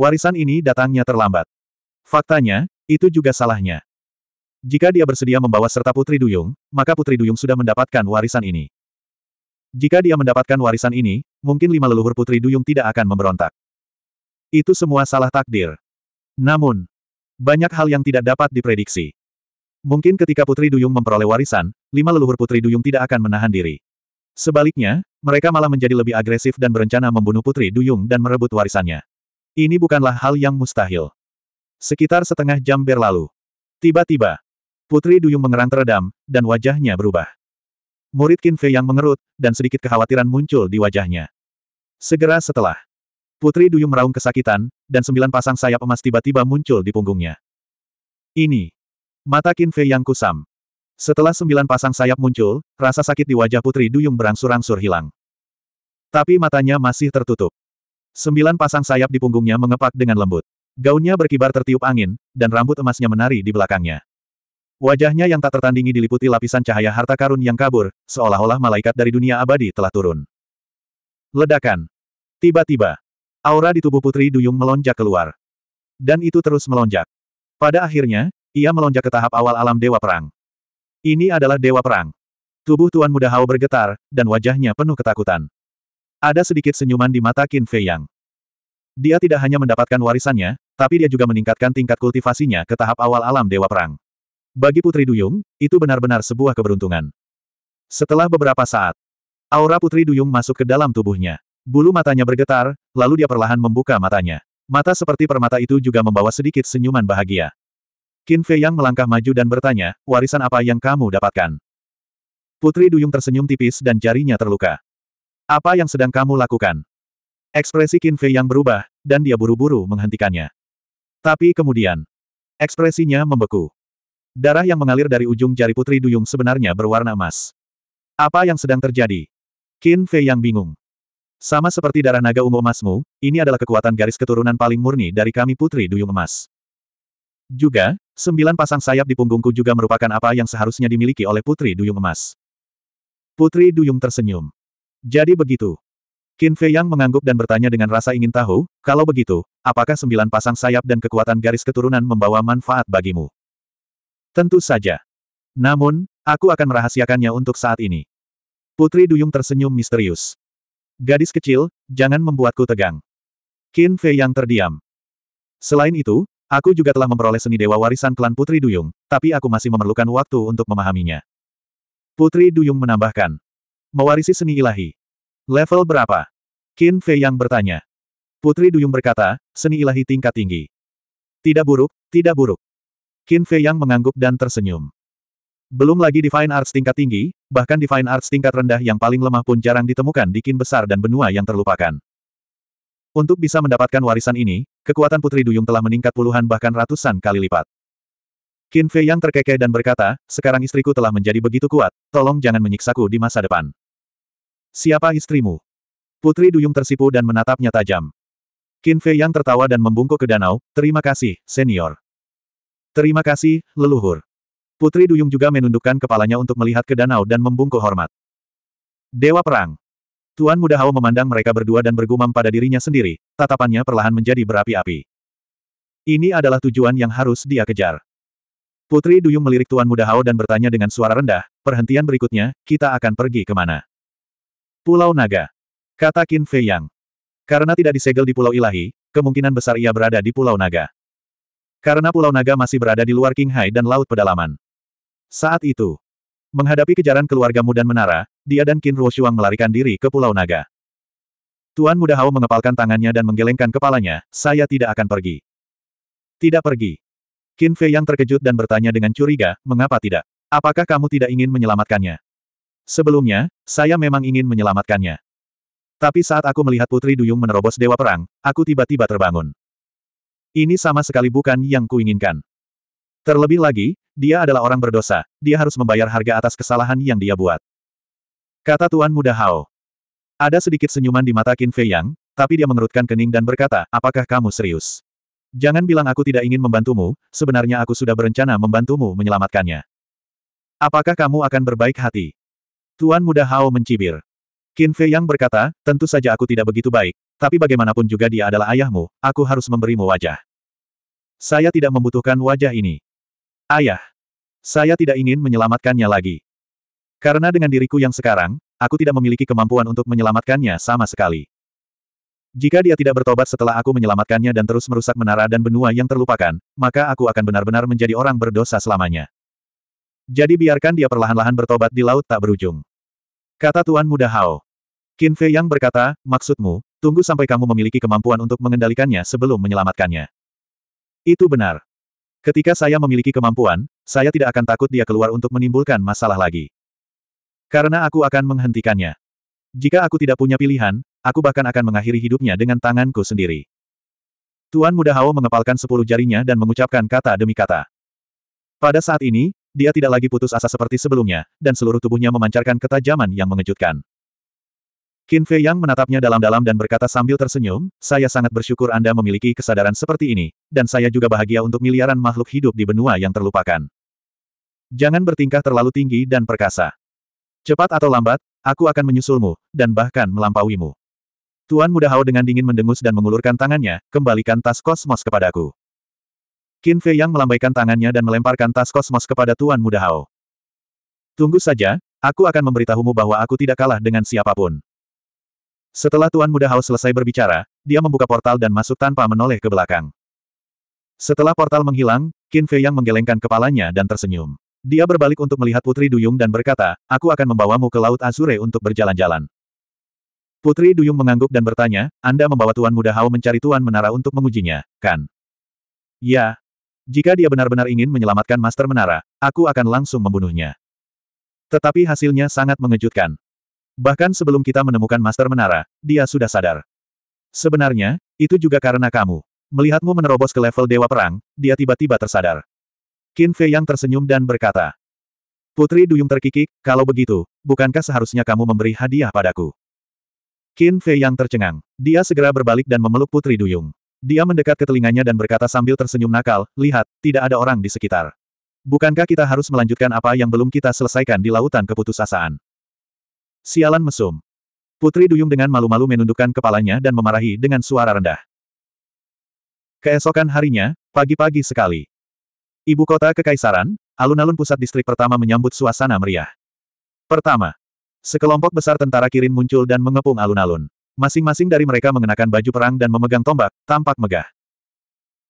Warisan ini datangnya terlambat. Faktanya, itu juga salahnya. Jika dia bersedia membawa serta Putri Duyung, maka Putri Duyung sudah mendapatkan warisan ini. Jika dia mendapatkan warisan ini, mungkin lima leluhur Putri Duyung tidak akan memberontak. Itu semua salah takdir. Namun, banyak hal yang tidak dapat diprediksi. Mungkin ketika Putri Duyung memperoleh warisan, lima leluhur Putri Duyung tidak akan menahan diri. Sebaliknya, mereka malah menjadi lebih agresif dan berencana membunuh Putri Duyung dan merebut warisannya. Ini bukanlah hal yang mustahil. Sekitar setengah jam berlalu. Tiba-tiba, Putri Duyung mengerang teredam, dan wajahnya berubah. Murid Kinfe yang mengerut, dan sedikit kekhawatiran muncul di wajahnya. Segera setelah, Putri Duyung meraung kesakitan, dan sembilan pasang sayap emas tiba-tiba muncul di punggungnya. Ini, mata Kinfe yang kusam. Setelah sembilan pasang sayap muncul, rasa sakit di wajah Putri Duyung berangsur-angsur hilang. Tapi matanya masih tertutup. Sembilan pasang sayap di punggungnya mengepak dengan lembut. Gaunnya berkibar tertiup angin, dan rambut emasnya menari di belakangnya. Wajahnya yang tak tertandingi diliputi lapisan cahaya harta karun yang kabur, seolah-olah malaikat dari dunia abadi telah turun. Ledakan. Tiba-tiba, aura di tubuh Putri Duyung melonjak keluar. Dan itu terus melonjak. Pada akhirnya, ia melonjak ke tahap awal alam Dewa Perang. Ini adalah Dewa Perang. Tubuh Tuan Muda Hao bergetar, dan wajahnya penuh ketakutan. Ada sedikit senyuman di mata Qin Fei Yang. Dia tidak hanya mendapatkan warisannya, tapi dia juga meningkatkan tingkat kultivasinya ke tahap awal alam Dewa Perang. Bagi Putri Duyung, itu benar-benar sebuah keberuntungan. Setelah beberapa saat, aura Putri Duyung masuk ke dalam tubuhnya. Bulu matanya bergetar, lalu dia perlahan membuka matanya. Mata seperti permata itu juga membawa sedikit senyuman bahagia. Qin Fei Yang melangkah maju dan bertanya, warisan apa yang kamu dapatkan? Putri Duyung tersenyum tipis dan jarinya terluka. Apa yang sedang kamu lakukan? Ekspresi Qin Fei yang berubah, dan dia buru-buru menghentikannya. Tapi kemudian, ekspresinya membeku. Darah yang mengalir dari ujung jari Putri Duyung sebenarnya berwarna emas. Apa yang sedang terjadi? Qin Fei yang bingung. Sama seperti darah naga ungu emasmu, ini adalah kekuatan garis keturunan paling murni dari kami Putri Duyung Emas. Juga, sembilan pasang sayap di punggungku juga merupakan apa yang seharusnya dimiliki oleh Putri Duyung Emas. Putri Duyung tersenyum. Jadi begitu. Qin Fei Yang mengangguk dan bertanya dengan rasa ingin tahu, kalau begitu, apakah sembilan pasang sayap dan kekuatan garis keturunan membawa manfaat bagimu? Tentu saja. Namun, aku akan merahasiakannya untuk saat ini. Putri Duyung tersenyum misterius. Gadis kecil, jangan membuatku tegang. Qin Fei Yang terdiam. Selain itu, aku juga telah memperoleh seni dewa warisan klan Putri Duyung, tapi aku masih memerlukan waktu untuk memahaminya. Putri Duyung menambahkan. Mewarisi seni ilahi. Level berapa? Qin Fei yang bertanya. Putri Duyung berkata, seni ilahi tingkat tinggi. Tidak buruk, tidak buruk. Qin Fei yang mengangguk dan tersenyum. Belum lagi Divine Arts tingkat tinggi, bahkan Divine Arts tingkat rendah yang paling lemah pun jarang ditemukan di kin besar dan benua yang terlupakan. Untuk bisa mendapatkan warisan ini, kekuatan Putri Duyung telah meningkat puluhan bahkan ratusan kali lipat. Qin Fei yang terkekeh dan berkata, sekarang istriku telah menjadi begitu kuat, tolong jangan menyiksaku di masa depan. Siapa istrimu? Putri Duyung tersipu dan menatapnya tajam. Qin Fei Yang tertawa dan membungkuk ke danau, terima kasih, senior. Terima kasih, leluhur. Putri Duyung juga menundukkan kepalanya untuk melihat ke danau dan membungkuk hormat. Dewa Perang. Tuan Muda Hao memandang mereka berdua dan bergumam pada dirinya sendiri, tatapannya perlahan menjadi berapi-api. Ini adalah tujuan yang harus dia kejar. Putri Duyung melirik Tuan Muda Hao dan bertanya dengan suara rendah, perhentian berikutnya, kita akan pergi kemana? Pulau Naga. Kata Qin Fei Yang. Karena tidak disegel di Pulau Ilahi, kemungkinan besar ia berada di Pulau Naga. Karena Pulau Naga masih berada di luar King Hai dan Laut Pedalaman. Saat itu, menghadapi kejaran keluargamu dan menara, dia dan Qin Ruoshuang melarikan diri ke Pulau Naga. Tuan Muda Hao mengepalkan tangannya dan menggelengkan kepalanya, saya tidak akan pergi. Tidak pergi. Qin Fei yang terkejut dan bertanya dengan curiga, mengapa tidak? Apakah kamu tidak ingin menyelamatkannya? Sebelumnya, saya memang ingin menyelamatkannya. Tapi saat aku melihat Putri Duyung menerobos Dewa Perang, aku tiba-tiba terbangun. Ini sama sekali bukan yang kuinginkan. Terlebih lagi, dia adalah orang berdosa, dia harus membayar harga atas kesalahan yang dia buat. Kata Tuan Muda Hao. Ada sedikit senyuman di mata Qin Fei Yang, tapi dia mengerutkan kening dan berkata, apakah kamu serius? Jangan bilang aku tidak ingin membantumu, sebenarnya aku sudah berencana membantumu menyelamatkannya. Apakah kamu akan berbaik hati? Tuan Muda Hao mencibir. Qin Fei Yang berkata, tentu saja aku tidak begitu baik, tapi bagaimanapun juga dia adalah ayahmu, aku harus memberimu wajah. Saya tidak membutuhkan wajah ini. Ayah. Saya tidak ingin menyelamatkannya lagi. Karena dengan diriku yang sekarang, aku tidak memiliki kemampuan untuk menyelamatkannya sama sekali. Jika dia tidak bertobat setelah aku menyelamatkannya dan terus merusak menara dan benua yang terlupakan, maka aku akan benar-benar menjadi orang berdosa selamanya. Jadi biarkan dia perlahan-lahan bertobat di laut tak berujung. Kata Tuan Muda Hao. Qin Fei Yang berkata, maksudmu, tunggu sampai kamu memiliki kemampuan untuk mengendalikannya sebelum menyelamatkannya. Itu benar. Ketika saya memiliki kemampuan, saya tidak akan takut dia keluar untuk menimbulkan masalah lagi. Karena aku akan menghentikannya. Jika aku tidak punya pilihan, aku bahkan akan mengakhiri hidupnya dengan tanganku sendiri. Tuan Muda Hao mengepalkan sepuluh jarinya dan mengucapkan kata demi kata. Pada saat ini, dia tidak lagi putus asa seperti sebelumnya, dan seluruh tubuhnya memancarkan ketajaman yang mengejutkan. Qin Fei Yang menatapnya dalam-dalam dan berkata sambil tersenyum, saya sangat bersyukur Anda memiliki kesadaran seperti ini, dan saya juga bahagia untuk miliaran makhluk hidup di benua yang terlupakan. Jangan bertingkah terlalu tinggi dan perkasa. Cepat atau lambat, aku akan menyusulmu, dan bahkan melampauimu. Tuan Muda Hao dengan dingin mendengus dan mengulurkan tangannya, kembalikan tas kosmos kepadaku. Qin Fei Yang melambaikan tangannya dan melemparkan tas kosmos kepada Tuan Muda Hao. Tunggu saja, aku akan memberitahumu bahwa aku tidak kalah dengan siapapun. Setelah Tuan Muda Hao selesai berbicara, dia membuka portal dan masuk tanpa menoleh ke belakang. Setelah portal menghilang, Qin Fei Yang menggelengkan kepalanya dan tersenyum. Dia berbalik untuk melihat Putri Duyung dan berkata, aku akan membawamu ke Laut Azure untuk berjalan-jalan. Putri Duyung mengangguk dan bertanya, Anda membawa Tuan Muda Hao mencari Tuan Menara untuk mengujinya, kan? Ya, jika dia benar-benar ingin menyelamatkan Master Menara, aku akan langsung membunuhnya. Tetapi hasilnya sangat mengejutkan. Bahkan sebelum kita menemukan Master Menara, dia sudah sadar. Sebenarnya, itu juga karena kamu. Melihatmu menerobos ke level Dewa Perang, dia tiba-tiba tersadar. Qin Fei yang tersenyum dan berkata, Putri Duyung terkikik, kalau begitu, bukankah seharusnya kamu memberi hadiah padaku? Qin Fei yang tercengang. Dia segera berbalik dan memeluk Putri Duyung. Dia mendekat ke telinganya dan berkata sambil tersenyum nakal, lihat, tidak ada orang di sekitar. Bukankah kita harus melanjutkan apa yang belum kita selesaikan di lautan keputusasaan? Sialan mesum. Putri Duyung dengan malu-malu menundukkan kepalanya dan memarahi dengan suara rendah. Keesokan harinya, pagi-pagi sekali. Ibu kota Kekaisaran, alun-alun pusat distrik pertama menyambut suasana meriah. Pertama, sekelompok besar tentara Kirin muncul dan mengepung alun-alun. Masing-masing dari mereka mengenakan baju perang dan memegang tombak, tampak megah.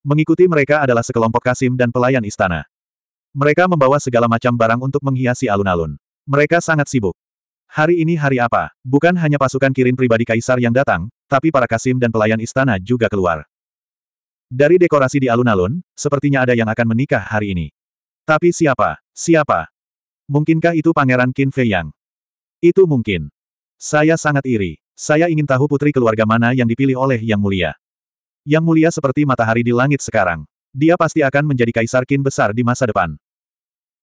Mengikuti mereka adalah sekelompok kasim dan pelayan istana. Mereka membawa segala macam barang untuk menghiasi alun-alun. Mereka sangat sibuk. Hari ini hari apa? Bukan hanya pasukan kirin pribadi kaisar yang datang, tapi para kasim dan pelayan istana juga keluar. Dari dekorasi di alun-alun, sepertinya ada yang akan menikah hari ini. Tapi siapa? Siapa? Mungkinkah itu Pangeran Qin Fei Yang? Itu mungkin. Saya sangat iri. Saya ingin tahu putri keluarga mana yang dipilih oleh Yang Mulia. Yang Mulia seperti matahari di langit sekarang. Dia pasti akan menjadi kaisar kin besar di masa depan.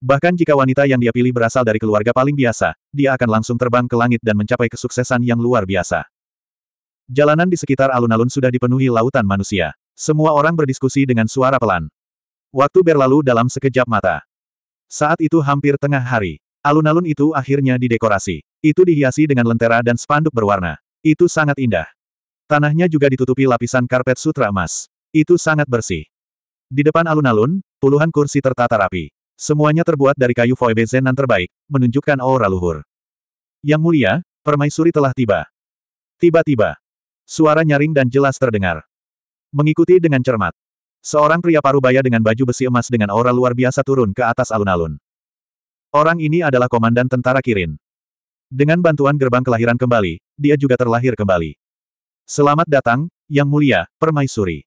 Bahkan jika wanita yang dia pilih berasal dari keluarga paling biasa, dia akan langsung terbang ke langit dan mencapai kesuksesan yang luar biasa. Jalanan di sekitar alun-alun sudah dipenuhi lautan manusia. Semua orang berdiskusi dengan suara pelan. Waktu berlalu dalam sekejap mata. Saat itu hampir tengah hari. Alun-alun itu akhirnya didekorasi. Itu dihiasi dengan lentera dan spanduk berwarna. Itu sangat indah. Tanahnya juga ditutupi lapisan karpet sutra emas. Itu sangat bersih. Di depan alun-alun, puluhan kursi tertata rapi. Semuanya terbuat dari kayu foebe zenan terbaik, menunjukkan aura luhur. Yang mulia, permaisuri telah tiba. Tiba-tiba. Suara nyaring dan jelas terdengar. Mengikuti dengan cermat. Seorang pria parubaya dengan baju besi emas dengan aura luar biasa turun ke atas alun-alun. Orang ini adalah komandan tentara Kirin. Dengan bantuan gerbang kelahiran kembali, dia juga terlahir kembali. Selamat datang, Yang Mulia, Permaisuri.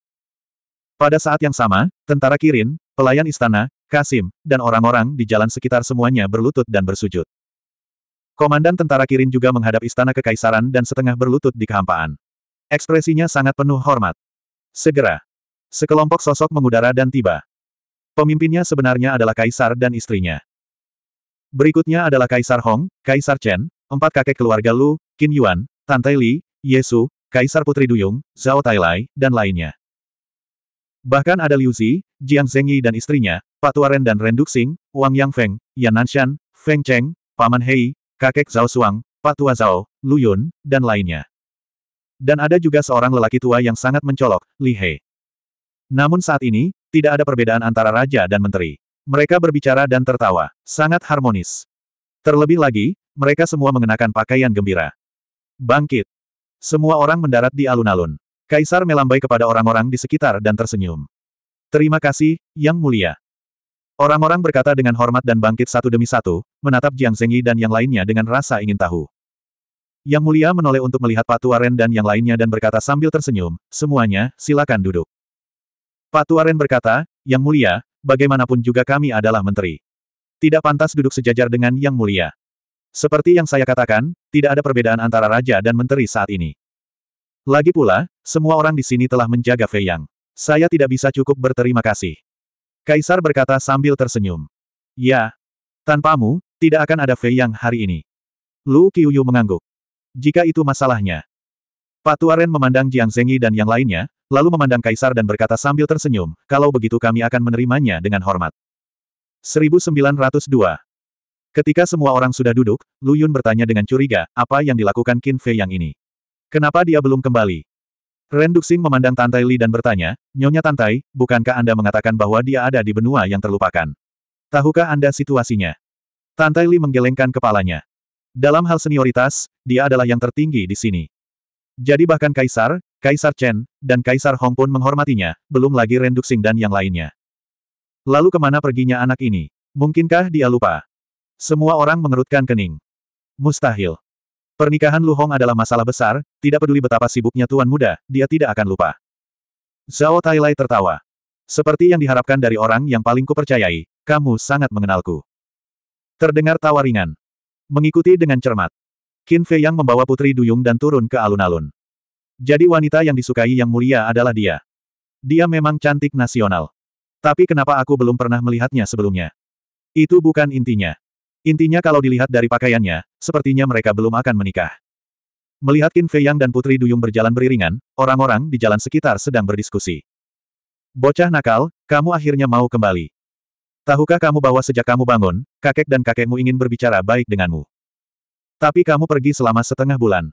Pada saat yang sama, tentara Kirin, pelayan istana, Kasim, dan orang-orang di jalan sekitar semuanya berlutut dan bersujud. Komandan tentara Kirin juga menghadap istana kekaisaran dan setengah berlutut di kehampaan. Ekspresinya sangat penuh hormat. Segera, sekelompok sosok mengudara dan tiba. Pemimpinnya sebenarnya adalah kaisar dan istrinya. Berikutnya adalah Kaisar Hong, Kaisar Chen, Empat kakek keluarga Lu, Qin Yuan, Tante Li, Yesu, Kaisar Putri Duyung, Zhao Tailai, dan lainnya. Bahkan ada Liu Zi, Jiang Zhengyi dan istrinya, Tua Ren dan Ren Duxing, Wang Yang Feng, Yan Nanshan, Feng Cheng, Paman Hei, kakek Zhao Suang, Pak Tua Zhao, Lu Yun, dan lainnya. Dan ada juga seorang lelaki tua yang sangat mencolok, Li He. Namun saat ini, tidak ada perbedaan antara raja dan menteri. Mereka berbicara dan tertawa, sangat harmonis. Terlebih lagi, mereka semua mengenakan pakaian gembira. Bangkit! Semua orang mendarat di alun-alun. Kaisar melambai kepada orang-orang di sekitar dan tersenyum. Terima kasih, Yang Mulia. Orang-orang berkata dengan hormat dan bangkit satu demi satu, menatap Jiang Zengyi dan yang lainnya dengan rasa ingin tahu. Yang Mulia menoleh untuk melihat Patu Aren dan yang lainnya dan berkata sambil tersenyum, semuanya, silakan duduk. Patu Aren berkata, Yang Mulia, bagaimanapun juga kami adalah menteri. Tidak pantas duduk sejajar dengan Yang Mulia. Seperti yang saya katakan, tidak ada perbedaan antara raja dan menteri saat ini. Lagi pula, semua orang di sini telah menjaga Fei Yang. Saya tidak bisa cukup berterima kasih. Kaisar berkata sambil tersenyum. Ya. Tanpamu, tidak akan ada Fei Yang hari ini. Lu Qiuyu mengangguk. Jika itu masalahnya. Pak Tuaren memandang Jiang Zengyi dan yang lainnya, lalu memandang Kaisar dan berkata sambil tersenyum, kalau begitu kami akan menerimanya dengan hormat. 1902. Ketika semua orang sudah duduk, Lu Yun bertanya dengan curiga, apa yang dilakukan Qin Fei yang ini? Kenapa dia belum kembali? Ren Duxing memandang Tantai Li dan bertanya, Nyonya Tantai, bukankah Anda mengatakan bahwa dia ada di benua yang terlupakan? Tahukah Anda situasinya? Tantai Li menggelengkan kepalanya. Dalam hal senioritas, dia adalah yang tertinggi di sini. Jadi bahkan Kaisar, Kaisar Chen, dan Kaisar Hong pun menghormatinya, belum lagi Ren Duxing dan yang lainnya. Lalu kemana perginya anak ini? Mungkinkah dia lupa? Semua orang mengerutkan kening. Mustahil. Pernikahan Lu Hong adalah masalah besar, tidak peduli betapa sibuknya tuan muda, dia tidak akan lupa. Zhao Tailai tertawa. Seperti yang diharapkan dari orang yang paling kupercayai, kamu sangat mengenalku. Terdengar tawa ringan. Mengikuti dengan cermat. Qin Fei yang membawa Putri Duyung dan turun ke alun-alun. Jadi wanita yang disukai yang mulia adalah dia. Dia memang cantik nasional. Tapi kenapa aku belum pernah melihatnya sebelumnya? Itu bukan intinya. Intinya kalau dilihat dari pakaiannya, sepertinya mereka belum akan menikah. Melihat Qin Fei Yang dan Putri Duyung berjalan beriringan, orang-orang di jalan sekitar sedang berdiskusi. Bocah nakal, kamu akhirnya mau kembali. Tahukah kamu bahwa sejak kamu bangun, kakek dan kakekmu ingin berbicara baik denganmu. Tapi kamu pergi selama setengah bulan.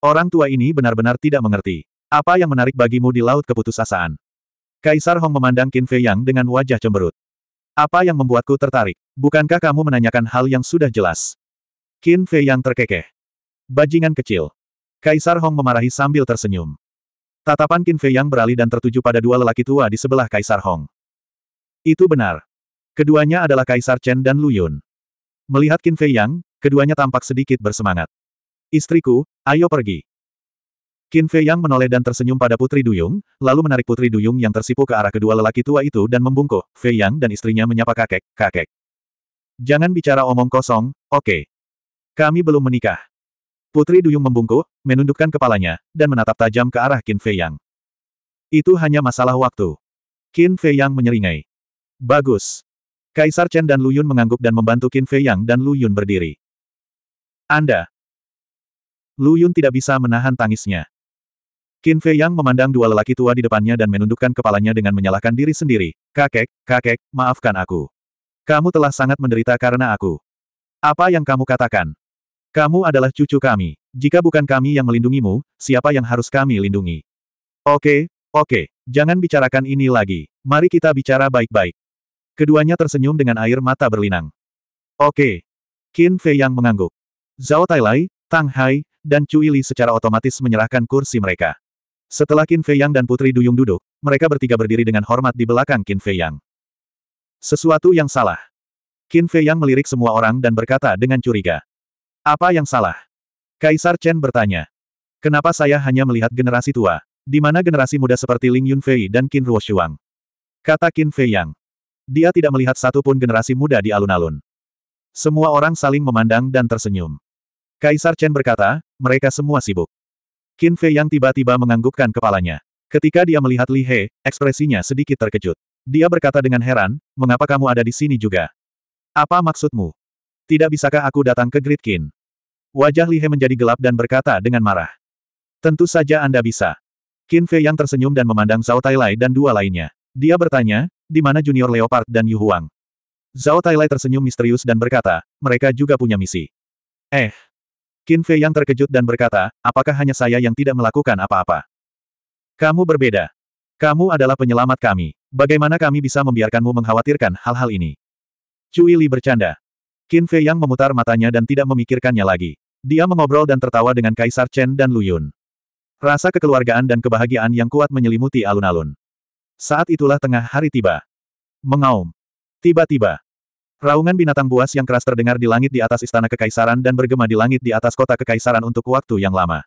Orang tua ini benar-benar tidak mengerti. Apa yang menarik bagimu di laut keputusasaan? Kaisar Hong memandang Qin Fei Yang dengan wajah cemberut. Apa yang membuatku tertarik? Bukankah kamu menanyakan hal yang sudah jelas? Qin Fei yang terkekeh. Bajingan kecil. Kaisar Hong memarahi sambil tersenyum. Tatapan Qin Fei yang beralih dan tertuju pada dua lelaki tua di sebelah Kaisar Hong. Itu benar. Keduanya adalah Kaisar Chen dan Lu Yun. Melihat Qin Fei yang, keduanya tampak sedikit bersemangat. Istriku, ayo pergi. Qin Fei Yang menoleh dan tersenyum pada Putri Duyung, lalu menarik Putri Duyung yang tersipu ke arah kedua lelaki tua itu dan membungkuk. Fei Yang dan istrinya menyapa kakek, kakek. Jangan bicara omong kosong, oke. Okay. Kami belum menikah. Putri Duyung membungkuk, menundukkan kepalanya, dan menatap tajam ke arah Qin Fei Yang. Itu hanya masalah waktu. Qin Fei Yang menyeringai. Bagus. Kaisar Chen dan Lu Yun mengangguk dan membantu Qin Fei Yang dan Lu Yun berdiri. Anda. Lu Yun tidak bisa menahan tangisnya. Qin Fei Yang memandang dua lelaki tua di depannya dan menundukkan kepalanya dengan menyalahkan diri sendiri. Kakek, kakek, maafkan aku. Kamu telah sangat menderita karena aku. Apa yang kamu katakan? Kamu adalah cucu kami. Jika bukan kami yang melindungimu, siapa yang harus kami lindungi? Oke, oke, jangan bicarakan ini lagi. Mari kita bicara baik-baik. Keduanya tersenyum dengan air mata berlinang. Oke. Qin Fei Yang mengangguk. Zhao Tailai, Tang Hai, dan Cui Li secara otomatis menyerahkan kursi mereka. Setelah Qin Fei Yang dan Putri Duyung duduk, mereka bertiga berdiri dengan hormat di belakang Qin Fei Yang. Sesuatu yang salah. Qin Fei Yang melirik semua orang dan berkata dengan curiga. Apa yang salah? Kaisar Chen bertanya. Kenapa saya hanya melihat generasi tua? Di mana generasi muda seperti Ling Yunfei dan Qin Ruoshuang? Kata Qin Fei Yang. Dia tidak melihat satupun generasi muda di alun-alun. Semua orang saling memandang dan tersenyum. Kaisar Chen berkata, mereka semua sibuk. Qin Fei yang tiba-tiba menganggukkan kepalanya. Ketika dia melihat Li He, ekspresinya sedikit terkejut. Dia berkata dengan heran, mengapa kamu ada di sini juga? Apa maksudmu? Tidak bisakah aku datang ke Great Qin? Wajah Li He menjadi gelap dan berkata dengan marah. Tentu saja Anda bisa. Qin Fei yang tersenyum dan memandang Zhao Tailai dan dua lainnya. Dia bertanya, di mana Junior Leopard dan Yu Huang? Zhao Tailai tersenyum misterius dan berkata, mereka juga punya misi. Eh, Qin Fei yang terkejut dan berkata, apakah hanya saya yang tidak melakukan apa-apa? Kamu berbeda. Kamu adalah penyelamat kami. Bagaimana kami bisa membiarkanmu mengkhawatirkan hal-hal ini? Cui Li bercanda. Qin Fei yang memutar matanya dan tidak memikirkannya lagi. Dia mengobrol dan tertawa dengan Kaisar Chen dan Lu Yun. Rasa kekeluargaan dan kebahagiaan yang kuat menyelimuti alun-alun. Saat itulah tengah hari tiba. Mengaum. Tiba-tiba, Raungan binatang buas yang keras terdengar di langit di atas istana kekaisaran dan bergema di langit di atas kota kekaisaran untuk waktu yang lama.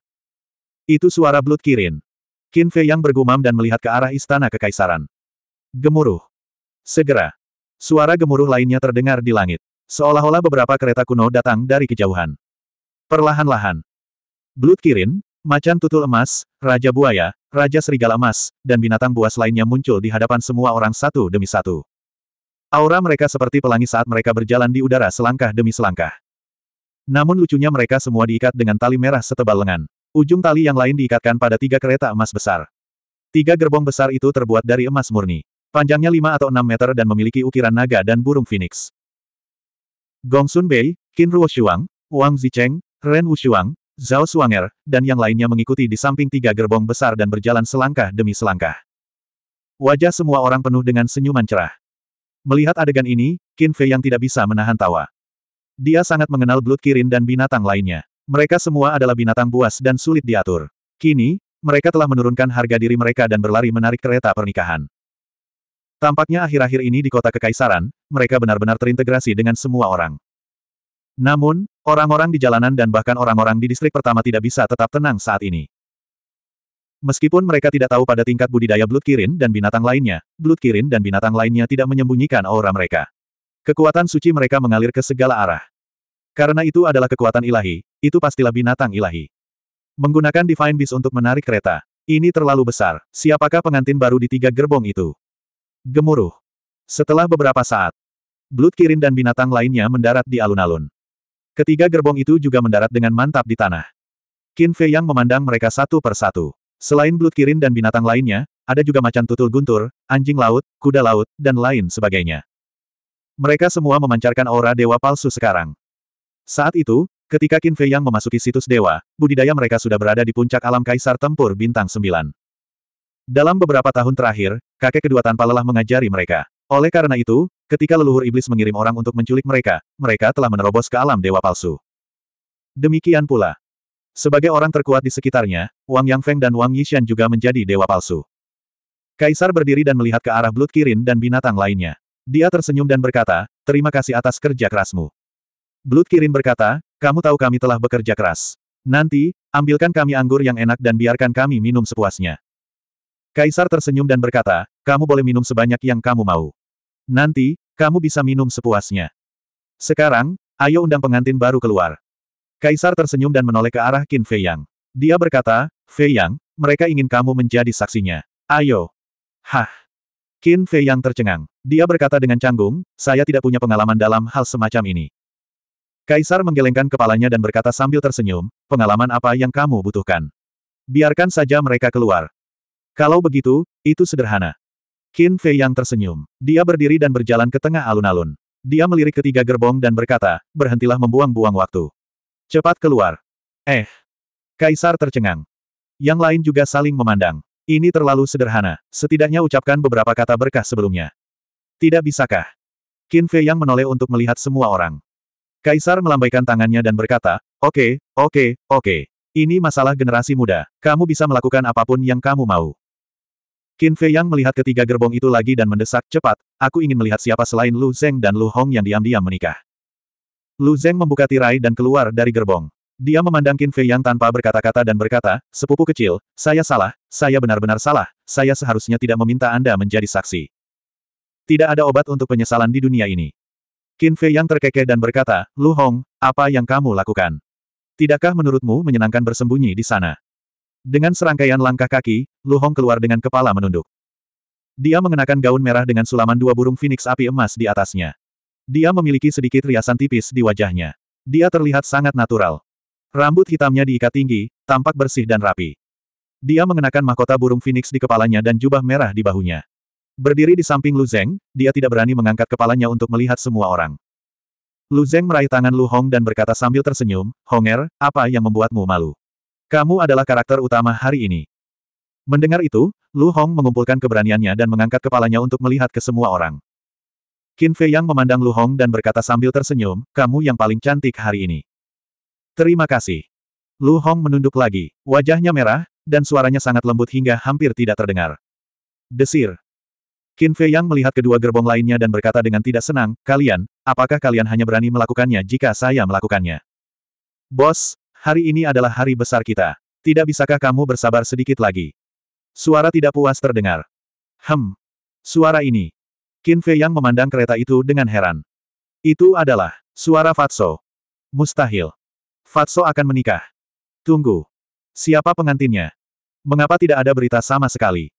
Itu suara Blood Kirin. Qin Fei yang bergumam dan melihat ke arah istana kekaisaran. Gemuruh. Segera. Suara gemuruh lainnya terdengar di langit. Seolah-olah beberapa kereta kuno datang dari kejauhan. Perlahan-lahan. Blood Kirin, Macan tutul emas, raja buaya, raja serigala emas, dan binatang buas lainnya muncul di hadapan semua orang satu demi satu. Aura mereka seperti pelangi saat mereka berjalan di udara selangkah demi selangkah. Namun lucunya mereka semua diikat dengan tali merah setebal lengan. Ujung tali yang lain diikatkan pada tiga kereta emas besar. Tiga gerbong besar itu terbuat dari emas murni. Panjangnya lima atau enam meter dan memiliki ukiran naga dan burung phoenix. Gongsun Bei, Qin Shuang, Wang Zicheng, Ren Wushuang, Zhao Suanger, dan yang lainnya mengikuti di samping tiga gerbong besar dan berjalan selangkah demi selangkah. Wajah semua orang penuh dengan senyuman cerah. Melihat adegan ini, Qin Fei yang tidak bisa menahan tawa. Dia sangat mengenal Blood Kirin dan binatang lainnya. Mereka semua adalah binatang buas dan sulit diatur. Kini, mereka telah menurunkan harga diri mereka dan berlari menarik kereta pernikahan. Tampaknya akhir-akhir ini di kota Kekaisaran, mereka benar-benar terintegrasi dengan semua orang. Namun, orang-orang di jalanan dan bahkan orang-orang di distrik pertama tidak bisa tetap tenang saat ini. Meskipun mereka tidak tahu pada tingkat budidaya Blood Kirin dan binatang lainnya, Blood Kirin dan binatang lainnya tidak menyembunyikan aura mereka. Kekuatan suci mereka mengalir ke segala arah. Karena itu adalah kekuatan ilahi, itu pastilah binatang ilahi. Menggunakan Divine Beast untuk menarik kereta. Ini terlalu besar, siapakah pengantin baru di tiga gerbong itu? Gemuruh. Setelah beberapa saat, Blood Kirin dan binatang lainnya mendarat di alun-alun. Ketiga gerbong itu juga mendarat dengan mantap di tanah. Qin Fei Yang memandang mereka satu persatu. Selain Blood Kirin dan binatang lainnya, ada juga macan tutul guntur, anjing laut, kuda laut, dan lain sebagainya. Mereka semua memancarkan aura dewa palsu sekarang. Saat itu, ketika Qin Fei Yang memasuki situs dewa, budidaya mereka sudah berada di puncak alam kaisar tempur bintang Sembilan. Dalam beberapa tahun terakhir, kakek kedua tanpa lelah mengajari mereka. Oleh karena itu, ketika leluhur iblis mengirim orang untuk menculik mereka, mereka telah menerobos ke alam dewa palsu. Demikian pula, sebagai orang terkuat di sekitarnya, Wang Yangfeng dan Wang Yishan juga menjadi dewa palsu. Kaisar berdiri dan melihat ke arah Blood Kirin dan binatang lainnya. Dia tersenyum dan berkata, terima kasih atas kerja kerasmu. Blood Kirin berkata, kamu tahu kami telah bekerja keras. Nanti, ambilkan kami anggur yang enak dan biarkan kami minum sepuasnya. Kaisar tersenyum dan berkata, kamu boleh minum sebanyak yang kamu mau. Nanti, kamu bisa minum sepuasnya. Sekarang, ayo undang pengantin baru keluar. Kaisar tersenyum dan menoleh ke arah Qin Fei Yang. Dia berkata, Fei Yang, mereka ingin kamu menjadi saksinya. Ayo. Hah. Qin Fei Yang tercengang. Dia berkata dengan canggung, saya tidak punya pengalaman dalam hal semacam ini. Kaisar menggelengkan kepalanya dan berkata sambil tersenyum, pengalaman apa yang kamu butuhkan? Biarkan saja mereka keluar. Kalau begitu, itu sederhana. Qin Fei Yang tersenyum. Dia berdiri dan berjalan ke tengah alun-alun. Dia melirik ketiga gerbong dan berkata, berhentilah membuang-buang waktu. Cepat keluar. Eh. Kaisar tercengang. Yang lain juga saling memandang. Ini terlalu sederhana. Setidaknya ucapkan beberapa kata berkah sebelumnya. Tidak bisakah? Qin Fei yang menoleh untuk melihat semua orang. Kaisar melambaikan tangannya dan berkata, Oke, okay, oke, okay, oke. Okay. Ini masalah generasi muda. Kamu bisa melakukan apapun yang kamu mau. Qin Fei yang melihat ketiga gerbong itu lagi dan mendesak, cepat, aku ingin melihat siapa selain Lu Zeng dan Lu Hong yang diam-diam menikah. Lu Zeng membuka tirai dan keluar dari gerbong. Dia memandang Qin Fei Yang tanpa berkata-kata dan berkata, sepupu kecil, saya salah, saya benar-benar salah, saya seharusnya tidak meminta Anda menjadi saksi. Tidak ada obat untuk penyesalan di dunia ini. Qin Fei Yang terkekeh dan berkata, Lu Hong, apa yang kamu lakukan? Tidakkah menurutmu menyenangkan bersembunyi di sana? Dengan serangkaian langkah kaki, Lu Hong keluar dengan kepala menunduk. Dia mengenakan gaun merah dengan sulaman dua burung phoenix api emas di atasnya. Dia memiliki sedikit riasan tipis di wajahnya. Dia terlihat sangat natural. Rambut hitamnya diikat tinggi, tampak bersih dan rapi. Dia mengenakan mahkota burung phoenix di kepalanya dan jubah merah di bahunya. Berdiri di samping Lu Zeng, dia tidak berani mengangkat kepalanya untuk melihat semua orang. Lu Zeng meraih tangan Lu Hong dan berkata sambil tersenyum, Honger, apa yang membuatmu malu? Kamu adalah karakter utama hari ini. Mendengar itu, Lu Hong mengumpulkan keberaniannya dan mengangkat kepalanya untuk melihat ke semua orang. Qin Fei Yang memandang Lu Hong dan berkata sambil tersenyum, kamu yang paling cantik hari ini. Terima kasih. Lu Hong menunduk lagi, wajahnya merah, dan suaranya sangat lembut hingga hampir tidak terdengar. Desir. Qin Fei Yang melihat kedua gerbong lainnya dan berkata dengan tidak senang, kalian, apakah kalian hanya berani melakukannya jika saya melakukannya? Bos, hari ini adalah hari besar kita. Tidak bisakah kamu bersabar sedikit lagi? Suara tidak puas terdengar. Hem. Suara ini, Qin Fei Yang memandang kereta itu dengan heran. Itu adalah suara Fatso. Mustahil. Fatso akan menikah. Tunggu. Siapa pengantinnya? Mengapa tidak ada berita sama sekali?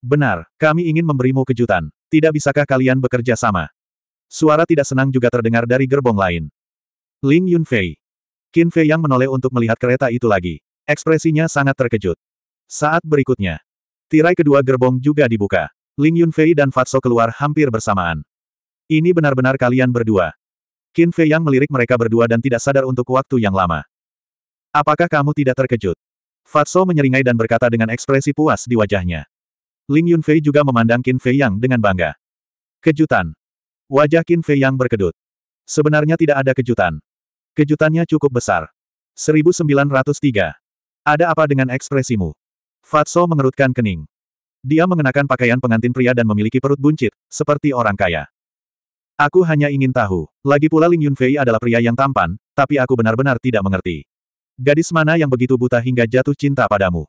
Benar, kami ingin memberimu kejutan. Tidak bisakah kalian bekerja sama? Suara tidak senang juga terdengar dari gerbong lain. Ling Yunfei. Qin Fei yang menoleh untuk melihat kereta itu lagi. Ekspresinya sangat terkejut. Saat berikutnya, tirai kedua gerbong juga dibuka. Ling Yunfei dan Fatso keluar hampir bersamaan. Ini benar-benar kalian berdua. Qin Fei Yang melirik mereka berdua dan tidak sadar untuk waktu yang lama. Apakah kamu tidak terkejut? Fatso menyeringai dan berkata dengan ekspresi puas di wajahnya. Ling Yunfei juga memandang Qin Fei Yang dengan bangga. Kejutan. Wajah Qin Fei Yang berkedut. Sebenarnya tidak ada kejutan. Kejutannya cukup besar. 1903. Ada apa dengan ekspresimu? Fatso mengerutkan kening. Dia mengenakan pakaian pengantin pria dan memiliki perut buncit, seperti orang kaya. Aku hanya ingin tahu. Lagi pula Ling Yunfei adalah pria yang tampan, tapi aku benar-benar tidak mengerti. Gadis mana yang begitu buta hingga jatuh cinta padamu?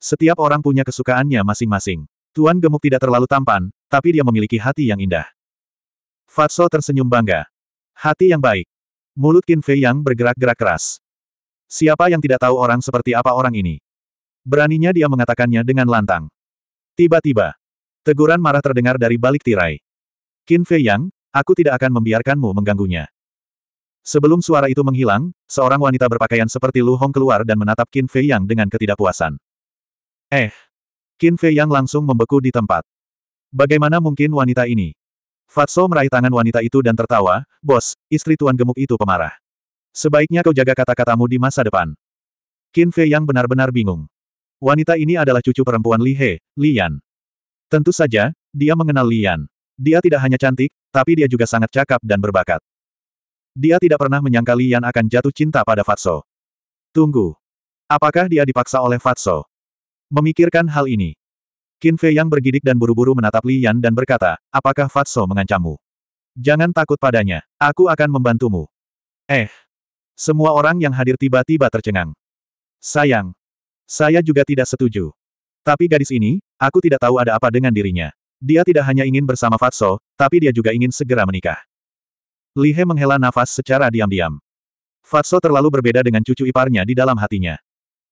Setiap orang punya kesukaannya masing-masing. Tuan Gemuk tidak terlalu tampan, tapi dia memiliki hati yang indah. Fatso tersenyum bangga. Hati yang baik. Mulut Qin Fei yang bergerak-gerak keras. Siapa yang tidak tahu orang seperti apa orang ini? Beraninya dia mengatakannya dengan lantang. Tiba-tiba, teguran marah terdengar dari balik tirai. Qin Fei Yang, aku tidak akan membiarkanmu mengganggunya. Sebelum suara itu menghilang, seorang wanita berpakaian seperti Lu Hong keluar dan menatap Qin Fei Yang dengan ketidakpuasan. Eh! Qin Fei Yang langsung membeku di tempat. Bagaimana mungkin wanita ini? Fatso meraih tangan wanita itu dan tertawa, Bos, istri tuan gemuk itu pemarah. Sebaiknya kau jaga kata-katamu di masa depan. Qin Fei Yang benar-benar bingung. Wanita ini adalah cucu perempuan Li He, Li Tentu saja, dia mengenal Lian. Dia tidak hanya cantik, tapi dia juga sangat cakap dan berbakat. Dia tidak pernah menyangka Lian akan jatuh cinta pada Fatso. Tunggu. Apakah dia dipaksa oleh Fatso? Memikirkan hal ini. Qin Fei yang bergidik dan buru-buru menatap Lian dan berkata, apakah Fatso mengancammu? Jangan takut padanya, aku akan membantumu. Eh. Semua orang yang hadir tiba-tiba tercengang. Sayang, saya juga tidak setuju. Tapi gadis ini, aku tidak tahu ada apa dengan dirinya. Dia tidak hanya ingin bersama Fatso, tapi dia juga ingin segera menikah. Li He menghela nafas secara diam-diam. Fatso terlalu berbeda dengan cucu iparnya di dalam hatinya.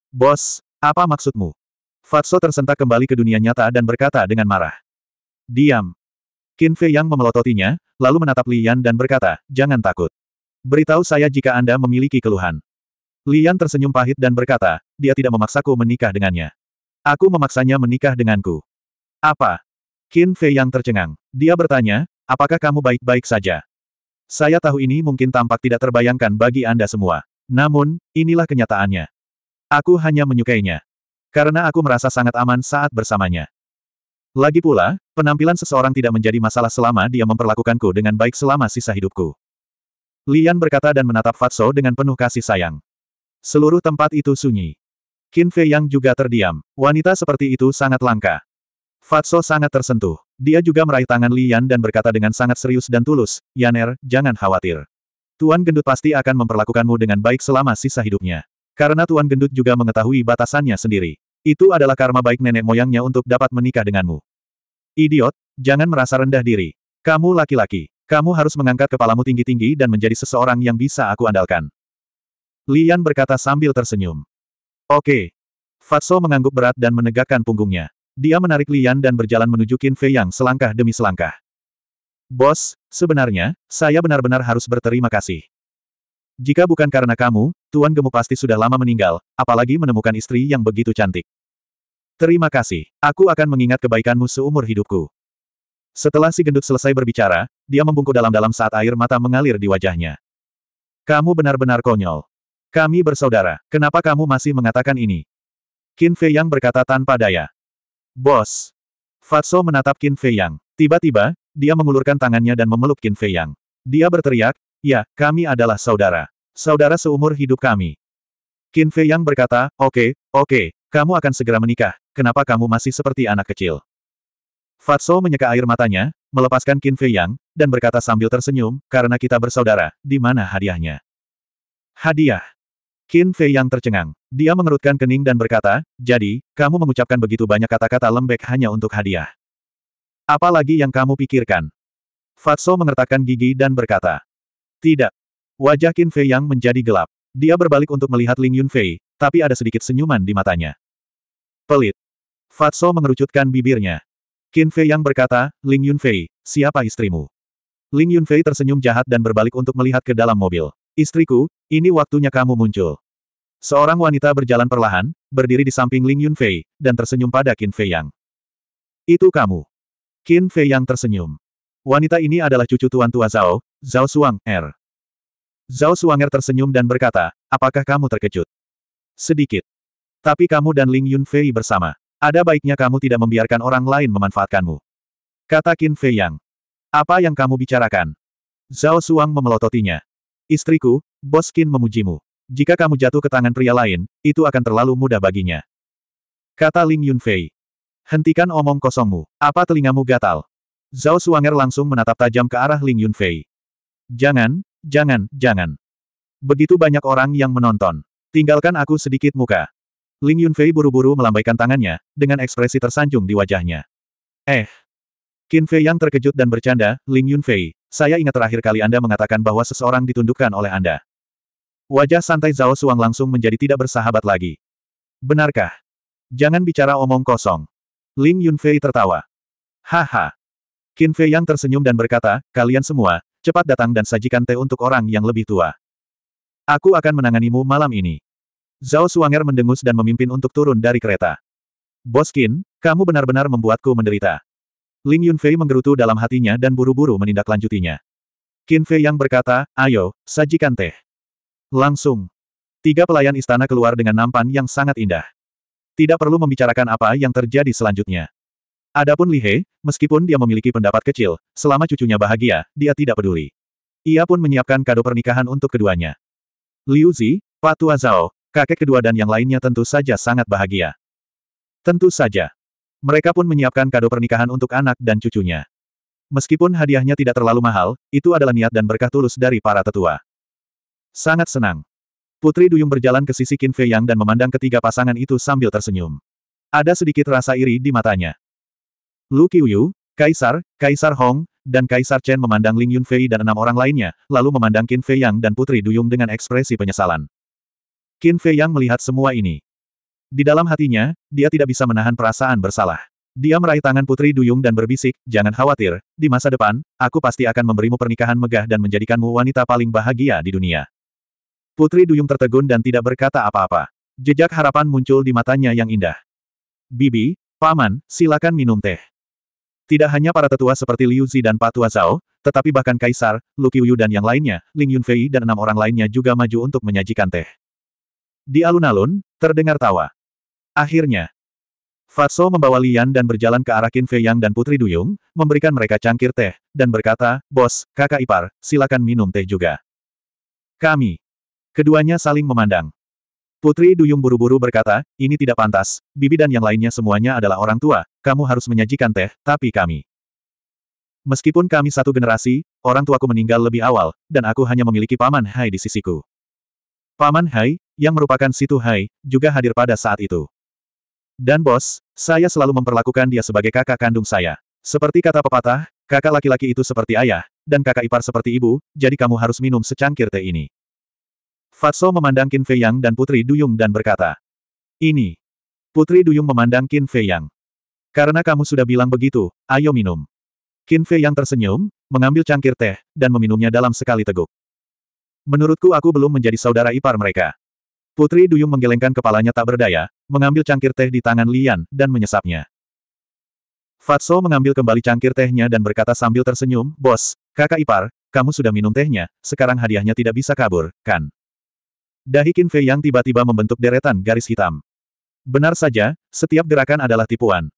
Bos, apa maksudmu? Fatso tersentak kembali ke dunia nyata dan berkata dengan marah. Diam. Qin Fei yang memelototinya, lalu menatap Li Yan dan berkata, jangan takut. Beritahu saya jika Anda memiliki keluhan. Lian tersenyum pahit dan berkata, dia tidak memaksaku menikah dengannya. Aku memaksanya menikah denganku. Apa? Qin Fei yang tercengang. Dia bertanya, apakah kamu baik-baik saja? Saya tahu ini mungkin tampak tidak terbayangkan bagi Anda semua. Namun, inilah kenyataannya. Aku hanya menyukainya. Karena aku merasa sangat aman saat bersamanya. Lagi pula, penampilan seseorang tidak menjadi masalah selama dia memperlakukanku dengan baik selama sisa hidupku. Lian berkata dan menatap Fatso dengan penuh kasih sayang. Seluruh tempat itu sunyi. Qin Fei Yang juga terdiam. Wanita seperti itu sangat langka. Fatso sangat tersentuh. Dia juga meraih tangan Li Yan dan berkata dengan sangat serius dan tulus, Yaner, jangan khawatir. Tuan Gendut pasti akan memperlakukanmu dengan baik selama sisa hidupnya. Karena Tuan Gendut juga mengetahui batasannya sendiri. Itu adalah karma baik nenek moyangnya untuk dapat menikah denganmu. Idiot, jangan merasa rendah diri. Kamu laki-laki. Kamu harus mengangkat kepalamu tinggi-tinggi dan menjadi seseorang yang bisa aku andalkan. Lian berkata sambil tersenyum. Oke. Fatso mengangguk berat dan menegakkan punggungnya. Dia menarik Lian dan berjalan menuju Qin Fei Yang selangkah demi selangkah. Bos, sebenarnya, saya benar-benar harus berterima kasih. Jika bukan karena kamu, Tuan Gemu pasti sudah lama meninggal, apalagi menemukan istri yang begitu cantik. Terima kasih, aku akan mengingat kebaikanmu seumur hidupku. Setelah si gendut selesai berbicara, dia membungkuk dalam-dalam saat air mata mengalir di wajahnya. Kamu benar-benar konyol. Kami bersaudara, kenapa kamu masih mengatakan ini? Qin Fei Yang berkata tanpa daya. Bos! Fatso menatap Qin Fei Yang. Tiba-tiba, dia mengulurkan tangannya dan memeluk Qin Fei Yang. Dia berteriak, ya, kami adalah saudara. Saudara seumur hidup kami. Qin Fei Yang berkata, oke, okay, oke, okay, kamu akan segera menikah, kenapa kamu masih seperti anak kecil? Fatso menyeka air matanya, melepaskan Qin Fei Yang, dan berkata sambil tersenyum, karena kita bersaudara, di mana hadiahnya? Hadiah. Qin Fei yang tercengang. Dia mengerutkan kening dan berkata, jadi, kamu mengucapkan begitu banyak kata-kata lembek hanya untuk hadiah. Apalagi yang kamu pikirkan? Fatso mengertakkan gigi dan berkata, tidak. Wajah Qin Fei yang menjadi gelap. Dia berbalik untuk melihat Ling Yunfei, tapi ada sedikit senyuman di matanya. Pelit. Fatso mengerucutkan bibirnya. Qin Fei yang berkata, Ling Yunfei, siapa istrimu? Ling Yunfei tersenyum jahat dan berbalik untuk melihat ke dalam mobil. Istriku, ini waktunya kamu muncul. Seorang wanita berjalan perlahan, berdiri di samping Ling Yunfei, dan tersenyum pada Qin Fei Yang. Itu kamu. Qin Fei Yang tersenyum. Wanita ini adalah cucu tuan tua Zhao, Zhao Suang, Er. Zhao Suang Er tersenyum dan berkata, apakah kamu terkejut? Sedikit. Tapi kamu dan Ling Yunfei bersama. Ada baiknya kamu tidak membiarkan orang lain memanfaatkanmu. Kata Qin Fei Yang. Apa yang kamu bicarakan? Zhao Suang memelototinya. Istriku, Boskin memujimu. Jika kamu jatuh ke tangan pria lain, itu akan terlalu mudah baginya. Kata Ling Yunfei. Hentikan omong kosongmu. Apa telingamu gatal? Zhao Suanger langsung menatap tajam ke arah Ling Yunfei. Jangan, jangan, jangan. Begitu banyak orang yang menonton. Tinggalkan aku sedikit muka. Ling Yunfei buru-buru melambaikan tangannya, dengan ekspresi tersanjung di wajahnya. Eh. Qin Fei yang terkejut dan bercanda, Ling Yunfei, saya ingat terakhir kali Anda mengatakan bahwa seseorang ditundukkan oleh Anda. Wajah santai Zhao Suang langsung menjadi tidak bersahabat lagi. Benarkah? Jangan bicara omong kosong. Ling Yunfei tertawa. Haha. Qin Fei yang tersenyum dan berkata, kalian semua, cepat datang dan sajikan teh untuk orang yang lebih tua. Aku akan menanganimu malam ini. Zhao Suanger mendengus dan memimpin untuk turun dari kereta. Bos Qin, kamu benar-benar membuatku menderita. Ling Yunfei menggerutu dalam hatinya dan buru-buru menindaklanjutinya. Qin Fei yang berkata, ayo, sajikan teh. Langsung. Tiga pelayan istana keluar dengan nampan yang sangat indah. Tidak perlu membicarakan apa yang terjadi selanjutnya. Adapun Li He, meskipun dia memiliki pendapat kecil, selama cucunya bahagia, dia tidak peduli. Ia pun menyiapkan kado pernikahan untuk keduanya. Liu Zi, Patua Zhao, kakek kedua dan yang lainnya tentu saja sangat bahagia. Tentu saja. Mereka pun menyiapkan kado pernikahan untuk anak dan cucunya. Meskipun hadiahnya tidak terlalu mahal, itu adalah niat dan berkah tulus dari para tetua. Sangat senang. Putri Duyung berjalan ke sisi Qin Fei Yang dan memandang ketiga pasangan itu sambil tersenyum. Ada sedikit rasa iri di matanya. Lu Qiuyu, Kaisar, Kaisar Hong, dan Kaisar Chen memandang Ling Yunfei dan enam orang lainnya, lalu memandang Qin Fei Yang dan Putri Duyung dengan ekspresi penyesalan. Qin Fei Yang melihat semua ini. Di dalam hatinya, dia tidak bisa menahan perasaan bersalah. Dia meraih tangan Putri Duyung dan berbisik, jangan khawatir, di masa depan, aku pasti akan memberimu pernikahan megah dan menjadikanmu wanita paling bahagia di dunia. Putri Duyung tertegun dan tidak berkata apa-apa. Jejak harapan muncul di matanya yang indah. Bibi, Paman, silakan minum teh. Tidak hanya para tetua seperti Liu Zi dan Pak Tua Zhao, tetapi bahkan Kaisar, Lu Qiuyu dan yang lainnya, Ling Yunfei dan enam orang lainnya juga maju untuk menyajikan teh. Di alun-alun, terdengar tawa. Akhirnya, Fatso membawa Lian dan berjalan ke arah Qin Fei Yang dan Putri Duyung, memberikan mereka cangkir teh, dan berkata, Bos, kakak ipar, silakan minum teh juga. Kami. Keduanya saling memandang. Putri Duyung buru-buru berkata, ini tidak pantas, Bibi dan yang lainnya semuanya adalah orang tua, kamu harus menyajikan teh, tapi kami. Meskipun kami satu generasi, orang tuaku meninggal lebih awal, dan aku hanya memiliki Paman Hai di sisiku. Paman Hai, yang merupakan Situ Hai, juga hadir pada saat itu. Dan bos, saya selalu memperlakukan dia sebagai kakak kandung saya. Seperti kata pepatah, kakak laki-laki itu seperti ayah, dan kakak ipar seperti ibu, jadi kamu harus minum secangkir teh ini. Fatso memandang Qin Fei Yang dan Putri Duyung dan berkata, Ini. Putri Duyung memandang Qin Fei Yang. Karena kamu sudah bilang begitu, ayo minum. Qin Fei Yang tersenyum, mengambil cangkir teh, dan meminumnya dalam sekali teguk. Menurutku aku belum menjadi saudara ipar mereka. Putri Duyung menggelengkan kepalanya tak berdaya, mengambil cangkir teh di tangan Lian, dan menyesapnya. Fatso mengambil kembali cangkir tehnya dan berkata sambil tersenyum, Bos, kakak ipar, kamu sudah minum tehnya, sekarang hadiahnya tidak bisa kabur, kan? Dahi Qin Fei yang tiba-tiba membentuk deretan garis hitam. Benar saja, setiap gerakan adalah tipuan.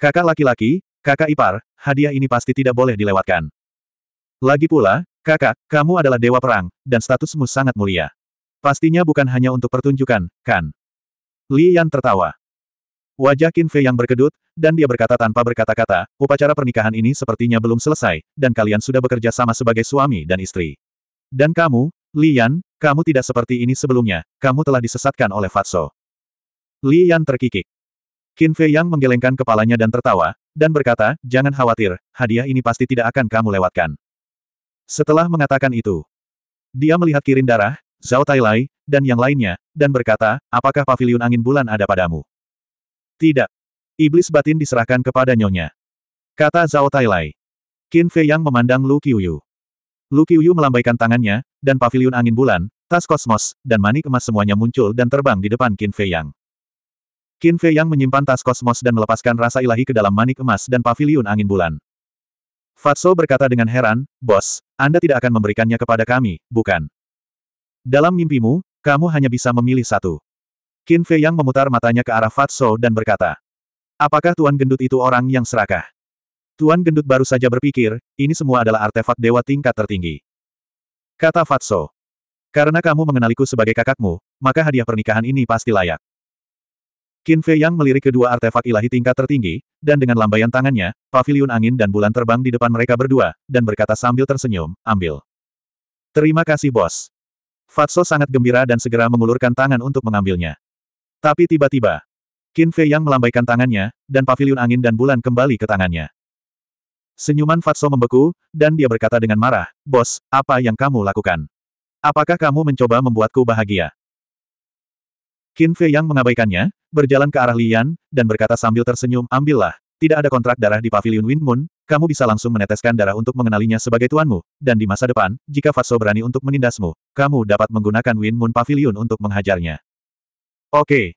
Kakak laki-laki, kakak ipar, hadiah ini pasti tidak boleh dilewatkan. Lagi pula, kakak, kamu adalah dewa perang, dan statusmu sangat mulia. Pastinya bukan hanya untuk pertunjukan, kan? Li Yan tertawa. Wajah Qin Fei yang berkedut, dan dia berkata tanpa berkata-kata, upacara pernikahan ini sepertinya belum selesai, dan kalian sudah bekerja sama sebagai suami dan istri. Dan kamu, Li Yan, kamu tidak seperti ini sebelumnya, kamu telah disesatkan oleh Fatso. Li Yan terkikik. Qin Fei yang menggelengkan kepalanya dan tertawa, dan berkata, jangan khawatir, hadiah ini pasti tidak akan kamu lewatkan. Setelah mengatakan itu, dia melihat kirin darah, Zhao Tailai, dan yang lainnya, dan berkata, apakah pavilion angin bulan ada padamu? Tidak. Iblis batin diserahkan kepada nyonya. Kata Zhao Tailai. Qin Fei yang memandang Lu Qiuyu. Lu Qiuyu melambaikan tangannya, dan pavilion angin bulan, tas kosmos, dan manik emas semuanya muncul dan terbang di depan Qin Fei Yang. Qin Fei Yang menyimpan tas kosmos dan melepaskan rasa ilahi ke dalam manik emas dan pavilion angin bulan. Fatso berkata dengan heran, Bos, Anda tidak akan memberikannya kepada kami, bukan? Dalam mimpimu, kamu hanya bisa memilih satu. Qin Fei yang memutar matanya ke arah Fatso dan berkata. Apakah Tuan Gendut itu orang yang serakah? Tuan Gendut baru saja berpikir, ini semua adalah artefak dewa tingkat tertinggi. Kata Fatso. Karena kamu mengenaliku sebagai kakakmu, maka hadiah pernikahan ini pasti layak. Qin Fei Yang melirik kedua artefak ilahi tingkat tertinggi, dan dengan lambaian tangannya, pavilion angin dan bulan terbang di depan mereka berdua, dan berkata sambil tersenyum, ambil. Terima kasih bos. Fatso sangat gembira dan segera mengulurkan tangan untuk mengambilnya. Tapi tiba-tiba, Qin Fei yang melambaikan tangannya, dan pavilion angin dan bulan kembali ke tangannya. Senyuman Fatso membeku, dan dia berkata dengan marah, Bos, apa yang kamu lakukan? Apakah kamu mencoba membuatku bahagia? Qin Fei yang mengabaikannya, berjalan ke arah Lian, dan berkata sambil tersenyum, ambillah, tidak ada kontrak darah di pavilion Wind Moon, kamu bisa langsung meneteskan darah untuk mengenalinya sebagai tuanmu, dan di masa depan, jika Fatso berani untuk menindasmu, kamu dapat menggunakan Win Moon Pavilion untuk menghajarnya. Oke.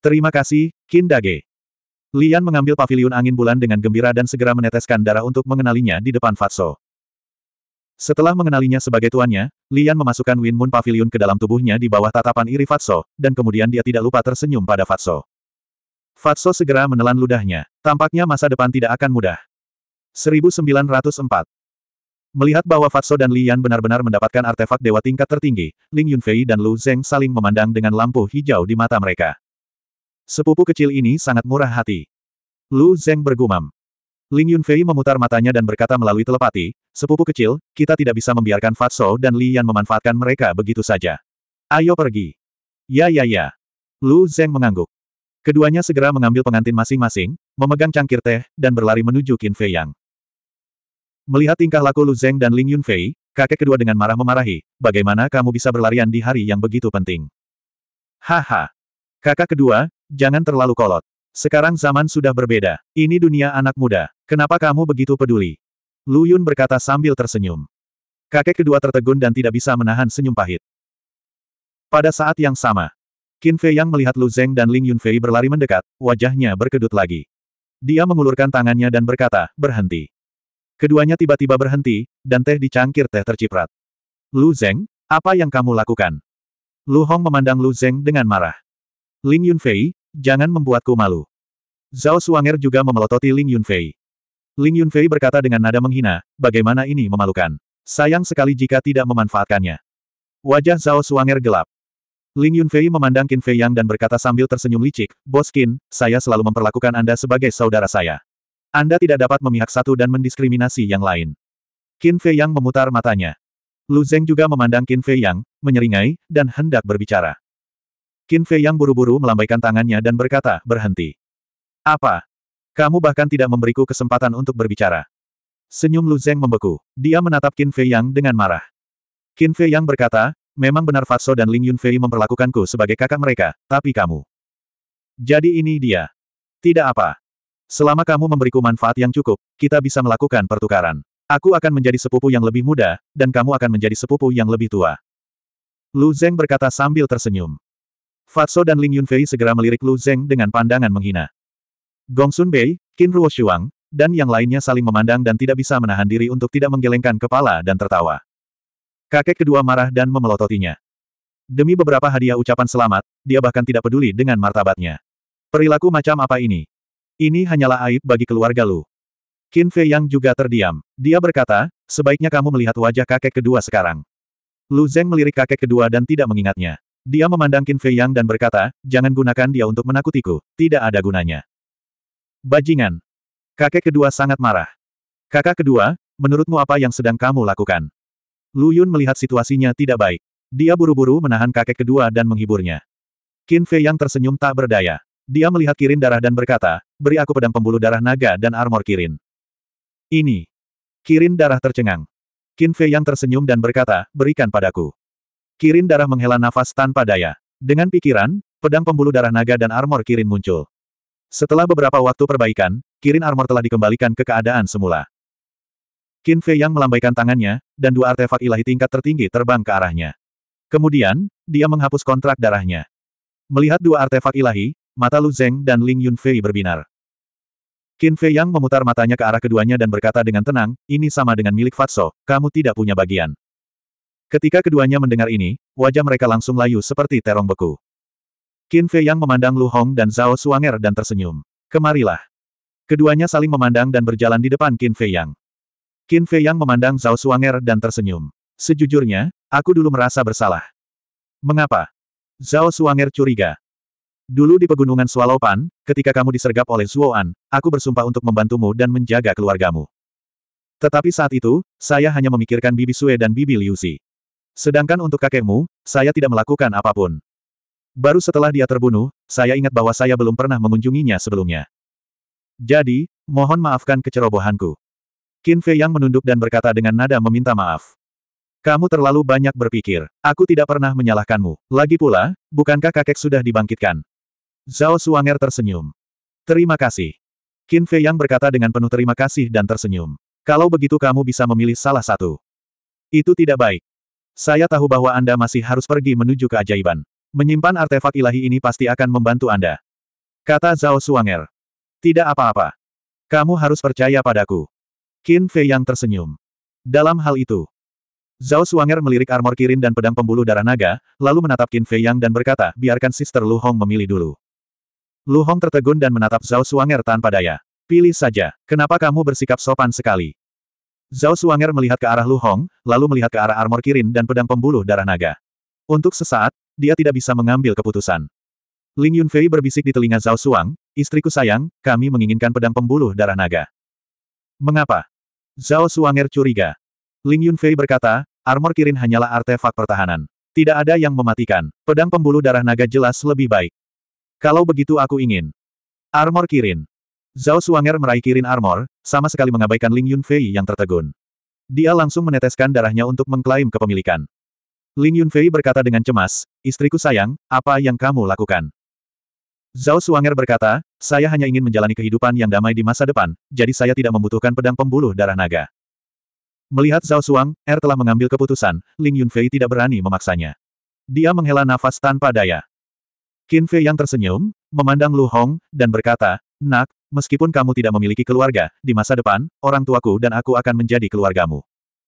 Terima kasih, Kindage. Lian mengambil pavilion angin bulan dengan gembira dan segera meneteskan darah untuk mengenalinya di depan Fatso. Setelah mengenalinya sebagai tuannya, Lian memasukkan Win Moon Pavilion ke dalam tubuhnya di bawah tatapan iri Fatso, dan kemudian dia tidak lupa tersenyum pada Fatso. Fatso segera menelan ludahnya. Tampaknya masa depan tidak akan mudah. 1904. Melihat bahwa Fatso dan Li Yan benar-benar mendapatkan artefak dewa tingkat tertinggi, Ling Yunfei dan Lu Zeng saling memandang dengan lampu hijau di mata mereka. Sepupu kecil ini sangat murah hati. Lu Zeng bergumam. Ling Yunfei memutar matanya dan berkata melalui telepati, Sepupu kecil, kita tidak bisa membiarkan Fatso dan Li Yan memanfaatkan mereka begitu saja. Ayo pergi. Ya ya ya. Lu Zeng mengangguk. Keduanya segera mengambil pengantin masing-masing, memegang cangkir teh, dan berlari menuju Qin Fei Yang. Melihat tingkah laku Lu Zeng dan Ling Yunfei, kakek kedua dengan marah memarahi, bagaimana kamu bisa berlarian di hari yang begitu penting? Haha. Kakak kedua, jangan terlalu kolot. Sekarang zaman sudah berbeda. Ini dunia anak muda. Kenapa kamu begitu peduli? Lu Yun berkata sambil tersenyum. Kakek kedua tertegun dan tidak bisa menahan senyum pahit. Pada saat yang sama, Qin Fei yang melihat Lu Zeng dan Ling Yunfei berlari mendekat, wajahnya berkedut lagi. Dia mengulurkan tangannya dan berkata, berhenti. Keduanya tiba-tiba berhenti, dan teh di cangkir teh terciprat. Lu Zeng, apa yang kamu lakukan? Lu Hong memandang Lu Zeng dengan marah. Ling Yunfei, jangan membuatku malu. Zhao Suanger juga memelototi Ling Yunfei. Ling Yunfei berkata dengan nada menghina, bagaimana ini memalukan. Sayang sekali jika tidak memanfaatkannya. Wajah Zhao Suanger gelap. Ling Yunfei memandang Qin Fei Yang dan berkata sambil tersenyum licik, Bos Qin, saya selalu memperlakukan Anda sebagai saudara saya. Anda tidak dapat memihak satu dan mendiskriminasi yang lain. Qin Fei Yang memutar matanya. Lu Zeng juga memandang Qin Fei Yang, menyeringai, dan hendak berbicara. Qin Fei Yang buru-buru melambaikan tangannya dan berkata, berhenti. Apa? Kamu bahkan tidak memberiku kesempatan untuk berbicara. Senyum Lu Zeng membeku. Dia menatap Qin Fei Yang dengan marah. Qin Fei Yang berkata, memang benar Fatso dan Ling Yunfei memperlakukanku sebagai kakak mereka, tapi kamu. Jadi ini dia. Tidak apa. Selama kamu memberiku manfaat yang cukup, kita bisa melakukan pertukaran. Aku akan menjadi sepupu yang lebih muda, dan kamu akan menjadi sepupu yang lebih tua. Lu Zeng berkata sambil tersenyum. Fatso dan Ling Yunfei segera melirik Lu Zeng dengan pandangan menghina. Gong Sun Bei, Qin Ruo Shuang, dan yang lainnya saling memandang dan tidak bisa menahan diri untuk tidak menggelengkan kepala dan tertawa. Kakek kedua marah dan memelototinya. Demi beberapa hadiah ucapan selamat, dia bahkan tidak peduli dengan martabatnya. Perilaku macam apa ini? Ini hanyalah aib bagi keluarga Lu. Qin Fei Yang juga terdiam. Dia berkata, sebaiknya kamu melihat wajah kakek kedua sekarang. Lu Zeng melirik kakek kedua dan tidak mengingatnya. Dia memandang Qin Fei Yang dan berkata, jangan gunakan dia untuk menakutiku, tidak ada gunanya. Bajingan. Kakek kedua sangat marah. Kakak kedua, menurutmu apa yang sedang kamu lakukan? Lu Yun melihat situasinya tidak baik. Dia buru-buru menahan kakek kedua dan menghiburnya. Qin Fei Yang tersenyum tak berdaya. Dia melihat Kirin darah dan berkata, beri aku pedang pembuluh darah naga dan armor Kirin. Ini. Kirin darah tercengang. Qin Fei yang tersenyum dan berkata, berikan padaku. Kirin darah menghela nafas tanpa daya. Dengan pikiran, pedang pembuluh darah naga dan armor Kirin muncul. Setelah beberapa waktu perbaikan, Kirin armor telah dikembalikan ke keadaan semula. Qin Fei yang melambaikan tangannya, dan dua artefak ilahi tingkat tertinggi terbang ke arahnya. Kemudian, dia menghapus kontrak darahnya. Melihat dua artefak ilahi, Mata Lu Zeng dan Ling Yunfei berbinar. Qin Fei Yang memutar matanya ke arah keduanya dan berkata dengan tenang, ini sama dengan milik Fatso, kamu tidak punya bagian. Ketika keduanya mendengar ini, wajah mereka langsung layu seperti terong beku. Qin Fei Yang memandang Lu Hong dan Zhao Suanger dan tersenyum. Kemarilah. Keduanya saling memandang dan berjalan di depan Qin Fei Yang. Qin Fei Yang memandang Zhao Suanger dan tersenyum. Sejujurnya, aku dulu merasa bersalah. Mengapa? Zhao Suanger curiga. Dulu di pegunungan Swalopan, ketika kamu disergap oleh Zuoan, aku bersumpah untuk membantumu dan menjaga keluargamu. Tetapi saat itu, saya hanya memikirkan Bibi Sue dan Bibi Zi. Sedangkan untuk kakekmu, saya tidak melakukan apapun. Baru setelah dia terbunuh, saya ingat bahwa saya belum pernah mengunjunginya sebelumnya. Jadi, mohon maafkan kecerobohanku. Qin Fei Yang menunduk dan berkata dengan nada meminta maaf. Kamu terlalu banyak berpikir. Aku tidak pernah menyalahkanmu. Lagi pula, bukankah kakek sudah dibangkitkan? Zhao Suanger tersenyum. Terima kasih. Qin Fei Yang berkata dengan penuh terima kasih dan tersenyum. Kalau begitu kamu bisa memilih salah satu. Itu tidak baik. Saya tahu bahwa Anda masih harus pergi menuju keajaiban. Menyimpan artefak ilahi ini pasti akan membantu Anda. Kata Zhao Suanger. Tidak apa-apa. Kamu harus percaya padaku. Qin Fei Yang tersenyum. Dalam hal itu, Zhao Suanger melirik armor kirin dan pedang pembuluh darah naga, lalu menatap Qin Fei Yang dan berkata, biarkan Sister Lu Hong memilih dulu. Lu Hong tertegun dan menatap Zhao Suanger tanpa daya. Pilih saja, kenapa kamu bersikap sopan sekali? Zhao Suanger melihat ke arah Lu Hong, lalu melihat ke arah armor kirin dan pedang pembuluh darah naga. Untuk sesaat, dia tidak bisa mengambil keputusan. Ling Yunfei berbisik di telinga Zhao Suang, istriku sayang, kami menginginkan pedang pembuluh darah naga. Mengapa? Zhao Suanger curiga. Ling Yunfei berkata, armor kirin hanyalah artefak pertahanan. Tidak ada yang mematikan. Pedang pembuluh darah naga jelas lebih baik. Kalau begitu aku ingin. Armor Kirin. Zhao Suanger meraih Kirin Armor, sama sekali mengabaikan Ling Yunfei yang tertegun. Dia langsung meneteskan darahnya untuk mengklaim kepemilikan. Ling Yunfei berkata dengan cemas, Istriku sayang, apa yang kamu lakukan? Zhao Suanger berkata, saya hanya ingin menjalani kehidupan yang damai di masa depan, jadi saya tidak membutuhkan pedang pembuluh darah naga. Melihat Zhao Suang, Er telah mengambil keputusan, Ling Yunfei tidak berani memaksanya. Dia menghela nafas tanpa daya. Qin Fei yang tersenyum, memandang Lu Hong, dan berkata, Nak, meskipun kamu tidak memiliki keluarga, di masa depan, orang tuaku dan aku akan menjadi keluargamu.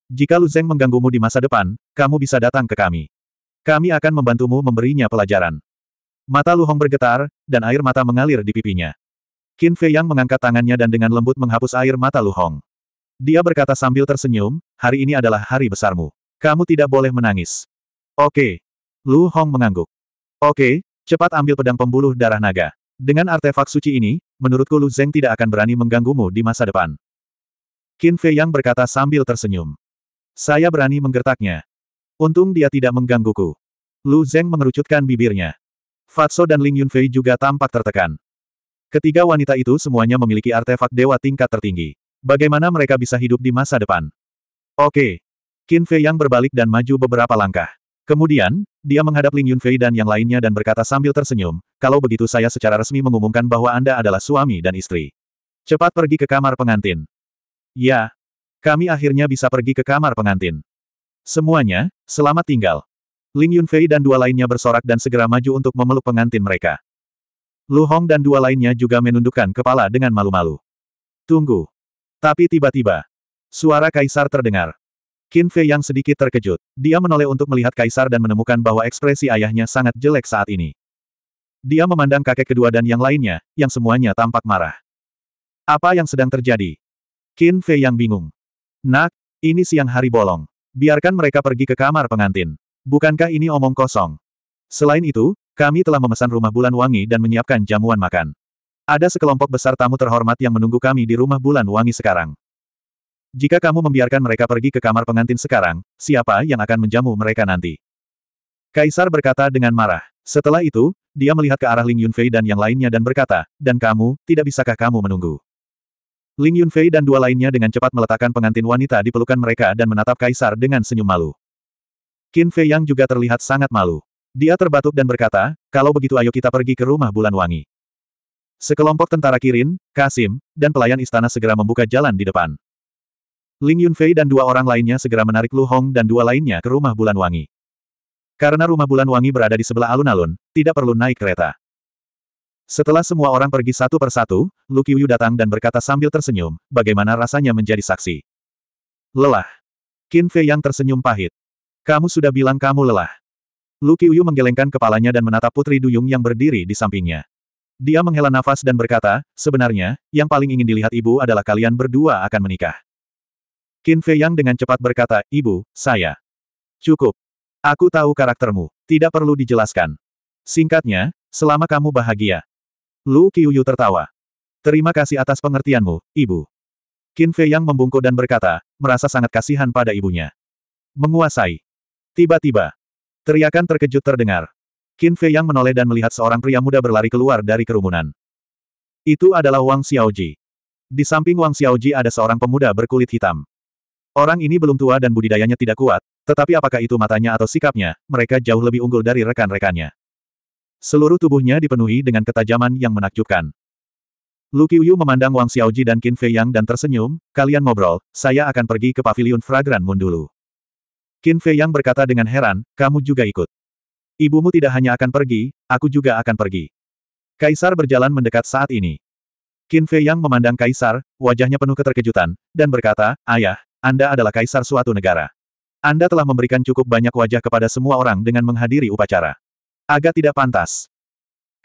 Jika Lu Zeng mengganggumu di masa depan, kamu bisa datang ke kami. Kami akan membantumu memberinya pelajaran. Mata Lu Hong bergetar, dan air mata mengalir di pipinya. Qin Fei yang mengangkat tangannya dan dengan lembut menghapus air mata Lu Hong. Dia berkata sambil tersenyum, hari ini adalah hari besarmu. Kamu tidak boleh menangis. Oke. Okay. Lu Hong mengangguk. Oke, okay, Cepat ambil pedang pembuluh darah naga. Dengan artefak suci ini, menurutku Lu Zeng tidak akan berani mengganggumu di masa depan. Qin Fei Yang berkata sambil tersenyum. Saya berani menggertaknya. Untung dia tidak menggangguku. Lu Zeng mengerucutkan bibirnya. Fatso dan Ling Yunfei juga tampak tertekan. Ketiga wanita itu semuanya memiliki artefak dewa tingkat tertinggi. Bagaimana mereka bisa hidup di masa depan? Oke. Qin Fei Yang berbalik dan maju beberapa langkah. Kemudian, dia menghadap Ling Yunfei dan yang lainnya dan berkata sambil tersenyum, kalau begitu saya secara resmi mengumumkan bahwa Anda adalah suami dan istri. Cepat pergi ke kamar pengantin. Ya. Kami akhirnya bisa pergi ke kamar pengantin. Semuanya, selamat tinggal. Ling Yunfei dan dua lainnya bersorak dan segera maju untuk memeluk pengantin mereka. Lu Hong dan dua lainnya juga menundukkan kepala dengan malu-malu. Tunggu. Tapi tiba-tiba, suara kaisar terdengar. Qin Fei yang sedikit terkejut. Dia menoleh untuk melihat Kaisar dan menemukan bahwa ekspresi ayahnya sangat jelek saat ini. Dia memandang kakek kedua dan yang lainnya, yang semuanya tampak marah. Apa yang sedang terjadi? Qin Fei yang bingung. Nak, ini siang hari bolong. Biarkan mereka pergi ke kamar pengantin. Bukankah ini omong kosong? Selain itu, kami telah memesan rumah bulan wangi dan menyiapkan jamuan makan. Ada sekelompok besar tamu terhormat yang menunggu kami di rumah bulan wangi sekarang. Jika kamu membiarkan mereka pergi ke kamar pengantin sekarang, siapa yang akan menjamu mereka nanti? Kaisar berkata dengan marah. Setelah itu, dia melihat ke arah Ling Yunfei dan yang lainnya dan berkata, dan kamu, tidak bisakah kamu menunggu? Ling Yunfei dan dua lainnya dengan cepat meletakkan pengantin wanita di pelukan mereka dan menatap Kaisar dengan senyum malu. Qin Fei Yang juga terlihat sangat malu. Dia terbatuk dan berkata, kalau begitu ayo kita pergi ke rumah bulan wangi. Sekelompok tentara Kirin, Kasim, dan pelayan istana segera membuka jalan di depan. Ling Yunfei dan dua orang lainnya segera menarik Lu Hong dan dua lainnya ke rumah bulan wangi. Karena rumah bulan wangi berada di sebelah alun-alun, tidak perlu naik kereta. Setelah semua orang pergi satu persatu, Lu Qiyu datang dan berkata sambil tersenyum, bagaimana rasanya menjadi saksi. Lelah. Qin Fei yang tersenyum pahit. Kamu sudah bilang kamu lelah. Lu Qiyu menggelengkan kepalanya dan menatap Putri Duyung yang berdiri di sampingnya. Dia menghela nafas dan berkata, sebenarnya, yang paling ingin dilihat ibu adalah kalian berdua akan menikah. Qin Fei Yang dengan cepat berkata, Ibu, saya. Cukup. Aku tahu karaktermu. Tidak perlu dijelaskan. Singkatnya, selama kamu bahagia. Lu Qiuyu tertawa. Terima kasih atas pengertianmu, Ibu. Qin Fei Yang membungkuk dan berkata, merasa sangat kasihan pada ibunya. Menguasai. Tiba-tiba. Teriakan terkejut terdengar. Qin Fei Yang menoleh dan melihat seorang pria muda berlari keluar dari kerumunan. Itu adalah Wang Xiaoji. Di samping Wang Xiaoji ada seorang pemuda berkulit hitam. Orang ini belum tua dan budidayanya tidak kuat, tetapi apakah itu matanya atau sikapnya, mereka jauh lebih unggul dari rekan-rekannya. Seluruh tubuhnya dipenuhi dengan ketajaman yang menakjubkan. Lu Qiuyu memandang Wang Xiaoji dan Qin Fei Yang dan tersenyum, kalian ngobrol, saya akan pergi ke Paviliun Fragran Moon dulu. Qin Fei Yang berkata dengan heran, kamu juga ikut. Ibumu tidak hanya akan pergi, aku juga akan pergi. Kaisar berjalan mendekat saat ini. Qin Fei Yang memandang Kaisar, wajahnya penuh keterkejutan, dan berkata, Ayah, anda adalah kaisar suatu negara. Anda telah memberikan cukup banyak wajah kepada semua orang dengan menghadiri upacara. Agak tidak pantas.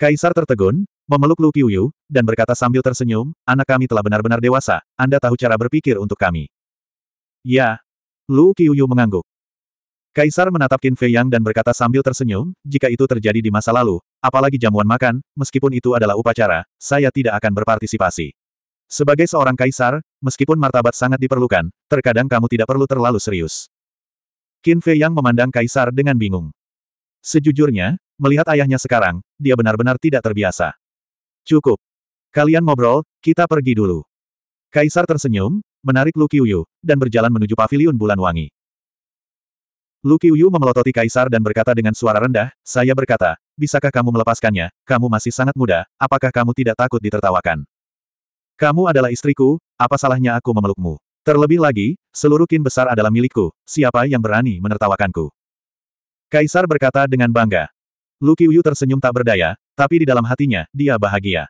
Kaisar tertegun, memeluk Lu Qiuyu, dan berkata sambil tersenyum, anak kami telah benar-benar dewasa, Anda tahu cara berpikir untuk kami. Ya. Lu Qiuyu mengangguk. Kaisar menatap Qin Fei Yang dan berkata sambil tersenyum, jika itu terjadi di masa lalu, apalagi jamuan makan, meskipun itu adalah upacara, saya tidak akan berpartisipasi. Sebagai seorang kaisar, meskipun martabat sangat diperlukan, terkadang kamu tidak perlu terlalu serius. Qin Fei Yang memandang Kaisar dengan bingung. Sejujurnya, melihat ayahnya sekarang, dia benar-benar tidak terbiasa. Cukup. Kalian ngobrol, kita pergi dulu. Kaisar tersenyum, menarik Lu Qiuyu, dan berjalan menuju Paviliun bulan wangi. Lu Qiuyu memelototi Kaisar dan berkata dengan suara rendah, saya berkata, bisakah kamu melepaskannya, kamu masih sangat muda, apakah kamu tidak takut ditertawakan? Kamu adalah istriku, apa salahnya aku memelukmu? Terlebih lagi, seluruh kin besar adalah milikku, siapa yang berani menertawakanku? Kaisar berkata dengan bangga. Lu Qiuyu tersenyum tak berdaya, tapi di dalam hatinya, dia bahagia.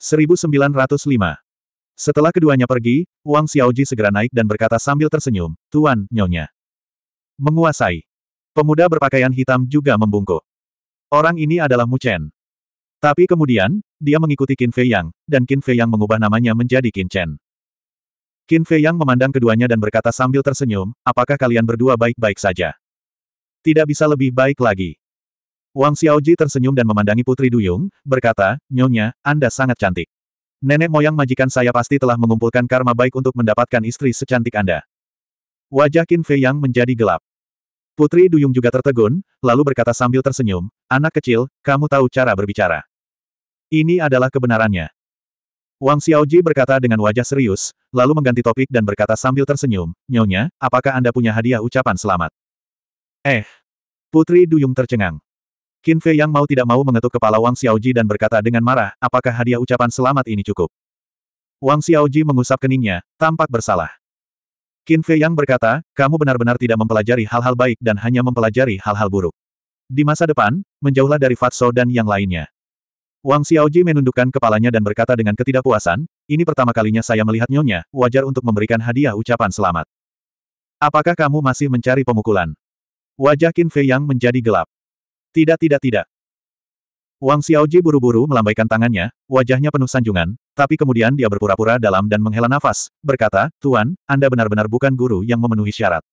1905 Setelah keduanya pergi, Wang Xiaoji segera naik dan berkata sambil tersenyum, Tuan, Nyonya. Menguasai. Pemuda berpakaian hitam juga membungkuk. Orang ini adalah Mu Chen. Tapi kemudian, dia mengikuti Qin Fei Yang, dan Qin Fei Yang mengubah namanya menjadi Qin Chen. Qin Fei Yang memandang keduanya dan berkata sambil tersenyum, apakah kalian berdua baik-baik saja? Tidak bisa lebih baik lagi. Wang Xiaoji tersenyum dan memandangi Putri Duyung, berkata, Nyonya, Anda sangat cantik. Nenek moyang majikan saya pasti telah mengumpulkan karma baik untuk mendapatkan istri secantik Anda. Wajah Qin Fei Yang menjadi gelap. Putri Duyung juga tertegun, lalu berkata sambil tersenyum, Anak kecil, kamu tahu cara berbicara. Ini adalah kebenarannya. Wang Xiaoji berkata dengan wajah serius, lalu mengganti topik dan berkata sambil tersenyum, Nyonya, apakah Anda punya hadiah ucapan selamat? Eh. Putri Duyung tercengang. Qin Fei yang mau tidak mau mengetuk kepala Wang Xiaoji dan berkata dengan marah, apakah hadiah ucapan selamat ini cukup? Wang Xiaoji mengusap keningnya, tampak bersalah. Qin Fei Yang berkata, kamu benar-benar tidak mempelajari hal-hal baik dan hanya mempelajari hal-hal buruk. Di masa depan, menjauhlah dari Fatso dan yang lainnya. Wang Xiaoji menundukkan kepalanya dan berkata dengan ketidakpuasan, ini pertama kalinya saya melihat nyonya, wajar untuk memberikan hadiah ucapan selamat. Apakah kamu masih mencari pemukulan? Wajah Qin Fei Yang menjadi gelap. Tidak tidak tidak, Wang Xiaoji buru-buru melambaikan tangannya, wajahnya penuh sanjungan, tapi kemudian dia berpura-pura dalam dan menghela nafas, berkata, Tuan, Anda benar-benar bukan guru yang memenuhi syarat.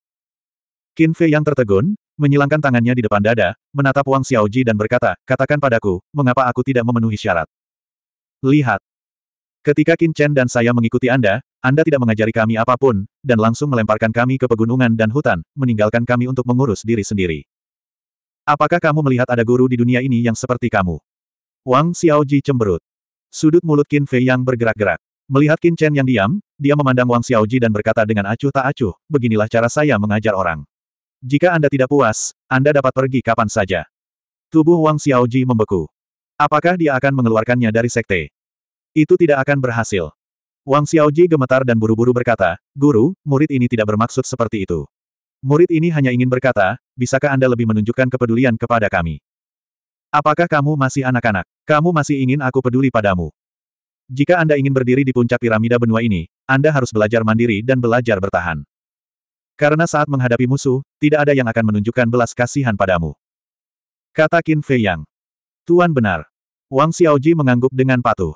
Qin Fei yang tertegun, menyilangkan tangannya di depan dada, menatap Wang Xiaoji dan berkata, katakan padaku, mengapa aku tidak memenuhi syarat? Lihat. Ketika Qin Chen dan saya mengikuti Anda, Anda tidak mengajari kami apapun, dan langsung melemparkan kami ke pegunungan dan hutan, meninggalkan kami untuk mengurus diri sendiri. Apakah kamu melihat ada guru di dunia ini yang seperti kamu? Wang Xiaoji cemberut. Sudut mulut Qin Fei yang bergerak-gerak. Melihat Qin Chen yang diam, dia memandang Wang Xiaoji dan berkata dengan acuh tak acuh, beginilah cara saya mengajar orang. Jika Anda tidak puas, Anda dapat pergi kapan saja. Tubuh Wang Xiaoji membeku. Apakah dia akan mengeluarkannya dari sekte? Itu tidak akan berhasil. Wang Xiaoji gemetar dan buru-buru berkata, Guru, murid ini tidak bermaksud seperti itu. Murid ini hanya ingin berkata, bisakah Anda lebih menunjukkan kepedulian kepada kami? Apakah kamu masih anak-anak? Kamu masih ingin aku peduli padamu? Jika Anda ingin berdiri di puncak piramida benua ini, Anda harus belajar mandiri dan belajar bertahan. Karena saat menghadapi musuh, tidak ada yang akan menunjukkan belas kasihan padamu. Kata Qin Fei Yang. Tuan benar. Wang Xiaoji mengangguk dengan patuh.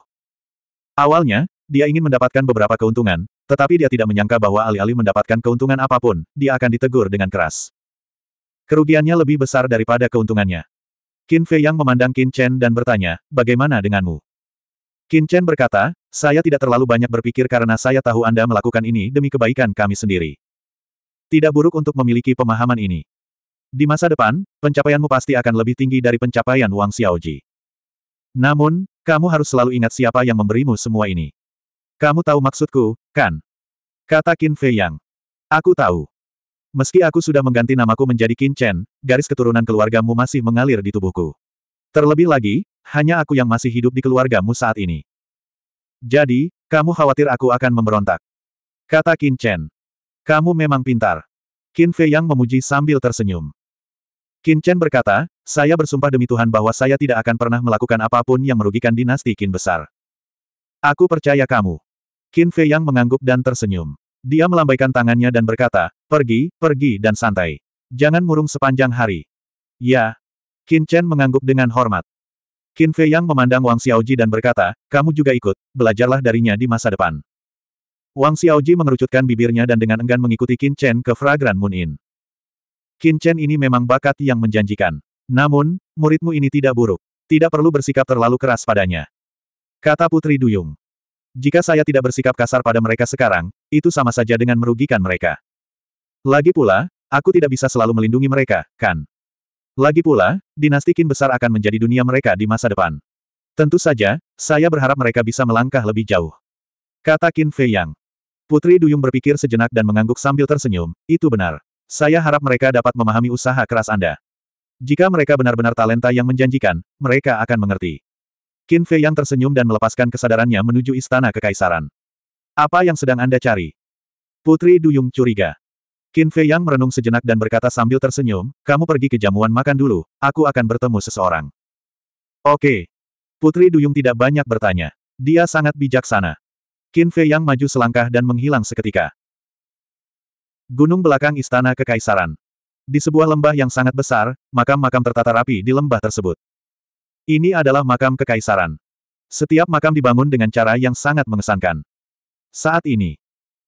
Awalnya, dia ingin mendapatkan beberapa keuntungan, tetapi dia tidak menyangka bahwa alih-alih mendapatkan keuntungan apapun, dia akan ditegur dengan keras. Kerugiannya lebih besar daripada keuntungannya. Qin Fei yang memandang Qin Chen dan bertanya, bagaimana denganmu? Qin Chen berkata, saya tidak terlalu banyak berpikir karena saya tahu Anda melakukan ini demi kebaikan kami sendiri. Tidak buruk untuk memiliki pemahaman ini. Di masa depan, pencapaianmu pasti akan lebih tinggi dari pencapaian Wang Xiaoji. Namun, kamu harus selalu ingat siapa yang memberimu semua ini. Kamu tahu maksudku, kan? Kata Qin Fei Yang. Aku tahu. Meski aku sudah mengganti namaku menjadi Qin Chen, garis keturunan keluargamu masih mengalir di tubuhku. Terlebih lagi, hanya aku yang masih hidup di keluargamu saat ini. Jadi, kamu khawatir aku akan memberontak. Kata Qin Chen. Kamu memang pintar. Qin Fei Yang memuji sambil tersenyum. Qin Chen berkata, saya bersumpah demi Tuhan bahwa saya tidak akan pernah melakukan apapun yang merugikan dinasti Qin besar. Aku percaya kamu. Qin Fei Yang mengangguk dan tersenyum. Dia melambaikan tangannya dan berkata, pergi, pergi dan santai. Jangan murung sepanjang hari. Ya. Qin Chen mengangguk dengan hormat. Qin Fei Yang memandang Wang Xiaoji dan berkata, kamu juga ikut, belajarlah darinya di masa depan. Wang Xiaoji mengerucutkan bibirnya dan dengan enggan mengikuti Qin Chen ke Fragran Moon Inn. Qin Chen ini memang bakat yang menjanjikan. Namun, muridmu ini tidak buruk. Tidak perlu bersikap terlalu keras padanya. Kata Putri Duyung. Jika saya tidak bersikap kasar pada mereka sekarang, itu sama saja dengan merugikan mereka. Lagi pula, aku tidak bisa selalu melindungi mereka, kan? Lagi pula, dinasti Qin besar akan menjadi dunia mereka di masa depan. Tentu saja, saya berharap mereka bisa melangkah lebih jauh. Kata Qin Fei Yang. Putri Duyung berpikir sejenak dan mengangguk sambil tersenyum, itu benar. Saya harap mereka dapat memahami usaha keras Anda. Jika mereka benar-benar talenta yang menjanjikan, mereka akan mengerti. Qin Fei yang tersenyum dan melepaskan kesadarannya menuju istana kekaisaran. Apa yang sedang Anda cari? Putri Duyung curiga. Qin Fei yang merenung sejenak dan berkata sambil tersenyum, kamu pergi ke jamuan makan dulu, aku akan bertemu seseorang. Oke. Putri Duyung tidak banyak bertanya. Dia sangat bijaksana. Qin Fei yang maju selangkah dan menghilang seketika. Gunung belakang istana kekaisaran. Di sebuah lembah yang sangat besar, makam-makam tertata rapi di lembah tersebut. Ini adalah makam kekaisaran. Setiap makam dibangun dengan cara yang sangat mengesankan. Saat ini,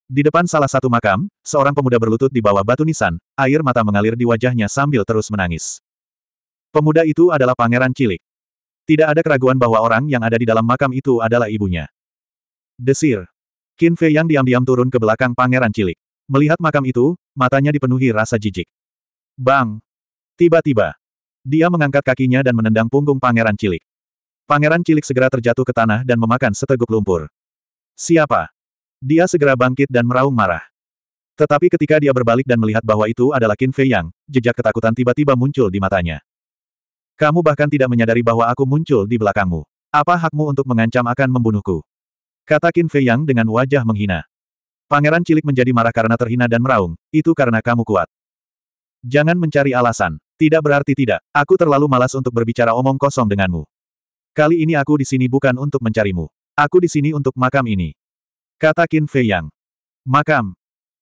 di depan salah satu makam, seorang pemuda berlutut di bawah batu nisan, air mata mengalir di wajahnya sambil terus menangis. Pemuda itu adalah pangeran cilik. Tidak ada keraguan bahwa orang yang ada di dalam makam itu adalah ibunya. Desir. Qin Fei yang diam-diam turun ke belakang pangeran cilik. Melihat makam itu, matanya dipenuhi rasa jijik. Bang! Tiba-tiba, dia mengangkat kakinya dan menendang punggung pangeran cilik. Pangeran cilik segera terjatuh ke tanah dan memakan seteguk lumpur. Siapa? Dia segera bangkit dan meraung marah. Tetapi ketika dia berbalik dan melihat bahwa itu adalah Qin Fei Yang, jejak ketakutan tiba-tiba muncul di matanya. Kamu bahkan tidak menyadari bahwa aku muncul di belakangmu. Apa hakmu untuk mengancam akan membunuhku? Kata Qin Fei Yang dengan wajah menghina. Pangeran cilik menjadi marah karena terhina dan meraung, itu karena kamu kuat. Jangan mencari alasan. Tidak berarti tidak, aku terlalu malas untuk berbicara omong kosong denganmu. Kali ini aku di sini bukan untuk mencarimu. Aku di sini untuk makam ini. Kata Qin Fei Yang. Makam.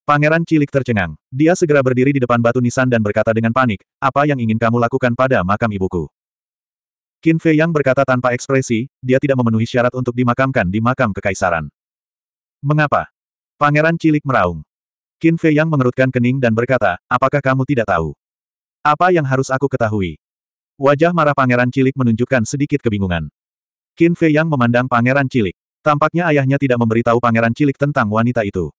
Pangeran cilik tercengang. Dia segera berdiri di depan batu nisan dan berkata dengan panik, apa yang ingin kamu lakukan pada makam ibuku? Qin Fei Yang berkata tanpa ekspresi, dia tidak memenuhi syarat untuk dimakamkan di makam kekaisaran. Mengapa? Pangeran cilik meraung. Qin Fei Yang mengerutkan kening dan berkata, apakah kamu tidak tahu? Apa yang harus aku ketahui? Wajah marah pangeran cilik menunjukkan sedikit kebingungan. Qin Fei yang memandang pangeran cilik. Tampaknya ayahnya tidak memberitahu pangeran cilik tentang wanita itu.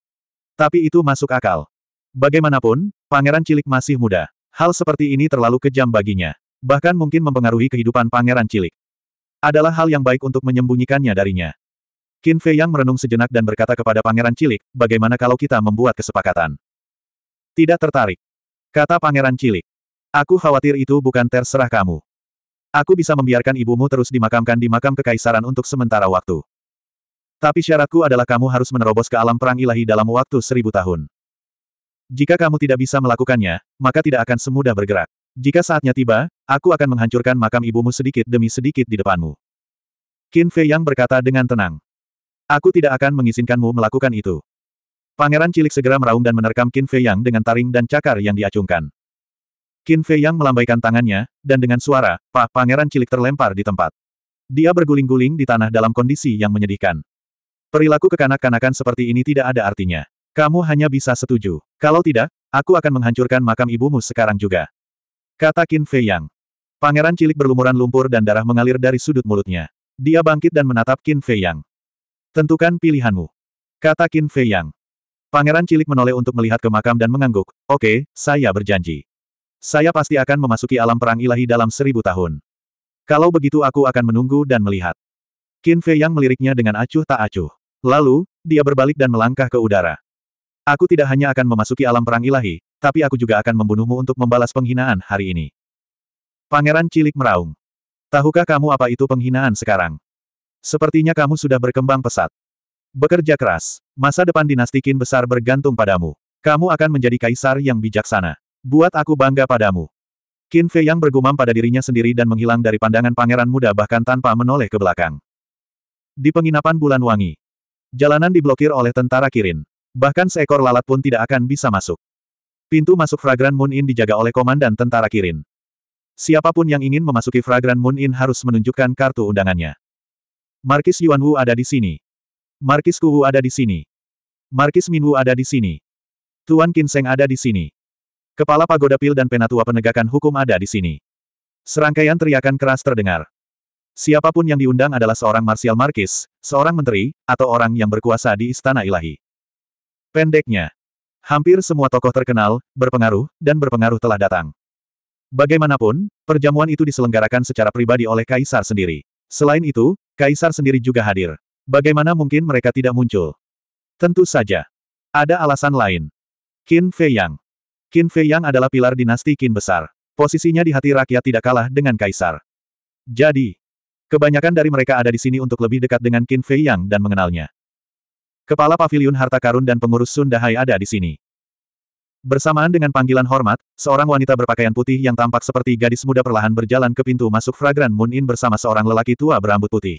Tapi itu masuk akal. Bagaimanapun, pangeran cilik masih muda. Hal seperti ini terlalu kejam baginya. Bahkan mungkin mempengaruhi kehidupan pangeran cilik. Adalah hal yang baik untuk menyembunyikannya darinya. Qin Fei yang merenung sejenak dan berkata kepada pangeran cilik, bagaimana kalau kita membuat kesepakatan? Tidak tertarik. Kata pangeran cilik. Aku khawatir itu bukan terserah kamu. Aku bisa membiarkan ibumu terus dimakamkan di makam kekaisaran untuk sementara waktu. Tapi syaratku adalah kamu harus menerobos ke alam perang ilahi dalam waktu seribu tahun. Jika kamu tidak bisa melakukannya, maka tidak akan semudah bergerak. Jika saatnya tiba, aku akan menghancurkan makam ibumu sedikit demi sedikit di depanmu. Qin Fei Yang berkata dengan tenang. Aku tidak akan mengizinkanmu melakukan itu. Pangeran cilik segera meraung dan menerkam Qin Fei Yang dengan taring dan cakar yang diacungkan. Qin Fei Yang melambaikan tangannya, dan dengan suara, Pak Pangeran Cilik terlempar di tempat. Dia berguling-guling di tanah dalam kondisi yang menyedihkan. Perilaku kekanak-kanakan seperti ini tidak ada artinya. Kamu hanya bisa setuju. Kalau tidak, aku akan menghancurkan makam ibumu sekarang juga. Kata Qin Fei Yang. Pangeran cilik berlumuran lumpur dan darah mengalir dari sudut mulutnya. Dia bangkit dan menatap Qin Fei Yang. Tentukan pilihanmu. Kata Qin Fei Yang. Pangeran cilik menoleh untuk melihat ke makam dan mengangguk, oke, okay, saya berjanji. Saya pasti akan memasuki alam perang ilahi dalam seribu tahun. Kalau begitu aku akan menunggu dan melihat. Qin Fei Yang meliriknya dengan acuh tak acuh. Lalu, dia berbalik dan melangkah ke udara. Aku tidak hanya akan memasuki alam perang ilahi, tapi aku juga akan membunuhmu untuk membalas penghinaan hari ini. Pangeran Cilik meraung. Tahukah kamu apa itu penghinaan sekarang? Sepertinya kamu sudah berkembang pesat. Bekerja keras, masa depan dinasti Qin besar bergantung padamu. Kamu akan menjadi kaisar yang bijaksana. Buat aku bangga padamu. Qin Fei yang bergumam pada dirinya sendiri dan menghilang dari pandangan pangeran muda bahkan tanpa menoleh ke belakang. Di penginapan bulan wangi. Jalanan diblokir oleh tentara Kirin. Bahkan seekor lalat pun tidak akan bisa masuk. Pintu masuk Fragran Moon Inn dijaga oleh komandan tentara Kirin. Siapapun yang ingin memasuki Fragran Moon Inn harus menunjukkan kartu undangannya. Markis Yuan Wu ada di sini. Markis Ku Wu ada di sini. Markis Min Wu ada di sini. Tuan Kinseng ada di sini. Kepala pagoda pil dan penatua penegakan hukum ada di sini. Serangkaian teriakan keras terdengar. Siapapun yang diundang adalah seorang Marsial Markis, seorang menteri, atau orang yang berkuasa di Istana Ilahi. Pendeknya, hampir semua tokoh terkenal, berpengaruh, dan berpengaruh telah datang. Bagaimanapun, perjamuan itu diselenggarakan secara pribadi oleh Kaisar sendiri. Selain itu, Kaisar sendiri juga hadir. Bagaimana mungkin mereka tidak muncul? Tentu saja. Ada alasan lain. Qin Fei Yang. Qin Fei Yang adalah pilar dinasti Qin besar. Posisinya di hati rakyat tidak kalah dengan kaisar. Jadi, kebanyakan dari mereka ada di sini untuk lebih dekat dengan Qin Fei Yang dan mengenalnya. Kepala Paviliun Harta Karun dan pengurus Sun Hai ada di sini. Bersamaan dengan panggilan hormat, seorang wanita berpakaian putih yang tampak seperti gadis muda perlahan berjalan ke pintu masuk Fragran Moon Inn bersama seorang lelaki tua berambut putih.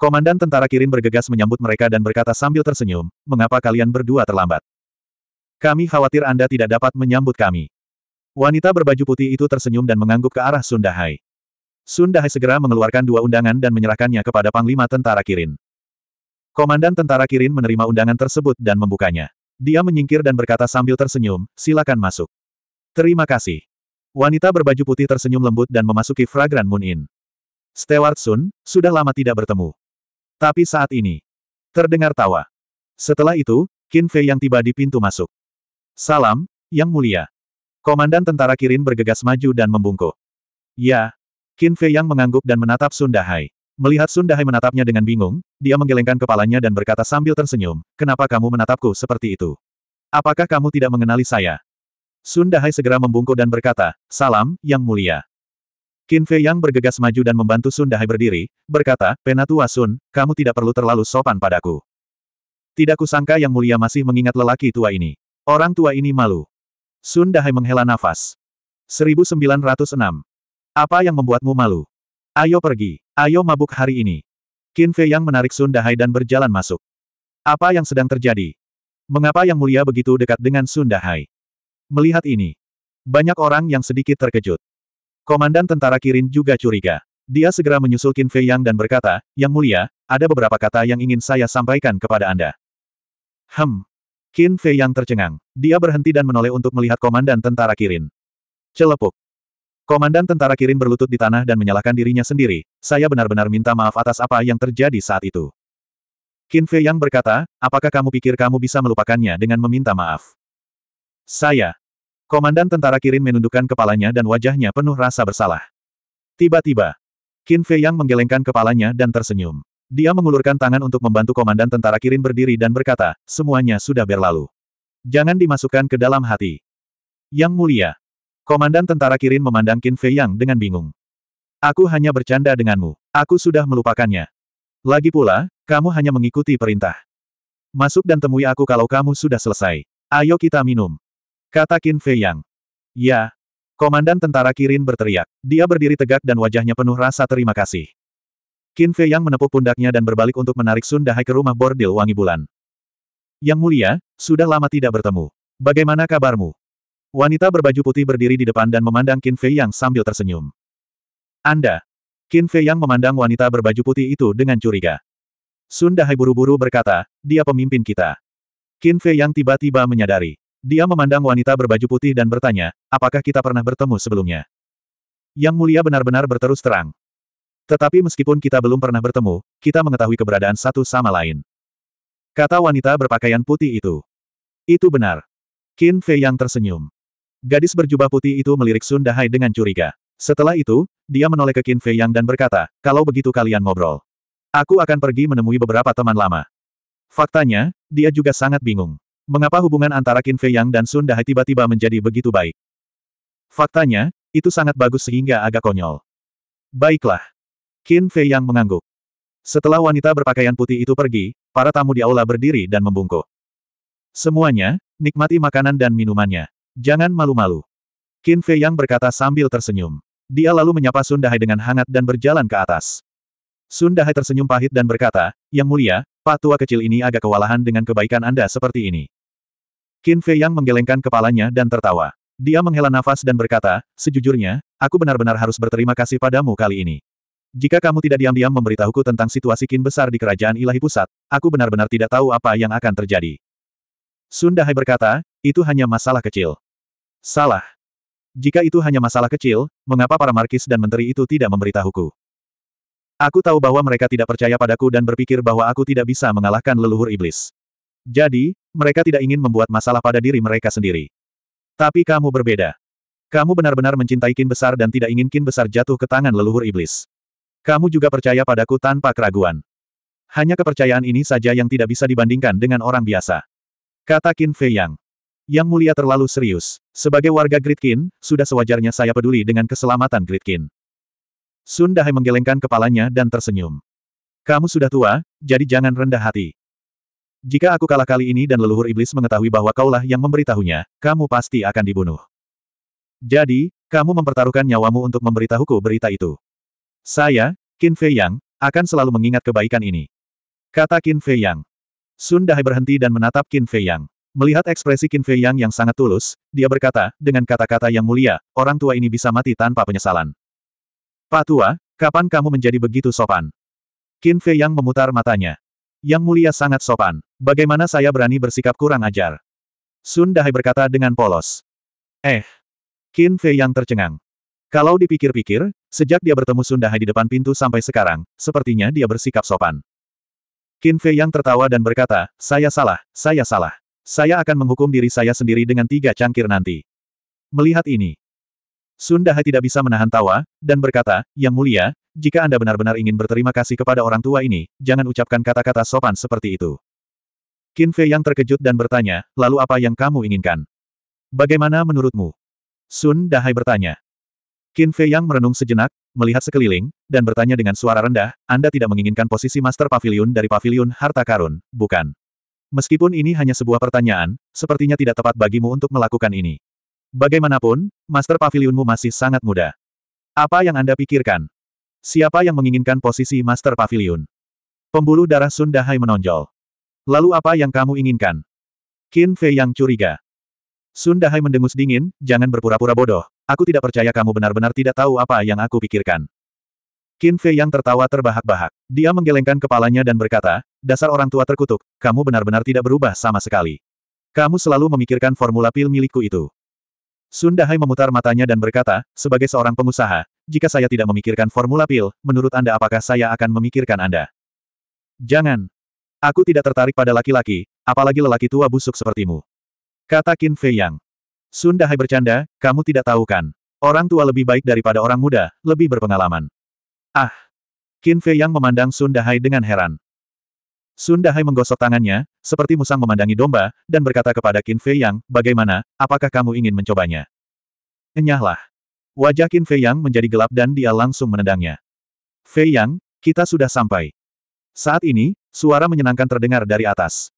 Komandan tentara Kirin bergegas menyambut mereka dan berkata sambil tersenyum, mengapa kalian berdua terlambat? Kami khawatir Anda tidak dapat menyambut kami. Wanita berbaju putih itu tersenyum dan mengangguk ke arah Sundahai. Sundahai segera mengeluarkan dua undangan dan menyerahkannya kepada Panglima Tentara Kirin. Komandan Tentara Kirin menerima undangan tersebut dan membukanya. Dia menyingkir dan berkata sambil tersenyum, silakan masuk. Terima kasih. Wanita berbaju putih tersenyum lembut dan memasuki Fragran Moon Inn. Stewart Sun, sudah lama tidak bertemu. Tapi saat ini, terdengar tawa. Setelah itu, Kin Fei yang tiba di pintu masuk. Salam, Yang Mulia. Komandan tentara Kirin bergegas maju dan membungkuk. Ya. Qin Fei Yang mengangguk dan menatap Sun Dahai. Melihat Sun Dahai menatapnya dengan bingung, dia menggelengkan kepalanya dan berkata sambil tersenyum, kenapa kamu menatapku seperti itu? Apakah kamu tidak mengenali saya? Sun Dahai segera membungkuk dan berkata, Salam, Yang Mulia. Qin Fei Yang bergegas maju dan membantu Sun Dahai berdiri, berkata, Penatua Sun, kamu tidak perlu terlalu sopan padaku. Tidak kusangka Yang Mulia masih mengingat lelaki tua ini. Orang tua ini malu. Sun Dahai menghela nafas. 1906. Apa yang membuatmu malu? Ayo pergi, ayo mabuk hari ini. Qin Fei Yang menarik Sun Dahai dan berjalan masuk. Apa yang sedang terjadi? Mengapa Yang Mulia begitu dekat dengan Sun Dahai? Melihat ini, banyak orang yang sedikit terkejut. Komandan tentara Kirin juga curiga. Dia segera menyusul Qin Fei Yang dan berkata, Yang Mulia, ada beberapa kata yang ingin saya sampaikan kepada Anda. Hmm, Qin Fei yang tercengang. Dia berhenti dan menoleh untuk melihat komandan tentara Kirin. Celepuk. Komandan tentara Kirin berlutut di tanah dan menyalahkan dirinya sendiri. Saya benar-benar minta maaf atas apa yang terjadi saat itu. Qin Fei yang berkata, apakah kamu pikir kamu bisa melupakannya dengan meminta maaf? Saya. Komandan tentara Kirin menundukkan kepalanya dan wajahnya penuh rasa bersalah. Tiba-tiba, Qin Fei yang menggelengkan kepalanya dan tersenyum. Dia mengulurkan tangan untuk membantu komandan tentara Kirin berdiri dan berkata, semuanya sudah berlalu. Jangan dimasukkan ke dalam hati. Yang mulia. Komandan tentara Kirin memandang Qin Fei Yang dengan bingung. Aku hanya bercanda denganmu. Aku sudah melupakannya. Lagi pula, kamu hanya mengikuti perintah. Masuk dan temui aku kalau kamu sudah selesai. Ayo kita minum. Kata Qin Fei Yang. Ya. Komandan tentara Kirin berteriak. Dia berdiri tegak dan wajahnya penuh rasa terima kasih. Qin Fei yang menepuk pundaknya dan berbalik untuk menarik Sun Dahai ke rumah bordil wangi bulan. Yang mulia, sudah lama tidak bertemu. Bagaimana kabarmu? Wanita berbaju putih berdiri di depan dan memandang Qin Fei yang sambil tersenyum. Anda. Qin Fei yang memandang wanita berbaju putih itu dengan curiga. Sun Dahai buru-buru berkata, dia pemimpin kita. Qin Fei yang tiba-tiba menyadari. Dia memandang wanita berbaju putih dan bertanya, apakah kita pernah bertemu sebelumnya? Yang mulia benar-benar berterus terang. Tetapi meskipun kita belum pernah bertemu, kita mengetahui keberadaan satu sama lain. Kata wanita berpakaian putih itu. Itu benar. Qin Fei yang tersenyum. Gadis berjubah putih itu melirik Sun Dahai dengan curiga. Setelah itu, dia menoleh ke Qin Fei yang dan berkata, kalau begitu kalian ngobrol. Aku akan pergi menemui beberapa teman lama. Faktanya, dia juga sangat bingung. Mengapa hubungan antara Qin Fei yang dan Sun Dahai tiba-tiba menjadi begitu baik? Faktanya, itu sangat bagus sehingga agak konyol. Baiklah. Qin Fei yang mengangguk. Setelah wanita berpakaian putih itu pergi, para tamu di aula berdiri dan membungkuk. Semuanya, nikmati makanan dan minumannya. Jangan malu-malu. Qin Fei yang berkata sambil tersenyum. Dia lalu menyapa Dahai dengan hangat dan berjalan ke atas. Dahai tersenyum pahit dan berkata, Yang mulia, Pak Tua kecil ini agak kewalahan dengan kebaikan Anda seperti ini. Qin Fei yang menggelengkan kepalanya dan tertawa. Dia menghela nafas dan berkata, Sejujurnya, aku benar-benar harus berterima kasih padamu kali ini. Jika kamu tidak diam-diam memberitahuku tentang situasi kin besar di kerajaan ilahi pusat, aku benar-benar tidak tahu apa yang akan terjadi. Sunda Hai berkata, itu hanya masalah kecil. Salah. Jika itu hanya masalah kecil, mengapa para markis dan menteri itu tidak memberitahuku? Aku tahu bahwa mereka tidak percaya padaku dan berpikir bahwa aku tidak bisa mengalahkan leluhur iblis. Jadi, mereka tidak ingin membuat masalah pada diri mereka sendiri. Tapi kamu berbeda. Kamu benar-benar mencintai kin besar dan tidak ingin kin besar jatuh ke tangan leluhur iblis. Kamu juga percaya padaku tanpa keraguan. Hanya kepercayaan ini saja yang tidak bisa dibandingkan dengan orang biasa. Kata Qin Fei Yang. Yang mulia terlalu serius. Sebagai warga Gridkin, sudah sewajarnya saya peduli dengan keselamatan Gridkin. Sun Dahai menggelengkan kepalanya dan tersenyum. Kamu sudah tua, jadi jangan rendah hati. Jika aku kalah kali ini dan leluhur iblis mengetahui bahwa kaulah yang memberitahunya, kamu pasti akan dibunuh. Jadi, kamu mempertaruhkan nyawamu untuk memberitahuku berita itu. Saya, Qin Fei Yang, akan selalu mengingat kebaikan ini. Kata Qin Fei Yang. Sun Dahai berhenti dan menatap Qin Fei Yang. Melihat ekspresi Qin Fei Yang yang sangat tulus, dia berkata, dengan kata-kata yang mulia, orang tua ini bisa mati tanpa penyesalan. Pak tua, kapan kamu menjadi begitu sopan? Qin Fei Yang memutar matanya. Yang mulia sangat sopan. Bagaimana saya berani bersikap kurang ajar? Sun Dahai berkata dengan polos. Eh. Qin Fei Yang tercengang. Kalau dipikir-pikir, sejak dia bertemu Sunda Sundahai di depan pintu sampai sekarang, sepertinya dia bersikap sopan. Qin Fei yang tertawa dan berkata, saya salah, saya salah. Saya akan menghukum diri saya sendiri dengan tiga cangkir nanti. Melihat ini, Sunda Sundahai tidak bisa menahan tawa, dan berkata, Yang mulia, jika Anda benar-benar ingin berterima kasih kepada orang tua ini, jangan ucapkan kata-kata sopan seperti itu. Qin Fei yang terkejut dan bertanya, lalu apa yang kamu inginkan? Bagaimana menurutmu? Sun Dahai bertanya. Qin Fei Yang merenung sejenak, melihat sekeliling, dan bertanya dengan suara rendah, Anda tidak menginginkan posisi Master Pavilion dari Pavilion Harta Karun, bukan? Meskipun ini hanya sebuah pertanyaan, sepertinya tidak tepat bagimu untuk melakukan ini. Bagaimanapun, Master Pavilionmu masih sangat muda. Apa yang Anda pikirkan? Siapa yang menginginkan posisi Master Pavilion? Pembuluh darah Sun Dahai menonjol. Lalu apa yang kamu inginkan? Qin Fei yang curiga. Sun Dahai mendengus dingin, jangan berpura-pura bodoh, Aku tidak percaya kamu benar-benar tidak tahu apa yang aku pikirkan. Qin Fei yang tertawa terbahak-bahak. Dia menggelengkan kepalanya dan berkata, dasar orang tua terkutuk, kamu benar-benar tidak berubah sama sekali. Kamu selalu memikirkan formula pil milikku itu. Sun Dahai memutar matanya dan berkata, sebagai seorang pengusaha, jika saya tidak memikirkan formula pil, menurut Anda apakah saya akan memikirkan Anda? Jangan. Aku tidak tertarik pada laki-laki, apalagi lelaki tua busuk sepertimu. Kata Qin Fei Yang. Sun Dahai bercanda, kamu tidak tahu kan? Orang tua lebih baik daripada orang muda, lebih berpengalaman. Ah! Qin Fei Yang memandang Sun Dahai dengan heran. Sun Dahai menggosok tangannya, seperti musang memandangi domba, dan berkata kepada Qin Fei Yang, bagaimana, apakah kamu ingin mencobanya? Enyahlah. Wajah Qin Fei Yang menjadi gelap dan dia langsung menendangnya. Fei Yang, kita sudah sampai. Saat ini, suara menyenangkan terdengar dari atas.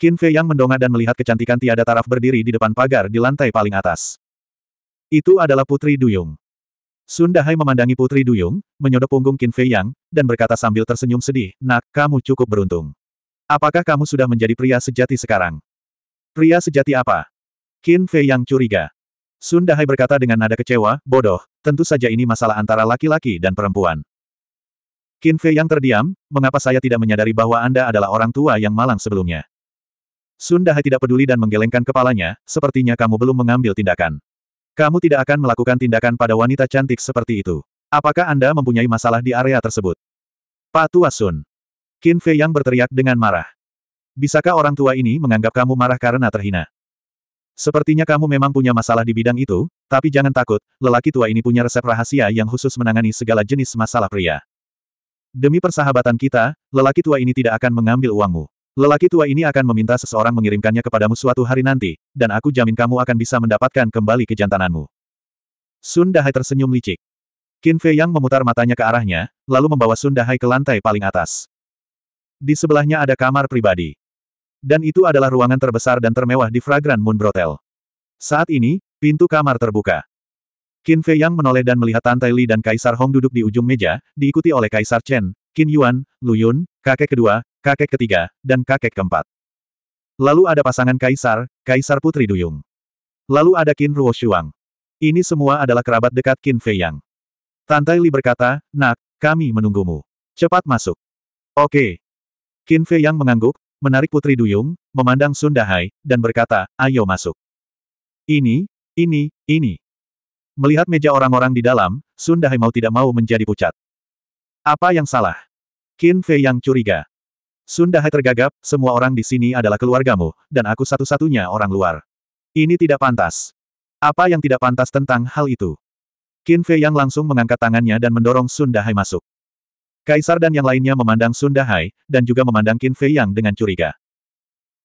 Qin Fei yang mendongak dan melihat kecantikan tiada taraf berdiri di depan pagar di lantai paling atas. Itu adalah Putri Duyung. Sun Dahai memandangi Putri Duyung, menyodok punggung Qin Fei Yang, dan berkata sambil tersenyum sedih, Nak, kamu cukup beruntung. Apakah kamu sudah menjadi pria sejati sekarang? Pria sejati apa? Qin Fei Yang curiga. Sun Dahai berkata dengan nada kecewa, bodoh, tentu saja ini masalah antara laki-laki dan perempuan. Qin Fei Yang terdiam, mengapa saya tidak menyadari bahwa Anda adalah orang tua yang malang sebelumnya? dahai tidak peduli dan menggelengkan kepalanya, sepertinya kamu belum mengambil tindakan. Kamu tidak akan melakukan tindakan pada wanita cantik seperti itu. Apakah Anda mempunyai masalah di area tersebut? Pak Tua Sun? Qin Fei yang berteriak dengan marah. Bisakah orang tua ini menganggap kamu marah karena terhina? Sepertinya kamu memang punya masalah di bidang itu, tapi jangan takut, lelaki tua ini punya resep rahasia yang khusus menangani segala jenis masalah pria. Demi persahabatan kita, lelaki tua ini tidak akan mengambil uangmu. Lelaki tua ini akan meminta seseorang mengirimkannya kepadamu suatu hari nanti, dan aku jamin kamu akan bisa mendapatkan kembali kejantananmu. Sun Dahai tersenyum licik. Qin Fei Yang memutar matanya ke arahnya, lalu membawa Sun Dahai ke lantai paling atas. Di sebelahnya ada kamar pribadi. Dan itu adalah ruangan terbesar dan termewah di Fragrant Moon Brotel. Saat ini, pintu kamar terbuka. Qin Fei Yang menoleh dan melihat Tante Li dan Kaisar Hong duduk di ujung meja, diikuti oleh Kaisar Chen, Qin Yuan, Lu Yun, kakek kedua, kakek ketiga, dan kakek keempat. Lalu ada pasangan kaisar, kaisar putri duyung. Lalu ada Qin Ruo Shuang. Ini semua adalah kerabat dekat Qin Fei Yang. Tante Li berkata, Nak, kami menunggumu. Cepat masuk. Oke. Qin Fei Yang mengangguk, menarik putri duyung, memandang Sun Dahai, dan berkata, ayo masuk. Ini, ini, ini. Melihat meja orang-orang di dalam, Sun Dahai mau tidak mau menjadi pucat. Apa yang salah? Qin Fei yang curiga. Sundahai tergagap, semua orang di sini adalah keluargamu, dan aku satu-satunya orang luar. Ini tidak pantas. Apa yang tidak pantas tentang hal itu? Qin Fei yang langsung mengangkat tangannya dan mendorong Sundahai masuk. Kaisar dan yang lainnya memandang Sundahai, dan juga memandang Qin Fei yang dengan curiga.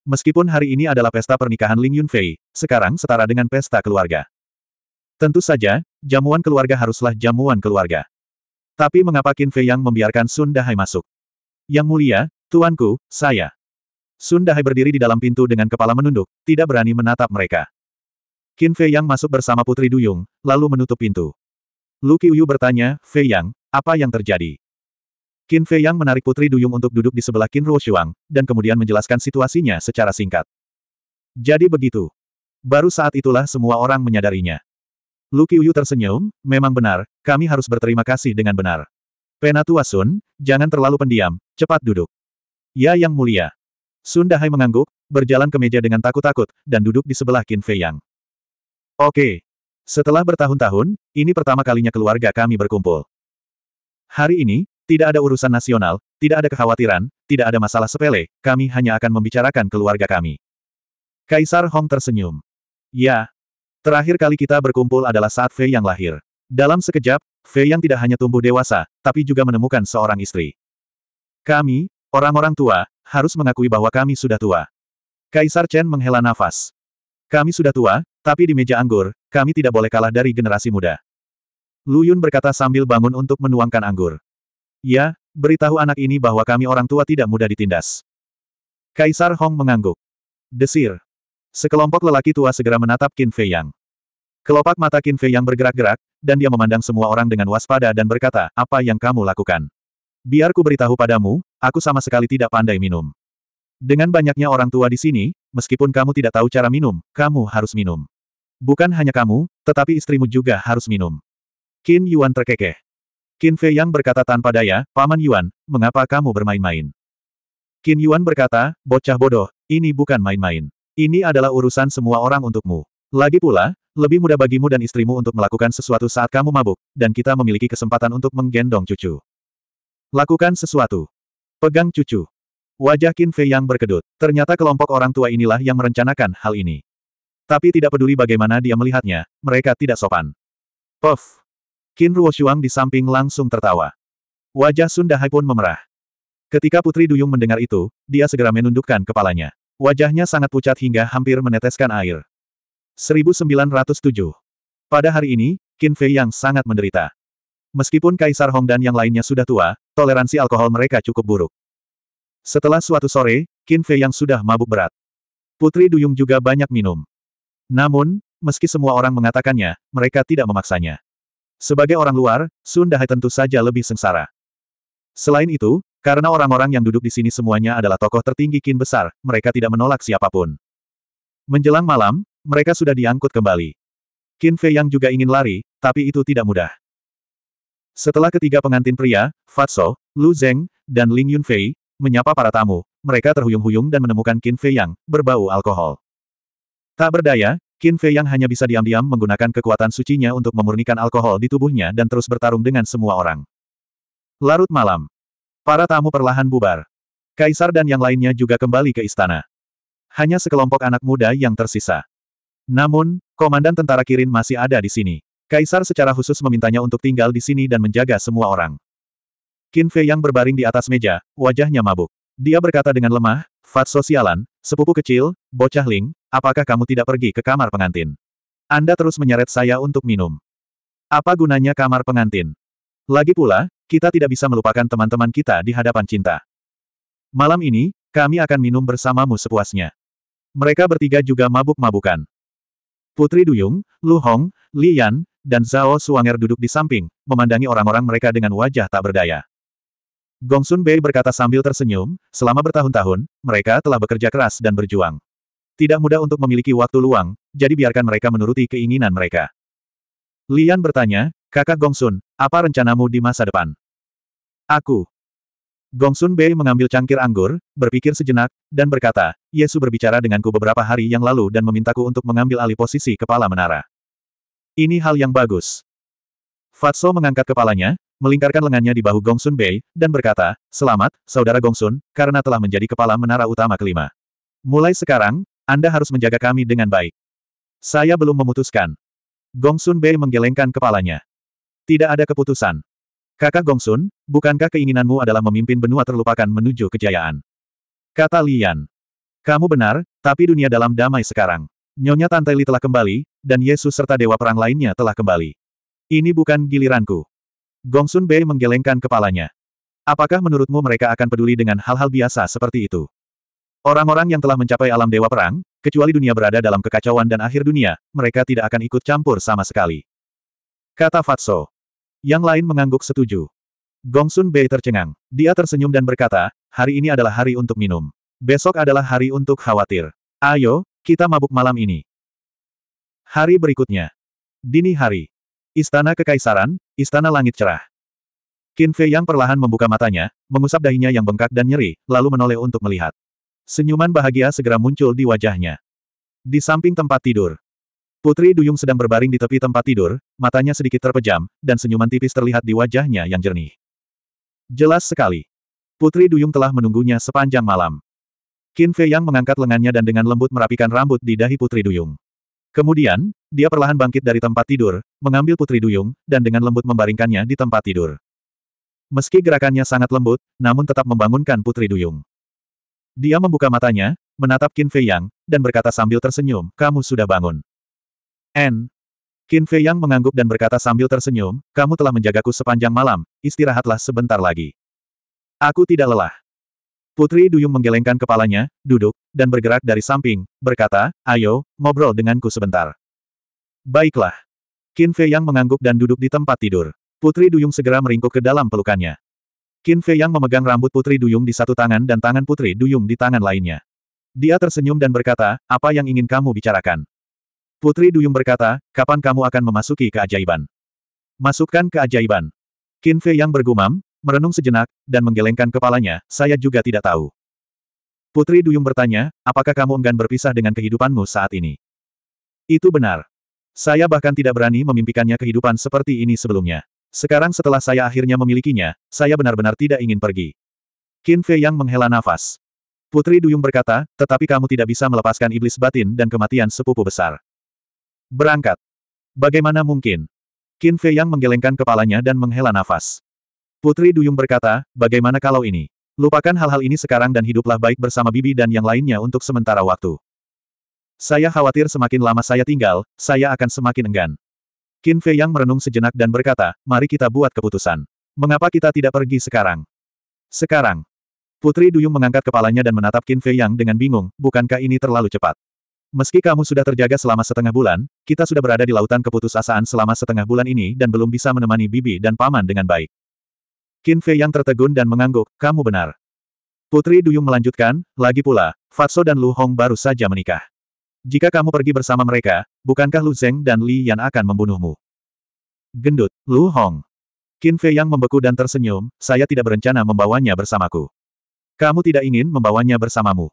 Meskipun hari ini adalah pesta pernikahan Ling Yunfei, sekarang setara dengan pesta keluarga. Tentu saja, jamuan keluarga haruslah jamuan keluarga. Tapi mengapa Qin Fei yang membiarkan Sundahai masuk? Yang mulia, Tuanku, saya. Sun Dahai berdiri di dalam pintu dengan kepala menunduk, tidak berani menatap mereka. Qin Fei Yang masuk bersama Putri Duyung, lalu menutup pintu. Lu Qiuyu bertanya, Fei Yang, apa yang terjadi? Qin Fei Yang menarik Putri Duyung untuk duduk di sebelah Qin Ruoshuang, dan kemudian menjelaskan situasinya secara singkat. Jadi begitu. Baru saat itulah semua orang menyadarinya. Lu Qiuyu tersenyum, memang benar, kami harus berterima kasih dengan benar. Penatua Sun, jangan terlalu pendiam, cepat duduk. Ya Yang Mulia. Sun Dahai mengangguk, berjalan ke meja dengan takut-takut, dan duduk di sebelah Qin Fei Yang. Oke. Setelah bertahun-tahun, ini pertama kalinya keluarga kami berkumpul. Hari ini, tidak ada urusan nasional, tidak ada kekhawatiran, tidak ada masalah sepele, kami hanya akan membicarakan keluarga kami. Kaisar Hong tersenyum. Ya. Terakhir kali kita berkumpul adalah saat Fei Yang lahir. Dalam sekejap, Fei Yang tidak hanya tumbuh dewasa, tapi juga menemukan seorang istri. Kami, Orang-orang tua, harus mengakui bahwa kami sudah tua. Kaisar Chen menghela nafas. Kami sudah tua, tapi di meja anggur, kami tidak boleh kalah dari generasi muda. Lu Yun berkata sambil bangun untuk menuangkan anggur. Ya, beritahu anak ini bahwa kami orang tua tidak mudah ditindas. Kaisar Hong mengangguk. Desir. Sekelompok lelaki tua segera menatap Qin Fei Yang. Kelopak mata Qin Fei Yang bergerak-gerak, dan dia memandang semua orang dengan waspada dan berkata, apa yang kamu lakukan? Biar ku beritahu padamu, aku sama sekali tidak pandai minum. Dengan banyaknya orang tua di sini, meskipun kamu tidak tahu cara minum, kamu harus minum. Bukan hanya kamu, tetapi istrimu juga harus minum. Qin Yuan terkekeh. Qin Fei Yang berkata tanpa daya, Paman Yuan, mengapa kamu bermain-main? Qin Yuan berkata, bocah bodoh, ini bukan main-main. Ini adalah urusan semua orang untukmu. Lagi pula, lebih mudah bagimu dan istrimu untuk melakukan sesuatu saat kamu mabuk, dan kita memiliki kesempatan untuk menggendong cucu. Lakukan sesuatu. Pegang cucu. Wajah Qin Fei yang berkedut. Ternyata kelompok orang tua inilah yang merencanakan hal ini. Tapi tidak peduli bagaimana dia melihatnya, mereka tidak sopan. Puff. Qin Ruoshuang di samping langsung tertawa. Wajah Sun Dahai pun memerah. Ketika Putri Duyung mendengar itu, dia segera menundukkan kepalanya. Wajahnya sangat pucat hingga hampir meneteskan air. 1907. Pada hari ini, Qin Fei yang sangat menderita. Meskipun Kaisar Hong dan yang lainnya sudah tua, toleransi alkohol mereka cukup buruk. Setelah suatu sore, Qin Fei yang sudah mabuk berat. Putri Duyung juga banyak minum. Namun, meski semua orang mengatakannya, mereka tidak memaksanya. Sebagai orang luar, Sun Dahai tentu saja lebih sengsara. Selain itu, karena orang-orang yang duduk di sini semuanya adalah tokoh tertinggi Qin besar, mereka tidak menolak siapapun. Menjelang malam, mereka sudah diangkut kembali. Qin Fei yang juga ingin lari, tapi itu tidak mudah. Setelah ketiga pengantin pria, Fatso, Lu Zeng, dan Ling Yunfei, menyapa para tamu, mereka terhuyung-huyung dan menemukan Qin Fei Yang, berbau alkohol. Tak berdaya, Qin Fei Yang hanya bisa diam-diam menggunakan kekuatan sucinya untuk memurnikan alkohol di tubuhnya dan terus bertarung dengan semua orang. Larut malam. Para tamu perlahan bubar. Kaisar dan yang lainnya juga kembali ke istana. Hanya sekelompok anak muda yang tersisa. Namun, komandan tentara Kirin masih ada di sini. Kaisar secara khusus memintanya untuk tinggal di sini dan menjaga semua orang. Qin Fei yang berbaring di atas meja, wajahnya mabuk. Dia berkata dengan lemah, Fat Sosialan, sepupu kecil, bocah Ling, apakah kamu tidak pergi ke kamar pengantin? Anda terus menyeret saya untuk minum. Apa gunanya kamar pengantin? Lagi pula, kita tidak bisa melupakan teman-teman kita di hadapan cinta. Malam ini, kami akan minum bersamamu sepuasnya. Mereka bertiga juga mabuk-mabukan. Putri Duyung, Lu Hong, Li Yan, dan Zhao Suanger duduk di samping, memandangi orang-orang mereka dengan wajah tak berdaya. Gong Sun Bei berkata sambil tersenyum, selama bertahun-tahun, mereka telah bekerja keras dan berjuang. Tidak mudah untuk memiliki waktu luang, jadi biarkan mereka menuruti keinginan mereka. Lian bertanya, kakak Gong Sun, apa rencanamu di masa depan? Aku. Gong Sun Bei mengambil cangkir anggur, berpikir sejenak, dan berkata, Yesu berbicara denganku beberapa hari yang lalu dan memintaku untuk mengambil alih posisi kepala menara. Ini hal yang bagus. Fatso mengangkat kepalanya, melingkarkan lengannya di bahu Gongsun Bei, dan berkata, Selamat, Saudara Gongsun, karena telah menjadi kepala menara utama kelima. Mulai sekarang, Anda harus menjaga kami dengan baik. Saya belum memutuskan. Gongsun Bei menggelengkan kepalanya. Tidak ada keputusan. Kakak Gongsun, bukankah keinginanmu adalah memimpin benua terlupakan menuju kejayaan? Kata Lian. Kamu benar, tapi dunia dalam damai sekarang. Nyonya Li telah kembali, dan Yesus serta dewa perang lainnya telah kembali. Ini bukan giliranku. Gongsun Bei menggelengkan kepalanya. Apakah menurutmu mereka akan peduli dengan hal-hal biasa seperti itu? Orang-orang yang telah mencapai alam dewa perang, kecuali dunia berada dalam kekacauan dan akhir dunia, mereka tidak akan ikut campur sama sekali. Kata Fatso. Yang lain mengangguk setuju. Gongsun Bei tercengang. Dia tersenyum dan berkata, hari ini adalah hari untuk minum. Besok adalah hari untuk khawatir. Ayo, kita mabuk malam ini. Hari berikutnya. Dini hari. Istana Kekaisaran, Istana Langit Cerah. Qin Fei yang perlahan membuka matanya, mengusap dahinya yang bengkak dan nyeri, lalu menoleh untuk melihat. Senyuman bahagia segera muncul di wajahnya. Di samping tempat tidur. Putri Duyung sedang berbaring di tepi tempat tidur, matanya sedikit terpejam, dan senyuman tipis terlihat di wajahnya yang jernih. Jelas sekali. Putri Duyung telah menunggunya sepanjang malam. Qin Fei yang mengangkat lengannya dan dengan lembut merapikan rambut di dahi Putri Duyung. Kemudian, dia perlahan bangkit dari tempat tidur, mengambil Putri Duyung, dan dengan lembut membaringkannya di tempat tidur. Meski gerakannya sangat lembut, namun tetap membangunkan Putri Duyung. Dia membuka matanya, menatap Qin Fei Yang, dan berkata sambil tersenyum, kamu sudah bangun. N. Qin Fei Yang mengangguk dan berkata sambil tersenyum, kamu telah menjagaku sepanjang malam, istirahatlah sebentar lagi. Aku tidak lelah. Putri Duyung menggelengkan kepalanya, duduk, dan bergerak dari samping, berkata, ayo, ngobrol denganku sebentar. Baiklah. Qin Fei Yang mengangguk dan duduk di tempat tidur. Putri Duyung segera meringkuk ke dalam pelukannya. Qin Fei Yang memegang rambut Putri Duyung di satu tangan dan tangan Putri Duyung di tangan lainnya. Dia tersenyum dan berkata, apa yang ingin kamu bicarakan? Putri Duyung berkata, kapan kamu akan memasuki keajaiban? Masukkan keajaiban. Qin Fei Yang bergumam, merenung sejenak, dan menggelengkan kepalanya, saya juga tidak tahu. Putri Duyung bertanya, apakah kamu enggan berpisah dengan kehidupanmu saat ini? Itu benar. Saya bahkan tidak berani memimpikannya kehidupan seperti ini sebelumnya. Sekarang setelah saya akhirnya memilikinya, saya benar-benar tidak ingin pergi. Qin Fei yang menghela nafas. Putri Duyung berkata, tetapi kamu tidak bisa melepaskan iblis batin dan kematian sepupu besar. Berangkat. Bagaimana mungkin? Qin Fei yang menggelengkan kepalanya dan menghela nafas. Putri Duyung berkata, bagaimana kalau ini? Lupakan hal-hal ini sekarang dan hiduplah baik bersama Bibi dan yang lainnya untuk sementara waktu. Saya khawatir semakin lama saya tinggal, saya akan semakin enggan. Qin Fei Yang merenung sejenak dan berkata, mari kita buat keputusan. Mengapa kita tidak pergi sekarang? Sekarang. Putri Duyung mengangkat kepalanya dan menatap Qin Fei Yang dengan bingung, bukankah ini terlalu cepat? Meski kamu sudah terjaga selama setengah bulan, kita sudah berada di lautan keputusasaan selama setengah bulan ini dan belum bisa menemani Bibi dan Paman dengan baik. Qin Fei yang tertegun dan mengangguk, kamu benar. Putri Duyung melanjutkan, lagi pula, Fatso dan Lu Hong baru saja menikah. Jika kamu pergi bersama mereka, bukankah Lu Zeng dan Li Yan akan membunuhmu? Gendut, Lu Hong. Qin Fei yang membeku dan tersenyum, saya tidak berencana membawanya bersamaku. Kamu tidak ingin membawanya bersamamu.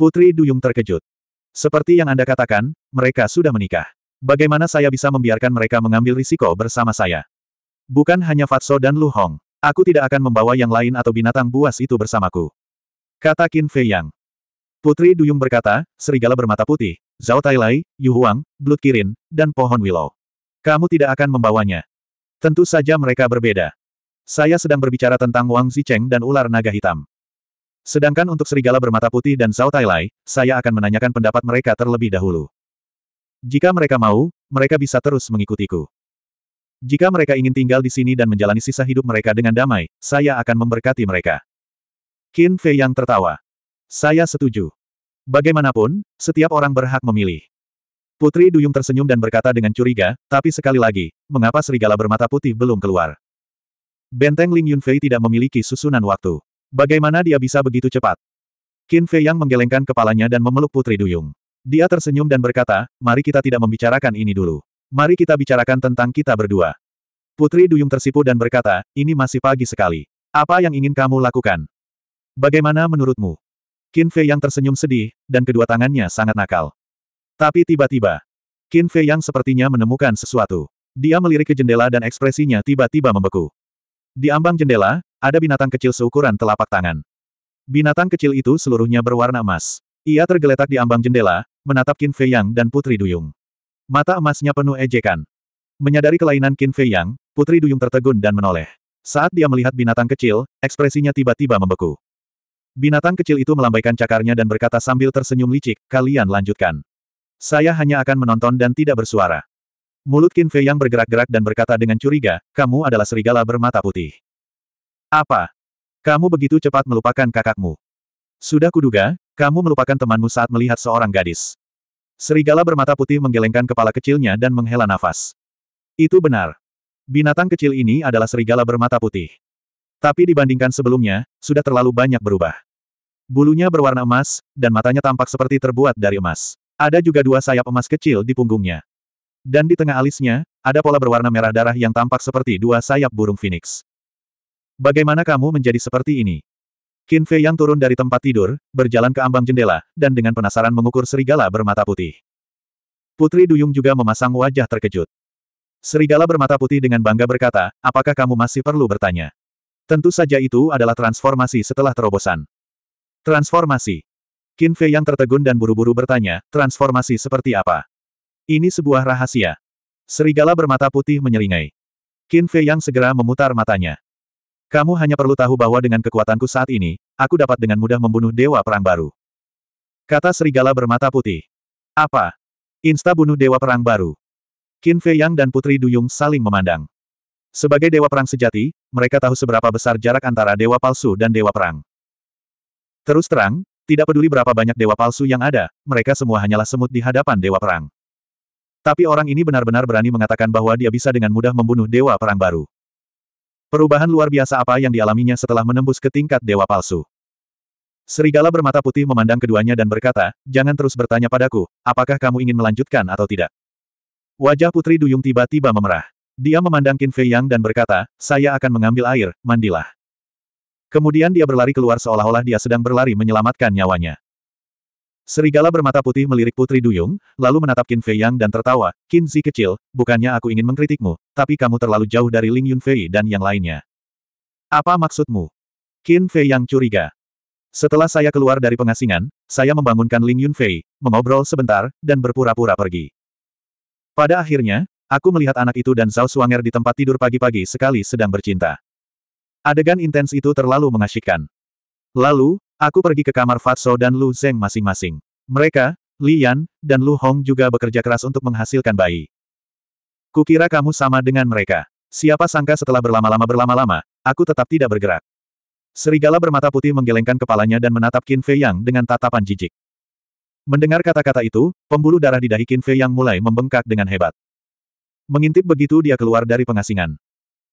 Putri Duyung terkejut. Seperti yang Anda katakan, mereka sudah menikah. Bagaimana saya bisa membiarkan mereka mengambil risiko bersama saya? Bukan hanya Fatso dan Lu Hong. Aku tidak akan membawa yang lain atau binatang buas itu bersamaku. Kata Qin Fei Yang. Putri Duyung berkata, serigala bermata putih, Zhao Lai, Yu Huang, Blood Kirin, dan pohon Willow. Kamu tidak akan membawanya. Tentu saja mereka berbeda. Saya sedang berbicara tentang Wang Zicheng dan ular naga hitam. Sedangkan untuk serigala bermata putih dan Zhao Lai, saya akan menanyakan pendapat mereka terlebih dahulu. Jika mereka mau, mereka bisa terus mengikutiku. Jika mereka ingin tinggal di sini dan menjalani sisa hidup mereka dengan damai, saya akan memberkati mereka. Qin Fei yang tertawa. Saya setuju. Bagaimanapun, setiap orang berhak memilih. Putri Duyung tersenyum dan berkata dengan curiga, tapi sekali lagi, mengapa serigala bermata putih belum keluar? Benteng Ling Yunfei tidak memiliki susunan waktu. Bagaimana dia bisa begitu cepat? Qin Fei Yang menggelengkan kepalanya dan memeluk Putri Duyung. Dia tersenyum dan berkata, mari kita tidak membicarakan ini dulu. Mari kita bicarakan tentang kita berdua. Putri Duyung tersipu dan berkata, ini masih pagi sekali. Apa yang ingin kamu lakukan? Bagaimana menurutmu? Qin Fei yang tersenyum sedih, dan kedua tangannya sangat nakal. Tapi tiba-tiba, Qin Fei yang sepertinya menemukan sesuatu. Dia melirik ke jendela dan ekspresinya tiba-tiba membeku. Di ambang jendela, ada binatang kecil seukuran telapak tangan. Binatang kecil itu seluruhnya berwarna emas. Ia tergeletak di ambang jendela, menatap Qin Fei Yang dan Putri Duyung. Mata emasnya penuh ejekan. Menyadari kelainan Qin Fei Yang, Putri Duyung tertegun dan menoleh. Saat dia melihat binatang kecil, ekspresinya tiba-tiba membeku. Binatang kecil itu melambaikan cakarnya dan berkata sambil tersenyum licik, kalian lanjutkan. Saya hanya akan menonton dan tidak bersuara. Mulut Qin Fei Yang bergerak-gerak dan berkata dengan curiga, kamu adalah serigala bermata putih. Apa? Kamu begitu cepat melupakan kakakmu. Sudah kuduga, kamu melupakan temanmu saat melihat seorang gadis. Serigala bermata putih menggelengkan kepala kecilnya dan menghela nafas. Itu benar. Binatang kecil ini adalah serigala bermata putih. Tapi dibandingkan sebelumnya, sudah terlalu banyak berubah. Bulunya berwarna emas, dan matanya tampak seperti terbuat dari emas. Ada juga dua sayap emas kecil di punggungnya. Dan di tengah alisnya, ada pola berwarna merah darah yang tampak seperti dua sayap burung phoenix. Bagaimana kamu menjadi seperti ini? Qin Fei yang turun dari tempat tidur, berjalan ke ambang jendela, dan dengan penasaran mengukur serigala bermata putih. Putri Duyung juga memasang wajah terkejut. Serigala bermata putih dengan bangga berkata, apakah kamu masih perlu bertanya? Tentu saja itu adalah transformasi setelah terobosan. Transformasi. Qin Fei yang tertegun dan buru-buru bertanya, transformasi seperti apa? Ini sebuah rahasia. Serigala bermata putih menyeringai. Qin Fei yang segera memutar matanya. Kamu hanya perlu tahu bahwa dengan kekuatanku saat ini, aku dapat dengan mudah membunuh Dewa Perang Baru. Kata Serigala bermata putih. Apa? Insta bunuh Dewa Perang Baru. Qin Fei Yang dan Putri Duyung saling memandang. Sebagai Dewa Perang sejati, mereka tahu seberapa besar jarak antara Dewa Palsu dan Dewa Perang. Terus terang, tidak peduli berapa banyak Dewa Palsu yang ada, mereka semua hanyalah semut di hadapan Dewa Perang. Tapi orang ini benar-benar berani mengatakan bahwa dia bisa dengan mudah membunuh Dewa Perang Baru. Perubahan luar biasa apa yang dialaminya setelah menembus ke tingkat dewa palsu. Serigala bermata putih memandang keduanya dan berkata, jangan terus bertanya padaku, apakah kamu ingin melanjutkan atau tidak. Wajah Putri Duyung tiba-tiba memerah. Dia memandang Qin Fei Yang dan berkata, saya akan mengambil air, mandilah. Kemudian dia berlari keluar seolah-olah dia sedang berlari menyelamatkan nyawanya. Serigala bermata putih melirik Putri Duyung, lalu menatap Qin Fei Yang dan tertawa, Qin Zi kecil, bukannya aku ingin mengkritikmu, tapi kamu terlalu jauh dari Ling Yun Fei dan yang lainnya. Apa maksudmu? Qin Fei Yang curiga. Setelah saya keluar dari pengasingan, saya membangunkan Ling Yun Fei, mengobrol sebentar, dan berpura-pura pergi. Pada akhirnya, aku melihat anak itu dan Zhao Suanger di tempat tidur pagi-pagi sekali sedang bercinta. Adegan intens itu terlalu mengasyikkan. Lalu, Aku pergi ke kamar Fatso dan Lu Zeng masing-masing. Mereka, Li Yan, dan Lu Hong juga bekerja keras untuk menghasilkan bayi. Kukira kamu sama dengan mereka. Siapa sangka setelah berlama-lama berlama-lama, aku tetap tidak bergerak. Serigala bermata putih menggelengkan kepalanya dan menatap Qin Fei Yang dengan tatapan jijik. Mendengar kata-kata itu, pembuluh darah di dahi Qin Fei Yang mulai membengkak dengan hebat. Mengintip begitu dia keluar dari pengasingan.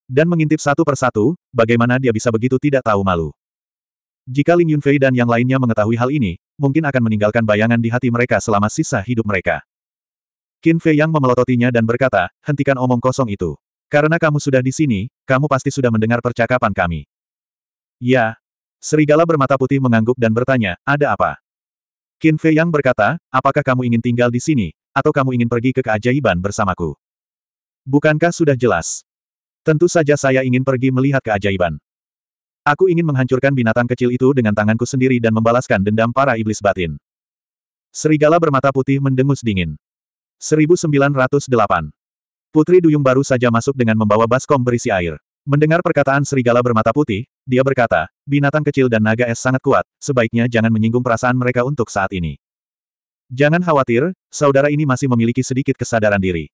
Dan mengintip satu persatu, bagaimana dia bisa begitu tidak tahu malu. Jika Ling Yunfei dan yang lainnya mengetahui hal ini, mungkin akan meninggalkan bayangan di hati mereka selama sisa hidup mereka. Qin Fei Yang memelototinya dan berkata, hentikan omong kosong itu. Karena kamu sudah di sini, kamu pasti sudah mendengar percakapan kami. Ya. Serigala bermata putih mengangguk dan bertanya, ada apa? Qin Fei Yang berkata, apakah kamu ingin tinggal di sini, atau kamu ingin pergi ke keajaiban bersamaku? Bukankah sudah jelas? Tentu saja saya ingin pergi melihat keajaiban. Aku ingin menghancurkan binatang kecil itu dengan tanganku sendiri dan membalaskan dendam para iblis batin. Serigala bermata putih mendengus dingin. 1908. Putri Duyung baru saja masuk dengan membawa baskom berisi air. Mendengar perkataan serigala bermata putih, dia berkata, binatang kecil dan naga es sangat kuat, sebaiknya jangan menyinggung perasaan mereka untuk saat ini. Jangan khawatir, saudara ini masih memiliki sedikit kesadaran diri.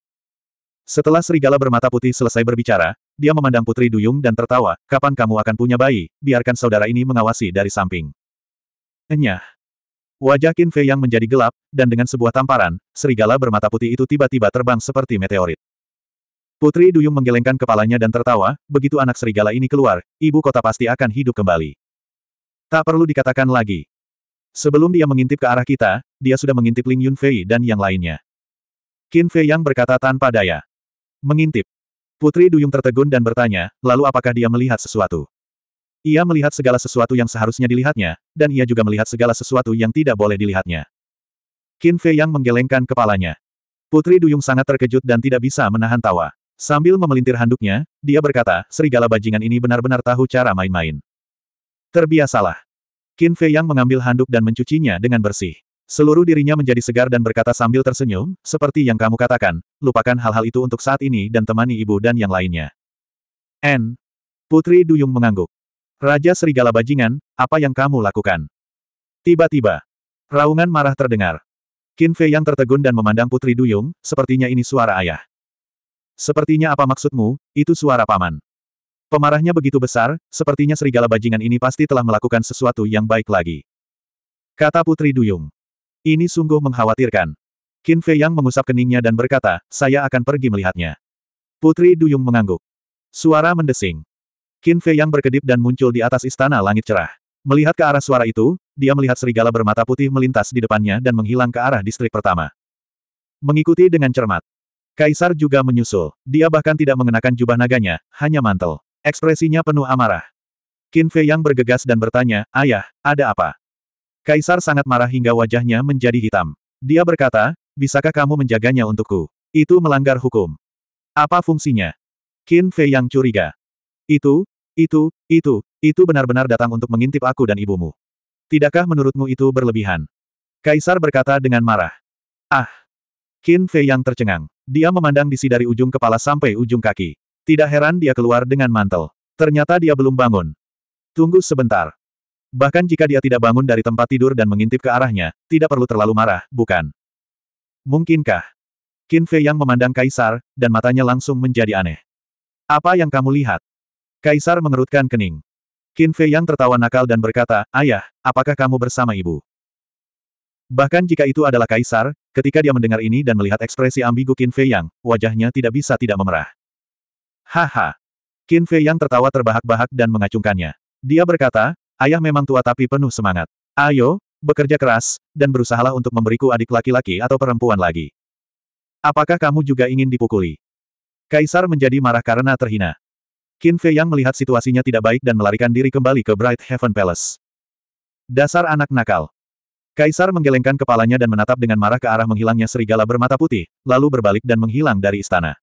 Setelah serigala bermata putih selesai berbicara, dia memandang Putri Duyung dan tertawa, kapan kamu akan punya bayi, biarkan saudara ini mengawasi dari samping. Enyah. Wajah Qin Fei yang menjadi gelap, dan dengan sebuah tamparan, serigala bermata putih itu tiba-tiba terbang seperti meteorit. Putri Duyung menggelengkan kepalanya dan tertawa, begitu anak serigala ini keluar, ibu kota pasti akan hidup kembali. Tak perlu dikatakan lagi. Sebelum dia mengintip ke arah kita, dia sudah mengintip Ling Yunfei dan yang lainnya. Qin Fei yang berkata tanpa daya. Mengintip. Putri Duyung tertegun dan bertanya, lalu apakah dia melihat sesuatu? Ia melihat segala sesuatu yang seharusnya dilihatnya, dan ia juga melihat segala sesuatu yang tidak boleh dilihatnya. Qin Fei yang menggelengkan kepalanya. Putri Duyung sangat terkejut dan tidak bisa menahan tawa. Sambil memelintir handuknya, dia berkata, serigala bajingan ini benar-benar tahu cara main-main. Terbiasalah. Qin Fei yang mengambil handuk dan mencucinya dengan bersih. Seluruh dirinya menjadi segar dan berkata sambil tersenyum, seperti yang kamu katakan, lupakan hal-hal itu untuk saat ini dan temani ibu dan yang lainnya. N. Putri Duyung mengangguk. Raja Serigala Bajingan, apa yang kamu lakukan? Tiba-tiba, raungan marah terdengar. Qin Fei yang tertegun dan memandang Putri Duyung, sepertinya ini suara ayah. Sepertinya apa maksudmu, itu suara paman. Pemarahnya begitu besar, sepertinya serigala bajingan ini pasti telah melakukan sesuatu yang baik lagi. Kata Putri Duyung. Ini sungguh mengkhawatirkan. Qin Fei Yang mengusap keningnya dan berkata, saya akan pergi melihatnya. Putri Duyung mengangguk. Suara mendesing. Qin Fei Yang berkedip dan muncul di atas istana langit cerah. Melihat ke arah suara itu, dia melihat serigala bermata putih melintas di depannya dan menghilang ke arah distrik pertama. Mengikuti dengan cermat. Kaisar juga menyusul. Dia bahkan tidak mengenakan jubah naganya, hanya mantel. Ekspresinya penuh amarah. Qin Fei Yang bergegas dan bertanya, Ayah, ada apa? Kaisar sangat marah hingga wajahnya menjadi hitam. Dia berkata, bisakah kamu menjaganya untukku? Itu melanggar hukum. Apa fungsinya? Qin Fei yang curiga. Itu, itu, itu, itu benar-benar datang untuk mengintip aku dan ibumu. Tidakkah menurutmu itu berlebihan? Kaisar berkata dengan marah. Ah! Qin Fei yang tercengang. Dia memandang Disi dari ujung kepala sampai ujung kaki. Tidak heran dia keluar dengan mantel. Ternyata dia belum bangun. Tunggu sebentar. Bahkan jika dia tidak bangun dari tempat tidur dan mengintip ke arahnya, tidak perlu terlalu marah, bukan? Mungkinkah? Qin Fei yang memandang Kaisar, dan matanya langsung menjadi aneh. Apa yang kamu lihat? Kaisar mengerutkan kening. Qin Fei yang tertawa nakal dan berkata, Ayah, apakah kamu bersama ibu? Bahkan jika itu adalah Kaisar, ketika dia mendengar ini dan melihat ekspresi ambigu Qin Fei yang, wajahnya tidak bisa tidak memerah. Haha. Qin Fei yang tertawa terbahak-bahak dan mengacungkannya. Dia berkata, Ayah memang tua tapi penuh semangat. Ayo, bekerja keras, dan berusahalah untuk memberiku adik laki-laki atau perempuan lagi. Apakah kamu juga ingin dipukuli? Kaisar menjadi marah karena terhina. Qin Fei yang melihat situasinya tidak baik dan melarikan diri kembali ke Bright Heaven Palace. Dasar anak nakal. Kaisar menggelengkan kepalanya dan menatap dengan marah ke arah menghilangnya serigala bermata putih, lalu berbalik dan menghilang dari istana.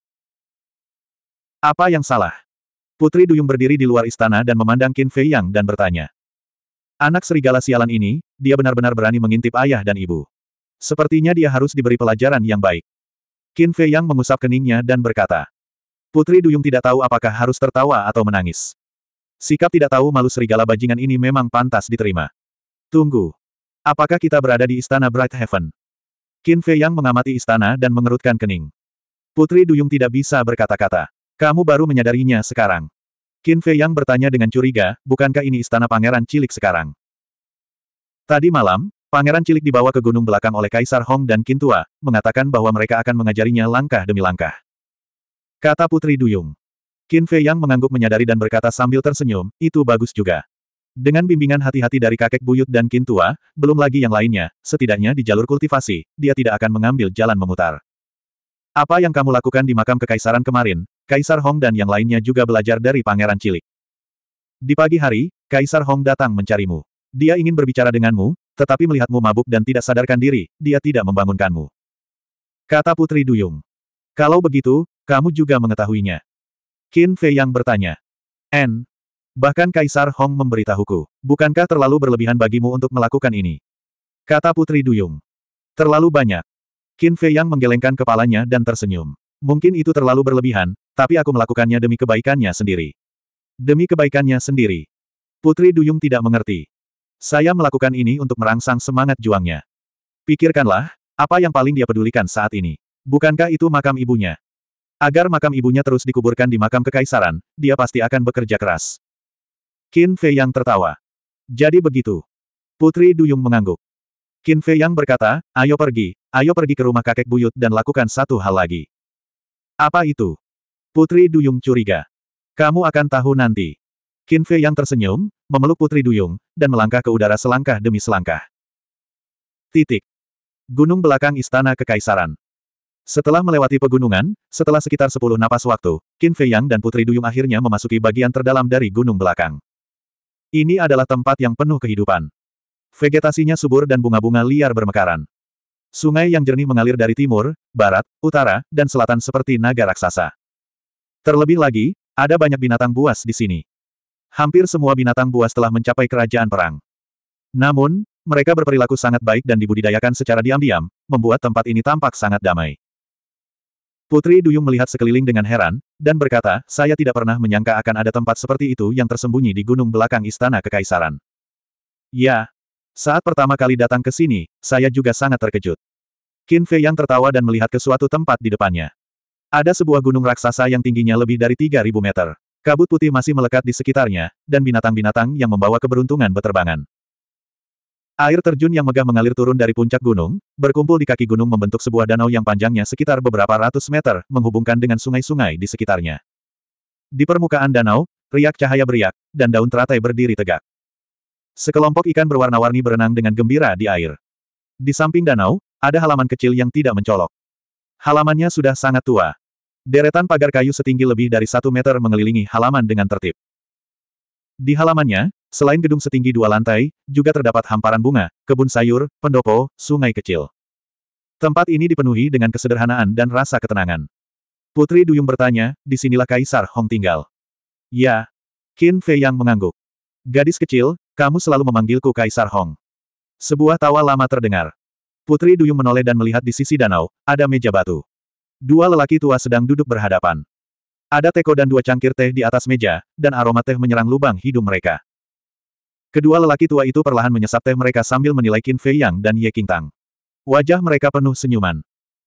Apa yang salah? Putri Duyung berdiri di luar istana dan memandang Qin Fei Yang dan bertanya. Anak serigala sialan ini, dia benar-benar berani mengintip ayah dan ibu. Sepertinya dia harus diberi pelajaran yang baik. Qin Fei Yang mengusap keningnya dan berkata. Putri Duyung tidak tahu apakah harus tertawa atau menangis. Sikap tidak tahu malu serigala bajingan ini memang pantas diterima. Tunggu. Apakah kita berada di istana Bright Heaven? Qin Fei Yang mengamati istana dan mengerutkan kening. Putri Duyung tidak bisa berkata-kata. Kamu baru menyadarinya sekarang. Qin Fei Yang bertanya dengan curiga, bukankah ini istana pangeran cilik sekarang? Tadi malam, pangeran cilik dibawa ke gunung belakang oleh Kaisar Hong dan Qin Tua, mengatakan bahwa mereka akan mengajarinya langkah demi langkah. Kata Putri Duyung. Qin Fei Yang mengangguk menyadari dan berkata sambil tersenyum, itu bagus juga. Dengan bimbingan hati-hati dari kakek buyut dan Qin Tua, belum lagi yang lainnya, setidaknya di jalur kultivasi, dia tidak akan mengambil jalan memutar. Apa yang kamu lakukan di makam kekaisaran kemarin, Kaisar Hong dan yang lainnya juga belajar dari pangeran cilik. Di pagi hari, Kaisar Hong datang mencarimu. Dia ingin berbicara denganmu, tetapi melihatmu mabuk dan tidak sadarkan diri, dia tidak membangunkanmu. Kata Putri Duyung. Kalau begitu, kamu juga mengetahuinya. Qin Fei yang bertanya. En, Bahkan Kaisar Hong memberitahuku, bukankah terlalu berlebihan bagimu untuk melakukan ini? Kata Putri Duyung. Terlalu banyak. Qin Fei yang menggelengkan kepalanya dan tersenyum. Mungkin itu terlalu berlebihan, tapi aku melakukannya demi kebaikannya sendiri. Demi kebaikannya sendiri. Putri Duyung tidak mengerti. Saya melakukan ini untuk merangsang semangat juangnya. Pikirkanlah, apa yang paling dia pedulikan saat ini. Bukankah itu makam ibunya? Agar makam ibunya terus dikuburkan di makam kekaisaran, dia pasti akan bekerja keras. Qin Fei yang tertawa. Jadi begitu. Putri Duyung mengangguk. Qin Fei yang berkata, ayo pergi, ayo pergi ke rumah kakek buyut dan lakukan satu hal lagi. Apa itu? Putri Duyung curiga. Kamu akan tahu nanti. Qin Fei yang tersenyum, memeluk Putri Duyung, dan melangkah ke udara selangkah demi selangkah. Titik. Gunung belakang Istana Kekaisaran. Setelah melewati pegunungan, setelah sekitar 10 napas waktu, Qin Fei Yang dan Putri Duyung akhirnya memasuki bagian terdalam dari gunung belakang. Ini adalah tempat yang penuh kehidupan. Vegetasinya subur dan bunga-bunga liar bermekaran. Sungai yang jernih mengalir dari timur, barat, utara, dan selatan seperti naga raksasa. Terlebih lagi, ada banyak binatang buas di sini. Hampir semua binatang buas telah mencapai kerajaan perang. Namun, mereka berperilaku sangat baik dan dibudidayakan secara diam-diam, membuat tempat ini tampak sangat damai. Putri Duyung melihat sekeliling dengan heran, dan berkata, saya tidak pernah menyangka akan ada tempat seperti itu yang tersembunyi di gunung belakang istana kekaisaran. Ya, saat pertama kali datang ke sini, saya juga sangat terkejut. Qin Fei yang tertawa dan melihat ke suatu tempat di depannya. Ada sebuah gunung raksasa yang tingginya lebih dari 3.000 meter. Kabut putih masih melekat di sekitarnya, dan binatang-binatang yang membawa keberuntungan beterbangan. Air terjun yang megah mengalir turun dari puncak gunung, berkumpul di kaki gunung membentuk sebuah danau yang panjangnya sekitar beberapa ratus meter, menghubungkan dengan sungai-sungai di sekitarnya. Di permukaan danau, riak cahaya beriak, dan daun teratai berdiri tegak. Sekelompok ikan berwarna-warni berenang dengan gembira di air. Di samping danau, ada halaman kecil yang tidak mencolok. Halamannya sudah sangat tua. Deretan pagar kayu setinggi lebih dari satu meter mengelilingi halaman dengan tertib. Di halamannya, selain gedung setinggi dua lantai, juga terdapat hamparan bunga, kebun sayur, pendopo, sungai kecil. Tempat ini dipenuhi dengan kesederhanaan dan rasa ketenangan. Putri Duyung bertanya, disinilah Kaisar Hong tinggal. Ya. Qin Fei yang mengangguk. Gadis kecil, kamu selalu memanggilku Kaisar Hong. Sebuah tawa lama terdengar. Putri Duyung menoleh dan melihat di sisi danau, ada meja batu. Dua lelaki tua sedang duduk berhadapan. Ada teko dan dua cangkir teh di atas meja, dan aroma teh menyerang lubang hidung mereka. Kedua lelaki tua itu perlahan menyesap teh mereka sambil menilai Qin Fei Yang dan Ye Qingtang. Wajah mereka penuh senyuman.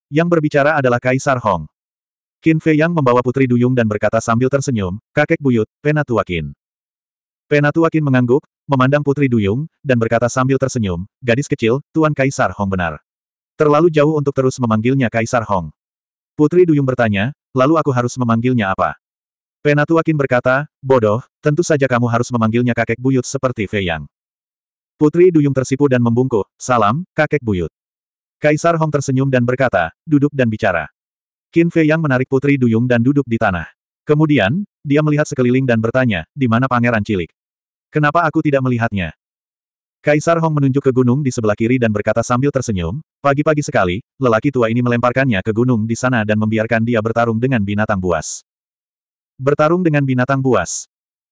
Yang berbicara adalah Kaisar Hong. Qin Fei Yang membawa Putri Duyung dan berkata sambil tersenyum, kakek buyut, penatua Qin. Penatuakin mengangguk, memandang Putri Duyung, dan berkata sambil tersenyum, gadis kecil, Tuan Kaisar Hong benar. Terlalu jauh untuk terus memanggilnya Kaisar Hong. Putri Duyung bertanya, lalu aku harus memanggilnya apa? Penatuakin berkata, bodoh, tentu saja kamu harus memanggilnya kakek buyut seperti Fei Yang. Putri Duyung tersipu dan membungkuk, salam, kakek buyut. Kaisar Hong tersenyum dan berkata, duduk dan bicara. Qin Fei Yang menarik Putri Duyung dan duduk di tanah. Kemudian, dia melihat sekeliling dan bertanya, di mana pangeran cilik? Kenapa aku tidak melihatnya? Kaisar Hong menunjuk ke gunung di sebelah kiri dan berkata sambil tersenyum, pagi-pagi sekali, lelaki tua ini melemparkannya ke gunung di sana dan membiarkan dia bertarung dengan binatang buas. Bertarung dengan binatang buas.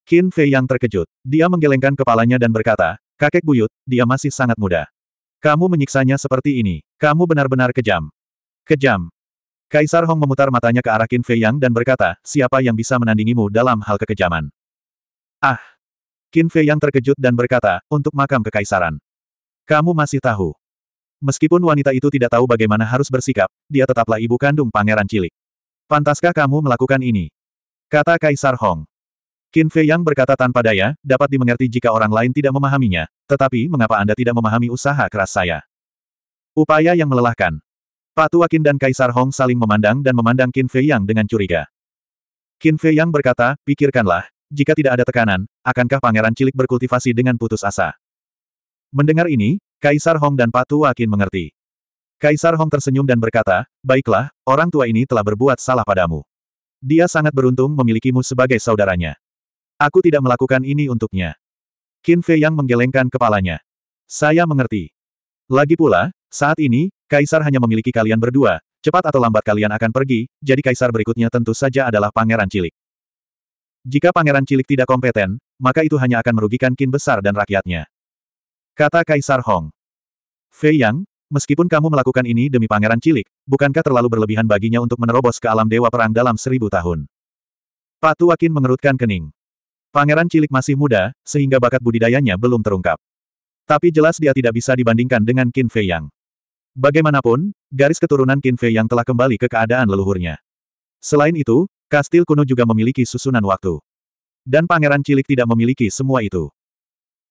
Qin Fei yang terkejut. Dia menggelengkan kepalanya dan berkata, kakek buyut, dia masih sangat muda. Kamu menyiksanya seperti ini. Kamu benar-benar kejam. Kejam. Kaisar Hong memutar matanya ke arah Qin Fei Yang dan berkata, siapa yang bisa menandingimu dalam hal kekejaman? Ah! Qin Fei yang terkejut dan berkata, untuk makam kekaisaran. Kamu masih tahu. Meskipun wanita itu tidak tahu bagaimana harus bersikap, dia tetaplah ibu kandung pangeran cilik. Pantaskah kamu melakukan ini? Kata Kaisar Hong. Qin Fei yang berkata tanpa daya, dapat dimengerti jika orang lain tidak memahaminya, tetapi mengapa Anda tidak memahami usaha keras saya? Upaya yang melelahkan. Pak Tua Qin dan Kaisar Hong saling memandang dan memandang Qin Fei Yang dengan curiga. Qin Fei Yang berkata, pikirkanlah, jika tidak ada tekanan, akankah pangeran cilik berkultivasi dengan putus asa? Mendengar ini, Kaisar Hong dan Patu Akin mengerti. Kaisar Hong tersenyum dan berkata, Baiklah, orang tua ini telah berbuat salah padamu. Dia sangat beruntung memilikimu sebagai saudaranya. Aku tidak melakukan ini untuknya. Qin Fei yang menggelengkan kepalanya. Saya mengerti. Lagi pula, saat ini, Kaisar hanya memiliki kalian berdua, cepat atau lambat kalian akan pergi, jadi Kaisar berikutnya tentu saja adalah Pangeran Cilik. Jika pangeran cilik tidak kompeten, maka itu hanya akan merugikan kin besar dan rakyatnya. Kata Kaisar Hong. Fei Yang, meskipun kamu melakukan ini demi pangeran cilik, bukankah terlalu berlebihan baginya untuk menerobos ke alam dewa perang dalam seribu tahun? Patu Akin mengerutkan kening. Pangeran cilik masih muda, sehingga bakat budidayanya belum terungkap. Tapi jelas dia tidak bisa dibandingkan dengan Qin Fei Yang. Bagaimanapun, garis keturunan Qin Fei Yang telah kembali ke keadaan leluhurnya. Selain itu, Kastil kuno juga memiliki susunan waktu. Dan pangeran cilik tidak memiliki semua itu.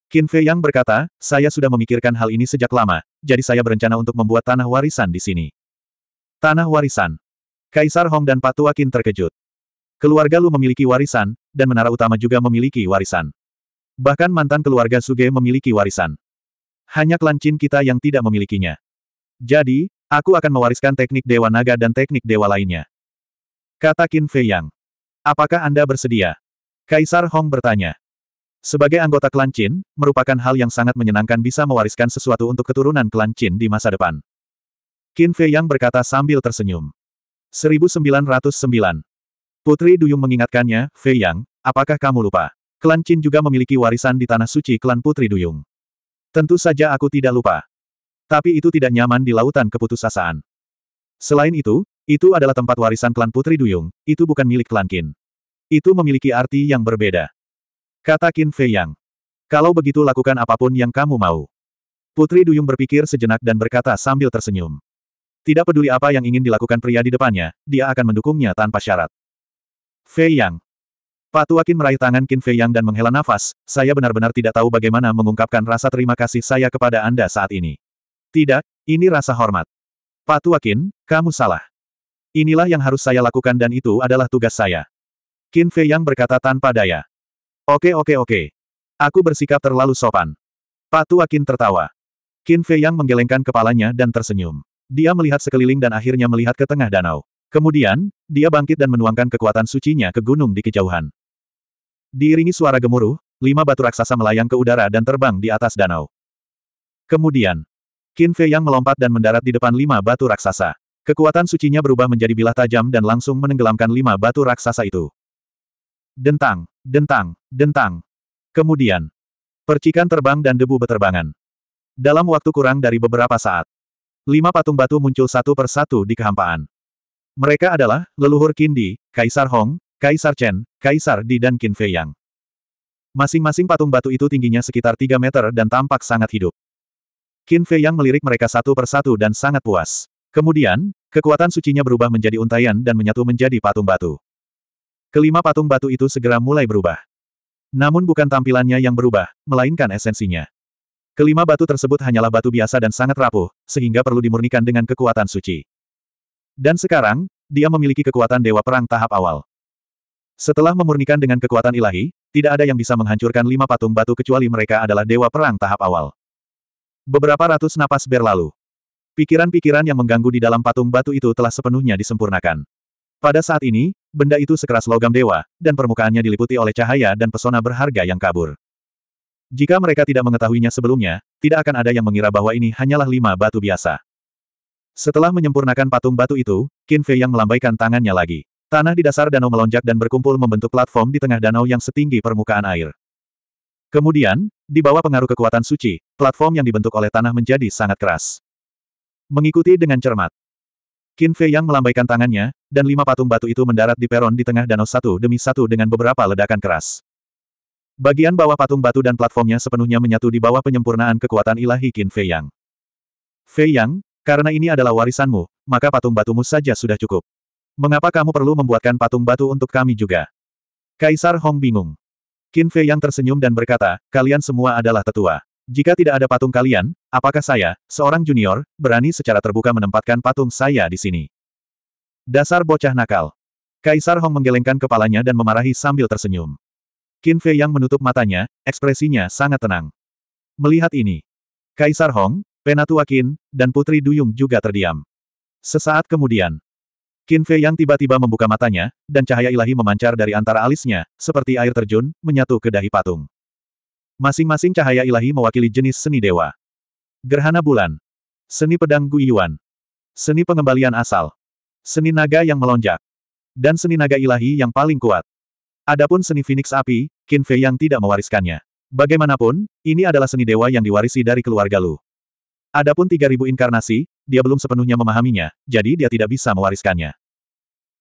Qin Fei Yang berkata, saya sudah memikirkan hal ini sejak lama, jadi saya berencana untuk membuat tanah warisan di sini. Tanah warisan. Kaisar Hong dan Patua Qin terkejut. Keluarga Lu memiliki warisan, dan menara utama juga memiliki warisan. Bahkan mantan keluarga Suge memiliki warisan. Hanya klan Qin kita yang tidak memilikinya. Jadi, aku akan mewariskan teknik Dewa Naga dan teknik Dewa lainnya. Kata Qin Fei Yang. Apakah Anda bersedia? Kaisar Hong bertanya. Sebagai anggota klan Qin, merupakan hal yang sangat menyenangkan bisa mewariskan sesuatu untuk keturunan klan Qin di masa depan. Qin Fei Yang berkata sambil tersenyum. 1909. Putri Duyung mengingatkannya, Fei Yang, apakah kamu lupa? Klan Qin juga memiliki warisan di Tanah Suci klan Putri Duyung. Tentu saja aku tidak lupa. Tapi itu tidak nyaman di lautan keputusasaan. Selain itu, itu adalah tempat warisan klan Putri Duyung, itu bukan milik klan Qin. Itu memiliki arti yang berbeda. Kata Qin Fei Yang. Kalau begitu lakukan apapun yang kamu mau. Putri Duyung berpikir sejenak dan berkata sambil tersenyum. Tidak peduli apa yang ingin dilakukan pria di depannya, dia akan mendukungnya tanpa syarat. Fei Yang. Patuakin meraih tangan Qin Fei Yang dan menghela nafas, saya benar-benar tidak tahu bagaimana mengungkapkan rasa terima kasih saya kepada Anda saat ini. Tidak, ini rasa hormat. Patuakin, kamu salah. Inilah yang harus saya lakukan dan itu adalah tugas saya. Qin Fei yang berkata tanpa daya. Oke oke oke. Aku bersikap terlalu sopan. Patu Akin tertawa. Qin Fei yang menggelengkan kepalanya dan tersenyum. Dia melihat sekeliling dan akhirnya melihat ke tengah danau. Kemudian, dia bangkit dan menuangkan kekuatan sucinya ke gunung di kejauhan. Diiringi suara gemuruh, lima batu raksasa melayang ke udara dan terbang di atas danau. Kemudian, Qin Fei yang melompat dan mendarat di depan lima batu raksasa. Kekuatan sucinya berubah menjadi bilah tajam dan langsung menenggelamkan lima batu raksasa itu. Dentang, dentang, dentang. Kemudian, percikan terbang dan debu beterbangan. Dalam waktu kurang dari beberapa saat, lima patung batu muncul satu persatu di kehampaan. Mereka adalah leluhur Kindi, Kaisar Hong, Kaisar Chen, Kaisar Di dan Qin Fei Yang. Masing-masing patung batu itu tingginya sekitar 3 meter dan tampak sangat hidup. Qin Fei Yang melirik mereka satu persatu dan sangat puas. Kemudian, kekuatan sucinya berubah menjadi untayan dan menyatu menjadi patung batu. Kelima patung batu itu segera mulai berubah. Namun bukan tampilannya yang berubah, melainkan esensinya. Kelima batu tersebut hanyalah batu biasa dan sangat rapuh, sehingga perlu dimurnikan dengan kekuatan suci. Dan sekarang, dia memiliki kekuatan Dewa Perang tahap awal. Setelah memurnikan dengan kekuatan ilahi, tidak ada yang bisa menghancurkan lima patung batu kecuali mereka adalah Dewa Perang tahap awal. Beberapa ratus napas berlalu. Pikiran-pikiran yang mengganggu di dalam patung batu itu telah sepenuhnya disempurnakan. Pada saat ini, benda itu sekeras logam dewa, dan permukaannya diliputi oleh cahaya dan pesona berharga yang kabur. Jika mereka tidak mengetahuinya sebelumnya, tidak akan ada yang mengira bahwa ini hanyalah lima batu biasa. Setelah menyempurnakan patung batu itu, Qin Fei yang melambaikan tangannya lagi. Tanah di dasar danau melonjak dan berkumpul membentuk platform di tengah danau yang setinggi permukaan air. Kemudian, di bawah pengaruh kekuatan suci, platform yang dibentuk oleh tanah menjadi sangat keras. Mengikuti dengan cermat. Qin Fei Yang melambaikan tangannya, dan lima patung batu itu mendarat di peron di tengah danau satu demi satu dengan beberapa ledakan keras. Bagian bawah patung batu dan platformnya sepenuhnya menyatu di bawah penyempurnaan kekuatan ilahi Qin Fei Yang. Fei Yang, karena ini adalah warisanmu, maka patung batumu saja sudah cukup. Mengapa kamu perlu membuatkan patung batu untuk kami juga? Kaisar Hong bingung. Qin Fei Yang tersenyum dan berkata, kalian semua adalah tetua. Jika tidak ada patung kalian, apakah saya, seorang junior, berani secara terbuka menempatkan patung saya di sini? Dasar bocah nakal. Kaisar Hong menggelengkan kepalanya dan memarahi sambil tersenyum. Qin Fei yang menutup matanya, ekspresinya sangat tenang. Melihat ini, Kaisar Hong, Penatua Qin, dan Putri Duyung juga terdiam. Sesaat kemudian, Qin Fei yang tiba-tiba membuka matanya, dan cahaya ilahi memancar dari antara alisnya, seperti air terjun, menyatu ke dahi patung. Masing-masing cahaya ilahi mewakili jenis seni dewa. Gerhana bulan. Seni pedang Guiyuan. Seni pengembalian asal. Seni naga yang melonjak. Dan seni naga ilahi yang paling kuat. Adapun seni Phoenix api, Qin Fei yang tidak mewariskannya. Bagaimanapun, ini adalah seni dewa yang diwarisi dari keluarga Lu. Adapun 3000 inkarnasi, dia belum sepenuhnya memahaminya, jadi dia tidak bisa mewariskannya.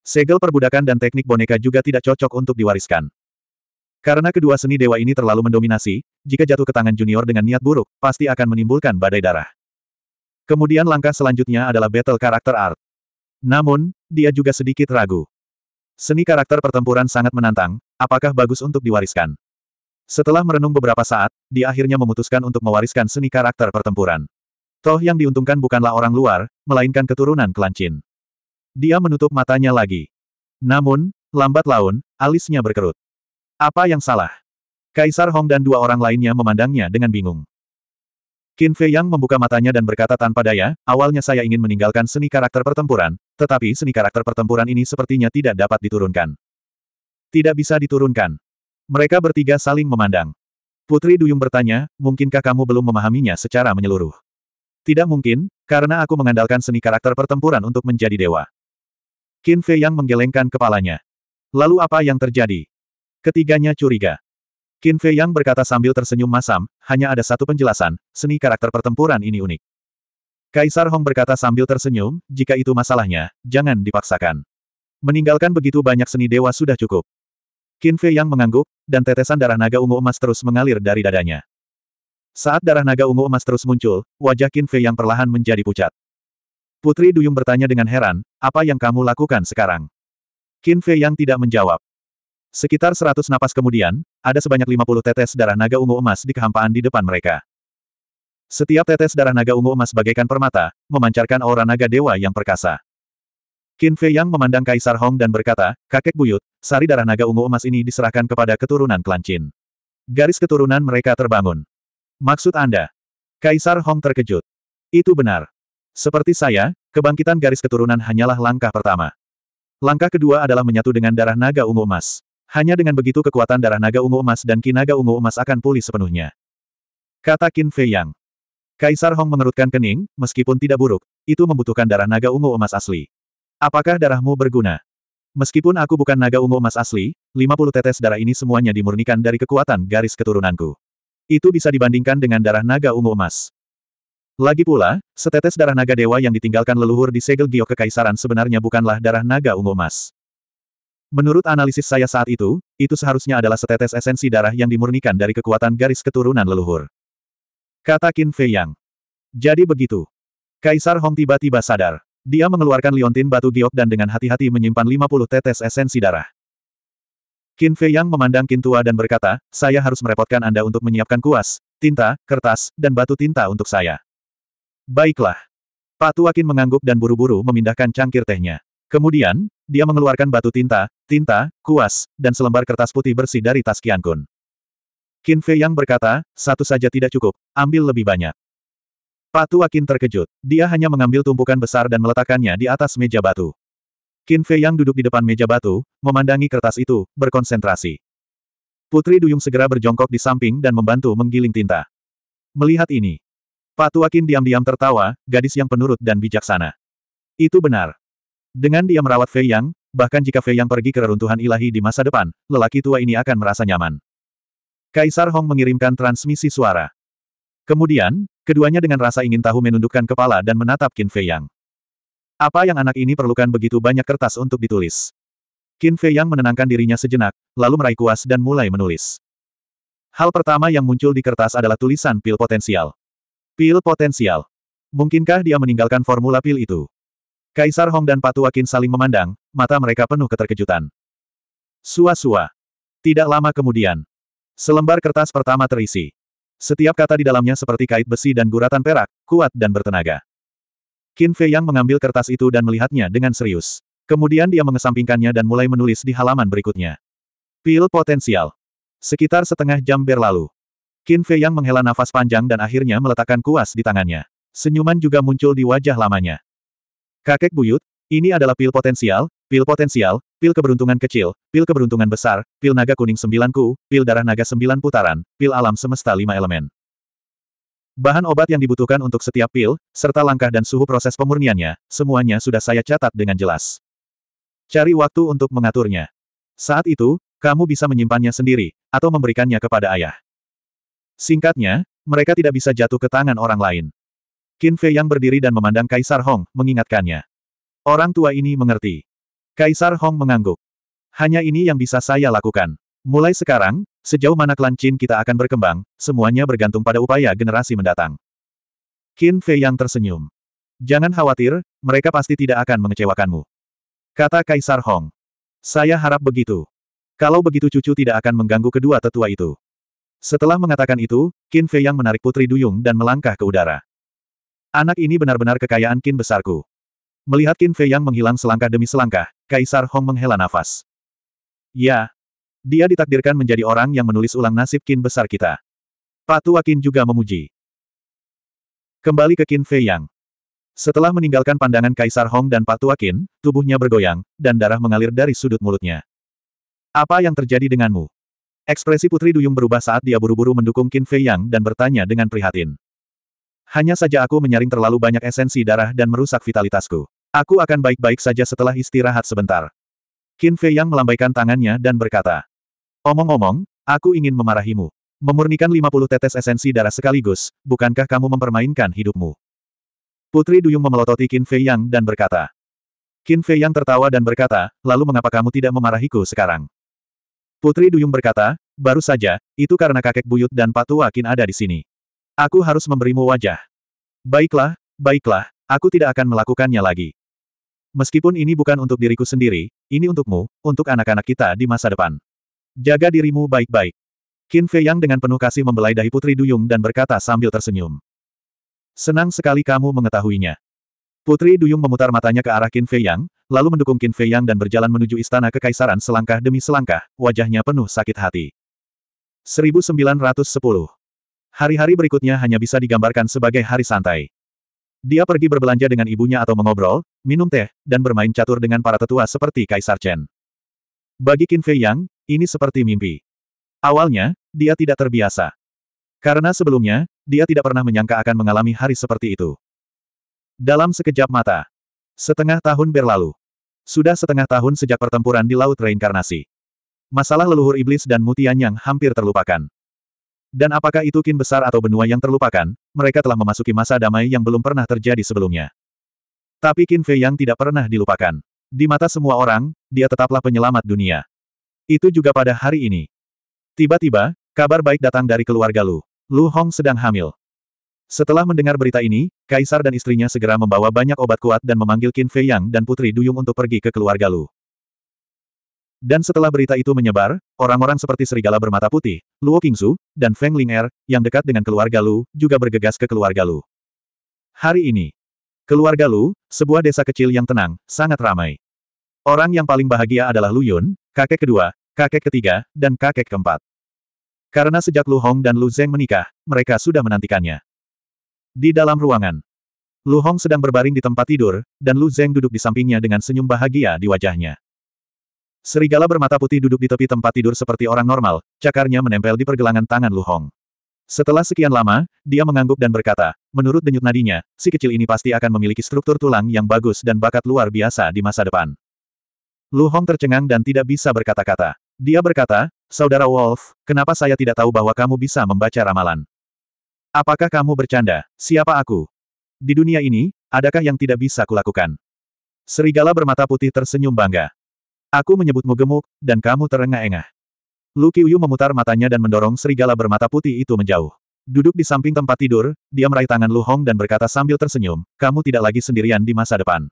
Segel perbudakan dan teknik boneka juga tidak cocok untuk diwariskan. Karena kedua seni dewa ini terlalu mendominasi, jika jatuh ke tangan junior dengan niat buruk, pasti akan menimbulkan badai darah. Kemudian langkah selanjutnya adalah battle karakter art. Namun, dia juga sedikit ragu. Seni karakter pertempuran sangat menantang, apakah bagus untuk diwariskan? Setelah merenung beberapa saat, dia akhirnya memutuskan untuk mewariskan seni karakter pertempuran. Toh yang diuntungkan bukanlah orang luar, melainkan keturunan klan Dia menutup matanya lagi. Namun, lambat laun, alisnya berkerut. Apa yang salah? Kaisar Hong dan dua orang lainnya memandangnya dengan bingung. Qin Fei Yang membuka matanya dan berkata tanpa daya, awalnya saya ingin meninggalkan seni karakter pertempuran, tetapi seni karakter pertempuran ini sepertinya tidak dapat diturunkan. Tidak bisa diturunkan. Mereka bertiga saling memandang. Putri Duyung bertanya, mungkinkah kamu belum memahaminya secara menyeluruh? Tidak mungkin, karena aku mengandalkan seni karakter pertempuran untuk menjadi dewa. Qin Fei Yang menggelengkan kepalanya. Lalu apa yang terjadi? Ketiganya curiga. Qin Fei Yang berkata sambil tersenyum masam, hanya ada satu penjelasan, seni karakter pertempuran ini unik. Kaisar Hong berkata sambil tersenyum, jika itu masalahnya, jangan dipaksakan. Meninggalkan begitu banyak seni dewa sudah cukup. Qin Fei Yang mengangguk, dan tetesan darah naga ungu emas terus mengalir dari dadanya. Saat darah naga ungu emas terus muncul, wajah Qin Fei Yang perlahan menjadi pucat. Putri Duyung bertanya dengan heran, apa yang kamu lakukan sekarang? Qin Fei Yang tidak menjawab. Sekitar seratus napas kemudian, ada sebanyak lima puluh tetes darah naga ungu emas di kehampaan di depan mereka. Setiap tetes darah naga ungu emas bagaikan permata, memancarkan aura naga dewa yang perkasa. Qin Fei Yang memandang Kaisar Hong dan berkata, kakek buyut, sari darah naga ungu emas ini diserahkan kepada keturunan klan Qin. Garis keturunan mereka terbangun. Maksud Anda? Kaisar Hong terkejut. Itu benar. Seperti saya, kebangkitan garis keturunan hanyalah langkah pertama. Langkah kedua adalah menyatu dengan darah naga ungu emas. Hanya dengan begitu kekuatan darah naga ungu emas dan kinaga ungu emas akan pulih sepenuhnya. Kata Qin Fei Yang. Kaisar Hong mengerutkan kening, meskipun tidak buruk, itu membutuhkan darah naga ungu emas asli. Apakah darahmu berguna? Meskipun aku bukan naga ungu emas asli, 50 tetes darah ini semuanya dimurnikan dari kekuatan garis keturunanku. Itu bisa dibandingkan dengan darah naga ungu emas. Lagi pula, setetes darah naga dewa yang ditinggalkan leluhur di segel giok kekaisaran sebenarnya bukanlah darah naga ungu emas. Menurut analisis saya saat itu, itu seharusnya adalah setetes esensi darah yang dimurnikan dari kekuatan garis keturunan leluhur. Kata Qin Fei Yang. Jadi begitu. Kaisar Hong tiba-tiba sadar. Dia mengeluarkan liontin batu giok dan dengan hati-hati menyimpan 50 tetes esensi darah. Qin Fei Yang memandang Qin Tua dan berkata, saya harus merepotkan Anda untuk menyiapkan kuas, tinta, kertas, dan batu tinta untuk saya. Baiklah. Pak Tua Qin mengangguk dan buru-buru memindahkan cangkir tehnya. Kemudian, dia mengeluarkan batu tinta, tinta, kuas, dan selembar kertas putih bersih dari tas Qian Kun. Qin Fei yang berkata, satu saja tidak cukup, ambil lebih banyak. Pak Tua Qin terkejut. Dia hanya mengambil tumpukan besar dan meletakkannya di atas meja batu. Qin Fei yang duduk di depan meja batu, memandangi kertas itu, berkonsentrasi. Putri Duyung segera berjongkok di samping dan membantu menggiling tinta. Melihat ini, Pak Tua Qin diam-diam tertawa, gadis yang penurut dan bijaksana. Itu benar. Dengan dia merawat Fei Yang, bahkan jika Fei Yang pergi ke reruntuhan ilahi di masa depan, lelaki tua ini akan merasa nyaman. Kaisar Hong mengirimkan transmisi suara. Kemudian, keduanya dengan rasa ingin tahu menundukkan kepala dan menatap Qin Fei Yang. Apa yang anak ini perlukan begitu banyak kertas untuk ditulis? Qin Fei Yang menenangkan dirinya sejenak, lalu meraih kuas dan mulai menulis. Hal pertama yang muncul di kertas adalah tulisan pil potensial. Pil potensial. Mungkinkah dia meninggalkan formula pil itu? Kaisar Hong dan Patuakin saling memandang, mata mereka penuh keterkejutan. Sua-sua. Tidak lama kemudian. Selembar kertas pertama terisi. Setiap kata di dalamnya seperti kait besi dan guratan perak, kuat dan bertenaga. Qin Fei Yang mengambil kertas itu dan melihatnya dengan serius. Kemudian dia mengesampingkannya dan mulai menulis di halaman berikutnya. Pil potensial. Sekitar setengah jam berlalu. Qin Fei Yang menghela nafas panjang dan akhirnya meletakkan kuas di tangannya. Senyuman juga muncul di wajah lamanya. Kakek buyut, ini adalah pil potensial, pil potensial, pil keberuntungan kecil, pil keberuntungan besar, pil naga kuning sembilanku, pil darah naga sembilan putaran, pil alam semesta lima elemen. Bahan obat yang dibutuhkan untuk setiap pil, serta langkah dan suhu proses pemurniannya, semuanya sudah saya catat dengan jelas. Cari waktu untuk mengaturnya. Saat itu, kamu bisa menyimpannya sendiri, atau memberikannya kepada ayah. Singkatnya, mereka tidak bisa jatuh ke tangan orang lain. Qin Fei yang berdiri dan memandang Kaisar Hong, mengingatkannya. Orang tua ini mengerti. Kaisar Hong mengangguk. Hanya ini yang bisa saya lakukan. Mulai sekarang, sejauh mana klan Qin kita akan berkembang, semuanya bergantung pada upaya generasi mendatang. Qin Fei yang tersenyum. Jangan khawatir, mereka pasti tidak akan mengecewakanmu. Kata Kaisar Hong. Saya harap begitu. Kalau begitu cucu tidak akan mengganggu kedua tetua itu. Setelah mengatakan itu, Qin Fei yang menarik Putri Duyung dan melangkah ke udara. Anak ini benar-benar kekayaan kin besarku. Melihat kin Fei yang menghilang selangkah demi selangkah, Kaisar Hong menghela nafas. Ya. Dia ditakdirkan menjadi orang yang menulis ulang nasib kin besar kita. Patua kin juga memuji. Kembali ke kin Fei Yang. Setelah meninggalkan pandangan Kaisar Hong dan Patua kin, tubuhnya bergoyang, dan darah mengalir dari sudut mulutnya. Apa yang terjadi denganmu? Ekspresi Putri Duyung berubah saat dia buru-buru mendukung Qin Fei Yang dan bertanya dengan prihatin. Hanya saja aku menyaring terlalu banyak esensi darah dan merusak vitalitasku. Aku akan baik-baik saja setelah istirahat sebentar. Qin Fei Yang melambaikan tangannya dan berkata. Omong-omong, aku ingin memarahimu. Memurnikan 50 tetes esensi darah sekaligus, bukankah kamu mempermainkan hidupmu? Putri Duyung memelototi Qin Fei Yang dan berkata. Qin Fei Yang tertawa dan berkata, lalu mengapa kamu tidak memarahiku sekarang? Putri Duyung berkata, baru saja, itu karena kakek buyut dan patua Qin ada di sini. Aku harus memberimu wajah. Baiklah, baiklah, aku tidak akan melakukannya lagi. Meskipun ini bukan untuk diriku sendiri, ini untukmu, untuk anak-anak kita di masa depan. Jaga dirimu baik-baik. Qin Fei Yang dengan penuh kasih membelai dahi Putri Duyung dan berkata sambil tersenyum. Senang sekali kamu mengetahuinya. Putri Duyung memutar matanya ke arah Qin Fei Yang, lalu mendukung Qin Fei Yang dan berjalan menuju istana kekaisaran selangkah demi selangkah, wajahnya penuh sakit hati. 1910 Hari-hari berikutnya hanya bisa digambarkan sebagai hari santai. Dia pergi berbelanja dengan ibunya atau mengobrol, minum teh, dan bermain catur dengan para tetua seperti Kaisar Chen. Bagi Qin Fei Yang, ini seperti mimpi. Awalnya, dia tidak terbiasa. Karena sebelumnya, dia tidak pernah menyangka akan mengalami hari seperti itu. Dalam sekejap mata, setengah tahun berlalu. Sudah setengah tahun sejak pertempuran di Laut Reinkarnasi. Masalah leluhur iblis dan mutian yang hampir terlupakan. Dan apakah itu kin besar atau benua yang terlupakan, mereka telah memasuki masa damai yang belum pernah terjadi sebelumnya. Tapi kin Fei yang tidak pernah dilupakan. Di mata semua orang, dia tetaplah penyelamat dunia. Itu juga pada hari ini. Tiba-tiba, kabar baik datang dari keluarga Lu. Lu Hong sedang hamil. Setelah mendengar berita ini, Kaisar dan istrinya segera membawa banyak obat kuat dan memanggil Qin Fei Yang dan Putri Duyung untuk pergi ke keluarga Lu. Dan setelah berita itu menyebar, orang-orang seperti serigala bermata putih, Luo Qingzu, dan Feng Ling'er, yang dekat dengan keluarga Lu, juga bergegas ke keluarga Lu. Hari ini, keluarga Lu, sebuah desa kecil yang tenang, sangat ramai. Orang yang paling bahagia adalah Lu Yun, kakek kedua, kakek ketiga, dan kakek keempat. Karena sejak Lu Hong dan Lu Zeng menikah, mereka sudah menantikannya. Di dalam ruangan, Lu Hong sedang berbaring di tempat tidur, dan Lu Zeng duduk di sampingnya dengan senyum bahagia di wajahnya. Serigala bermata putih duduk di tepi tempat tidur seperti orang normal, cakarnya menempel di pergelangan tangan Lu Hong. Setelah sekian lama, dia mengangguk dan berkata, menurut denyut nadinya, si kecil ini pasti akan memiliki struktur tulang yang bagus dan bakat luar biasa di masa depan. Lu Hong tercengang dan tidak bisa berkata-kata. Dia berkata, Saudara Wolf, kenapa saya tidak tahu bahwa kamu bisa membaca ramalan? Apakah kamu bercanda? Siapa aku? Di dunia ini, adakah yang tidak bisa kulakukan? Serigala bermata putih tersenyum bangga. Aku menyebutmu gemuk, dan kamu terengah-engah. Lu Qiuyu memutar matanya dan mendorong serigala bermata putih itu menjauh. Duduk di samping tempat tidur, dia meraih tangan Lu Hong dan berkata sambil tersenyum, kamu tidak lagi sendirian di masa depan.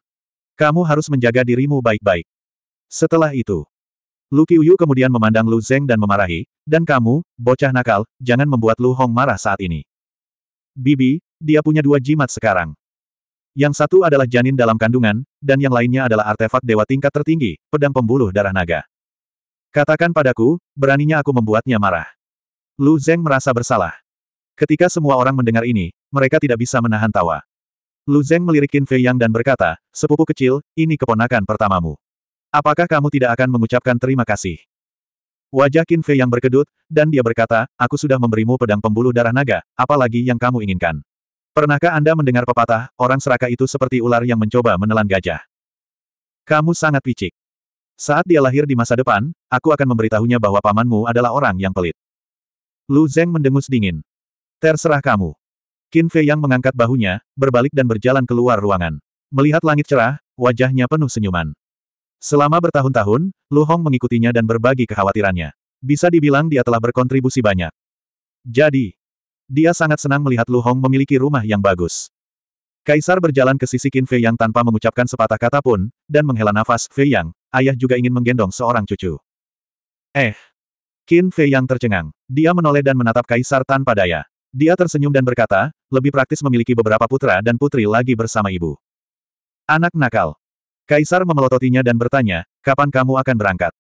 Kamu harus menjaga dirimu baik-baik. Setelah itu, Lu Qiuyu kemudian memandang Lu Zeng dan memarahi, dan kamu, bocah nakal, jangan membuat Lu Hong marah saat ini. Bibi, dia punya dua jimat sekarang. Yang satu adalah janin dalam kandungan, dan yang lainnya adalah artefak dewa tingkat tertinggi, pedang pembuluh darah naga. Katakan padaku, beraninya aku membuatnya marah. Lu Zeng merasa bersalah. Ketika semua orang mendengar ini, mereka tidak bisa menahan tawa. Lu Zeng melirikin Fei Yang dan berkata, sepupu kecil, ini keponakan pertamamu. Apakah kamu tidak akan mengucapkan terima kasih? Wajah Qin Fei Yang berkedut, dan dia berkata, aku sudah memberimu pedang pembuluh darah naga, apalagi yang kamu inginkan. Pernahkah Anda mendengar pepatah, orang seraka itu seperti ular yang mencoba menelan gajah? Kamu sangat picik. Saat dia lahir di masa depan, aku akan memberitahunya bahwa pamanmu adalah orang yang pelit. Lu Zeng mendengus dingin. Terserah kamu. Qin Fei yang mengangkat bahunya, berbalik dan berjalan keluar ruangan. Melihat langit cerah, wajahnya penuh senyuman. Selama bertahun-tahun, Lu Hong mengikutinya dan berbagi kekhawatirannya. Bisa dibilang dia telah berkontribusi banyak. Jadi, dia sangat senang melihat Lu Hong memiliki rumah yang bagus. Kaisar berjalan ke sisi Qin Fei Yang tanpa mengucapkan sepatah kata pun, dan menghela nafas, Fei Yang, ayah juga ingin menggendong seorang cucu. Eh. Qin Fei Yang tercengang. Dia menoleh dan menatap Kaisar tanpa daya. Dia tersenyum dan berkata, lebih praktis memiliki beberapa putra dan putri lagi bersama ibu. Anak nakal. Kaisar memelototinya dan bertanya, kapan kamu akan berangkat?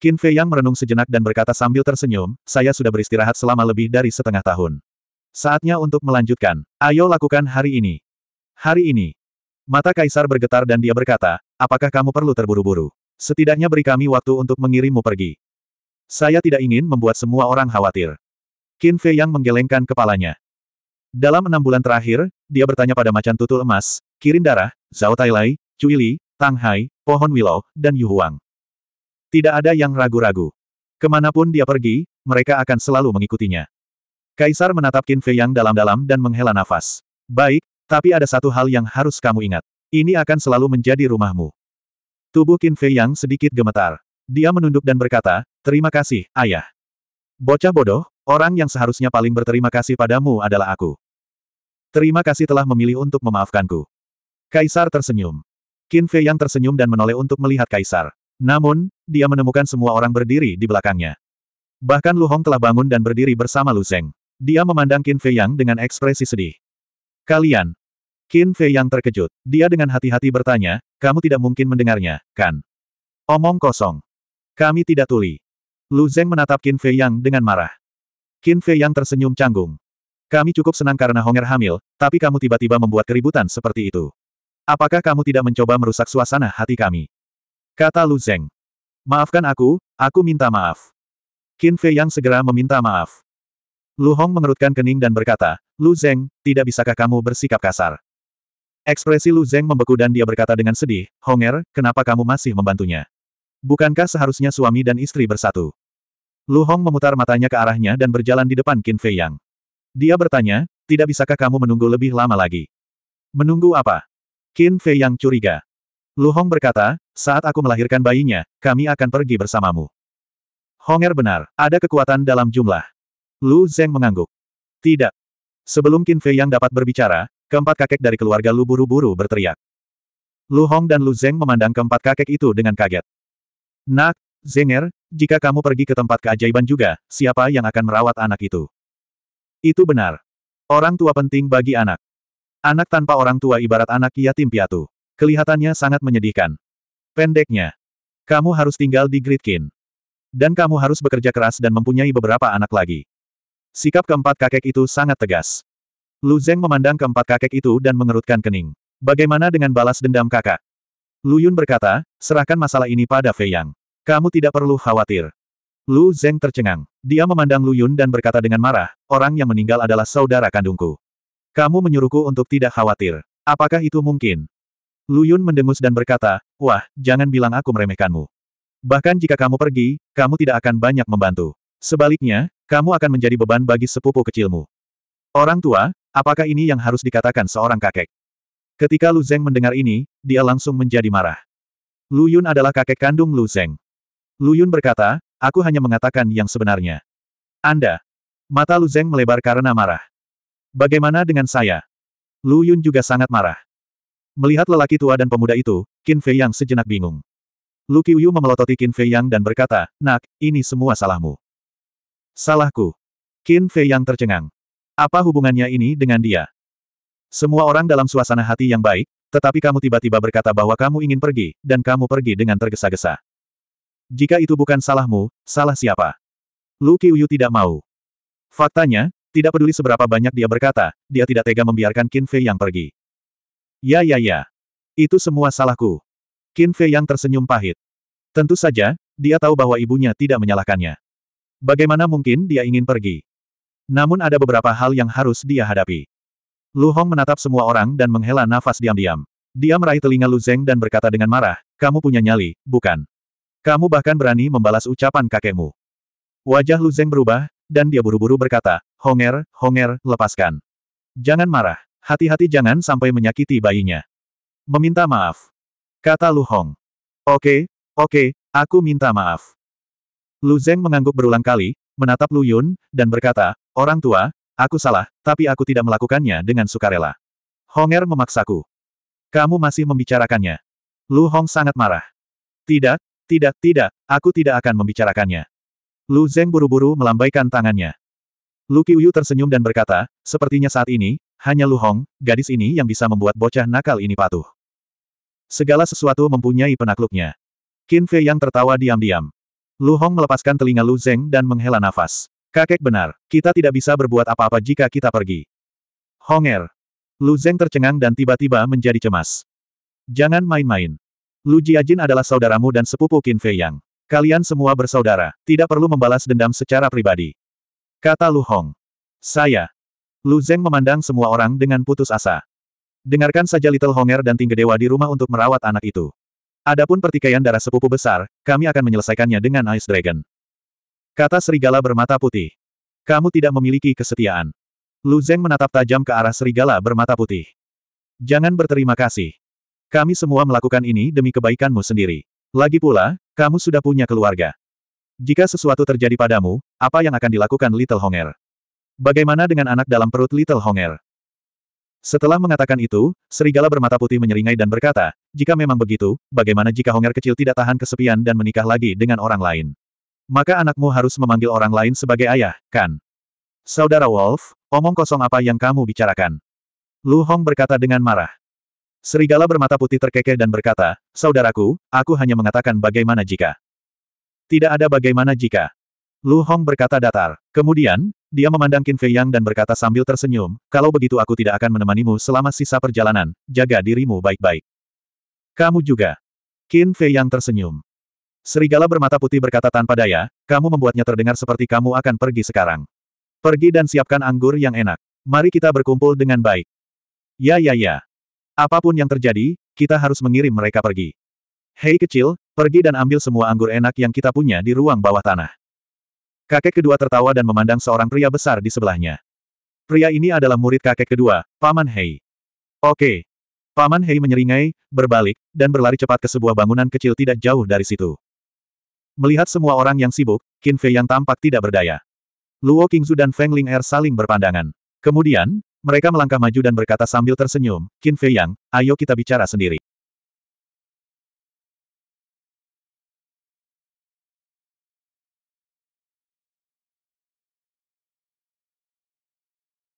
Qin Fei Yang merenung sejenak dan berkata sambil tersenyum, saya sudah beristirahat selama lebih dari setengah tahun. Saatnya untuk melanjutkan. Ayo lakukan hari ini. Hari ini. Mata Kaisar bergetar dan dia berkata, apakah kamu perlu terburu-buru? Setidaknya beri kami waktu untuk mengirimmu pergi. Saya tidak ingin membuat semua orang khawatir. Qin Fei yang menggelengkan kepalanya. Dalam enam bulan terakhir, dia bertanya pada macan tutul emas, Kirin Darah, Zhao Tailai, Cui Li, Tang Hai, Pohon Willow, dan Yu Huang. Tidak ada yang ragu-ragu. Kemanapun dia pergi, mereka akan selalu mengikutinya. Kaisar menatap Qin Fei yang dalam-dalam dan menghela nafas. Baik, tapi ada satu hal yang harus kamu ingat. Ini akan selalu menjadi rumahmu. Tubuh Qin Fei yang sedikit gemetar. Dia menunduk dan berkata, terima kasih, ayah. Bocah bodoh, orang yang seharusnya paling berterima kasih padamu adalah aku. Terima kasih telah memilih untuk memaafkanku. Kaisar tersenyum. Qin Fei yang tersenyum dan menoleh untuk melihat Kaisar. Namun, dia menemukan semua orang berdiri di belakangnya. Bahkan Lu Hong telah bangun dan berdiri bersama Lu Zeng. Dia memandang Qin Fei Yang dengan ekspresi sedih. Kalian. Qin Fei Yang terkejut. Dia dengan hati-hati bertanya, kamu tidak mungkin mendengarnya, kan? Omong kosong. Kami tidak tuli. Lu Zeng menatap Qin Fei Yang dengan marah. Qin Fei Yang tersenyum canggung. Kami cukup senang karena Honger hamil, tapi kamu tiba-tiba membuat keributan seperti itu. Apakah kamu tidak mencoba merusak suasana hati kami? Kata Lu Zeng. Maafkan aku, aku minta maaf. Qin Fei Yang segera meminta maaf. Lu Hong mengerutkan kening dan berkata, Lu Zeng, tidak bisakah kamu bersikap kasar? Ekspresi Lu Zeng membeku dan dia berkata dengan sedih, Honger, kenapa kamu masih membantunya? Bukankah seharusnya suami dan istri bersatu? Lu Hong memutar matanya ke arahnya dan berjalan di depan Qin Fei Yang. Dia bertanya, tidak bisakah kamu menunggu lebih lama lagi? Menunggu apa? Qin Fei Yang curiga. Lu Hong berkata, saat aku melahirkan bayinya, kami akan pergi bersamamu. Honger benar, ada kekuatan dalam jumlah. Lu Zeng mengangguk. Tidak. Sebelum Qin Fei yang dapat berbicara, keempat kakek dari keluarga Lu buru-buru berteriak. Lu Hong dan Lu Zeng memandang keempat kakek itu dengan kaget. Nak, Zenger, jika kamu pergi ke tempat keajaiban juga, siapa yang akan merawat anak itu? Itu benar. Orang tua penting bagi anak. Anak tanpa orang tua ibarat anak yatim piatu. Kelihatannya sangat menyedihkan. Pendeknya, kamu harus tinggal di Gridkin. Dan kamu harus bekerja keras dan mempunyai beberapa anak lagi. Sikap keempat kakek itu sangat tegas. Lu Zeng memandang keempat kakek itu dan mengerutkan kening. Bagaimana dengan balas dendam kakak? Lu Yun berkata, serahkan masalah ini pada Fei Yang. Kamu tidak perlu khawatir. Lu Zeng tercengang. Dia memandang Lu Yun dan berkata dengan marah, orang yang meninggal adalah saudara kandungku. Kamu menyuruhku untuk tidak khawatir. Apakah itu mungkin? Lu Yun mendengus dan berkata, wah, jangan bilang aku meremehkanmu. Bahkan jika kamu pergi, kamu tidak akan banyak membantu. Sebaliknya, kamu akan menjadi beban bagi sepupu kecilmu. Orang tua, apakah ini yang harus dikatakan seorang kakek? Ketika Lu Zeng mendengar ini, dia langsung menjadi marah. Lu Yun adalah kakek kandung Lu Zeng. Lu Yun berkata, aku hanya mengatakan yang sebenarnya. Anda. Mata Lu Zeng melebar karena marah. Bagaimana dengan saya? Lu Yun juga sangat marah. Melihat lelaki tua dan pemuda itu, Qin Fei Yang sejenak bingung. Lu Qiuyu memelototi Qin Fei Yang dan berkata, Nak, ini semua salahmu. Salahku. Qin Fei yang tercengang. Apa hubungannya ini dengan dia? Semua orang dalam suasana hati yang baik, tetapi kamu tiba-tiba berkata bahwa kamu ingin pergi, dan kamu pergi dengan tergesa-gesa. Jika itu bukan salahmu, salah siapa? Lu Qiuyu tidak mau. Faktanya, tidak peduli seberapa banyak dia berkata, dia tidak tega membiarkan Qin Fei yang pergi. Ya ya ya. Itu semua salahku. Qin Fei yang tersenyum pahit. Tentu saja, dia tahu bahwa ibunya tidak menyalahkannya. Bagaimana mungkin dia ingin pergi? Namun ada beberapa hal yang harus dia hadapi. Lu Hong menatap semua orang dan menghela nafas diam-diam. Dia meraih telinga Lu Zeng dan berkata dengan marah, kamu punya nyali, bukan? Kamu bahkan berani membalas ucapan kakekmu. Wajah Lu Zeng berubah, dan dia buru-buru berkata, Honger, Honger, lepaskan. Jangan marah. Hati-hati jangan sampai menyakiti bayinya. Meminta maaf. Kata Lu Hong. Oke, oke, aku minta maaf. Lu Zeng mengangguk berulang kali, menatap Lu Yun, dan berkata, Orang tua, aku salah, tapi aku tidak melakukannya dengan sukarela. Honger memaksaku. Kamu masih membicarakannya. Lu Hong sangat marah. Tidak, tidak, tidak, aku tidak akan membicarakannya. Lu Zeng buru-buru melambaikan tangannya. Lu Qiuyu tersenyum dan berkata, sepertinya saat ini, hanya Lu Hong, gadis ini yang bisa membuat bocah nakal ini patuh. Segala sesuatu mempunyai penakluknya. Qin Fei yang tertawa diam-diam. Lu Hong melepaskan telinga Lu Zeng dan menghela nafas. Kakek benar, kita tidak bisa berbuat apa-apa jika kita pergi. Honger. Lu Zeng tercengang dan tiba-tiba menjadi cemas. Jangan main-main. Lu Jiajin adalah saudaramu dan sepupu Qin Fei Yang. Kalian semua bersaudara, tidak perlu membalas dendam secara pribadi. Kata Lu Hong. Saya. Lu Zeng memandang semua orang dengan putus asa. Dengarkan saja Little Honger dan Tinggedewa di rumah untuk merawat anak itu. Adapun pertikaian darah sepupu besar, kami akan menyelesaikannya dengan Ice Dragon. Kata serigala bermata putih. Kamu tidak memiliki kesetiaan. Lu Zeng menatap tajam ke arah serigala bermata putih. Jangan berterima kasih. Kami semua melakukan ini demi kebaikanmu sendiri. Lagi pula, kamu sudah punya keluarga. Jika sesuatu terjadi padamu, apa yang akan dilakukan Little Honger? Bagaimana dengan anak dalam perut Little Honger? Setelah mengatakan itu, serigala bermata putih menyeringai dan berkata, jika memang begitu, bagaimana jika Honger kecil tidak tahan kesepian dan menikah lagi dengan orang lain? Maka anakmu harus memanggil orang lain sebagai ayah, kan? Saudara Wolf, omong kosong apa yang kamu bicarakan? Lu Hong berkata dengan marah. Serigala bermata putih terkekeh dan berkata, Saudaraku, aku hanya mengatakan bagaimana jika. Tidak ada bagaimana jika. Lu Hong berkata datar. Kemudian, dia memandang Qin Fei Yang dan berkata sambil tersenyum, kalau begitu aku tidak akan menemanimu selama sisa perjalanan, jaga dirimu baik-baik. Kamu juga. Qin Fei Yang tersenyum. Serigala bermata putih berkata tanpa daya, kamu membuatnya terdengar seperti kamu akan pergi sekarang. Pergi dan siapkan anggur yang enak. Mari kita berkumpul dengan baik. Ya ya ya. Apapun yang terjadi, kita harus mengirim mereka pergi. Hei kecil, pergi dan ambil semua anggur enak yang kita punya di ruang bawah tanah. Kakek kedua tertawa dan memandang seorang pria besar di sebelahnya. Pria ini adalah murid kakek kedua, Paman Hei. Oke. Paman Hei menyeringai, berbalik, dan berlari cepat ke sebuah bangunan kecil tidak jauh dari situ. Melihat semua orang yang sibuk, Qin Fei yang tampak tidak berdaya. Luo Qingzu dan Feng Ling Er saling berpandangan. Kemudian, mereka melangkah maju dan berkata sambil tersenyum, Qin Fei Yang, ayo kita bicara sendiri.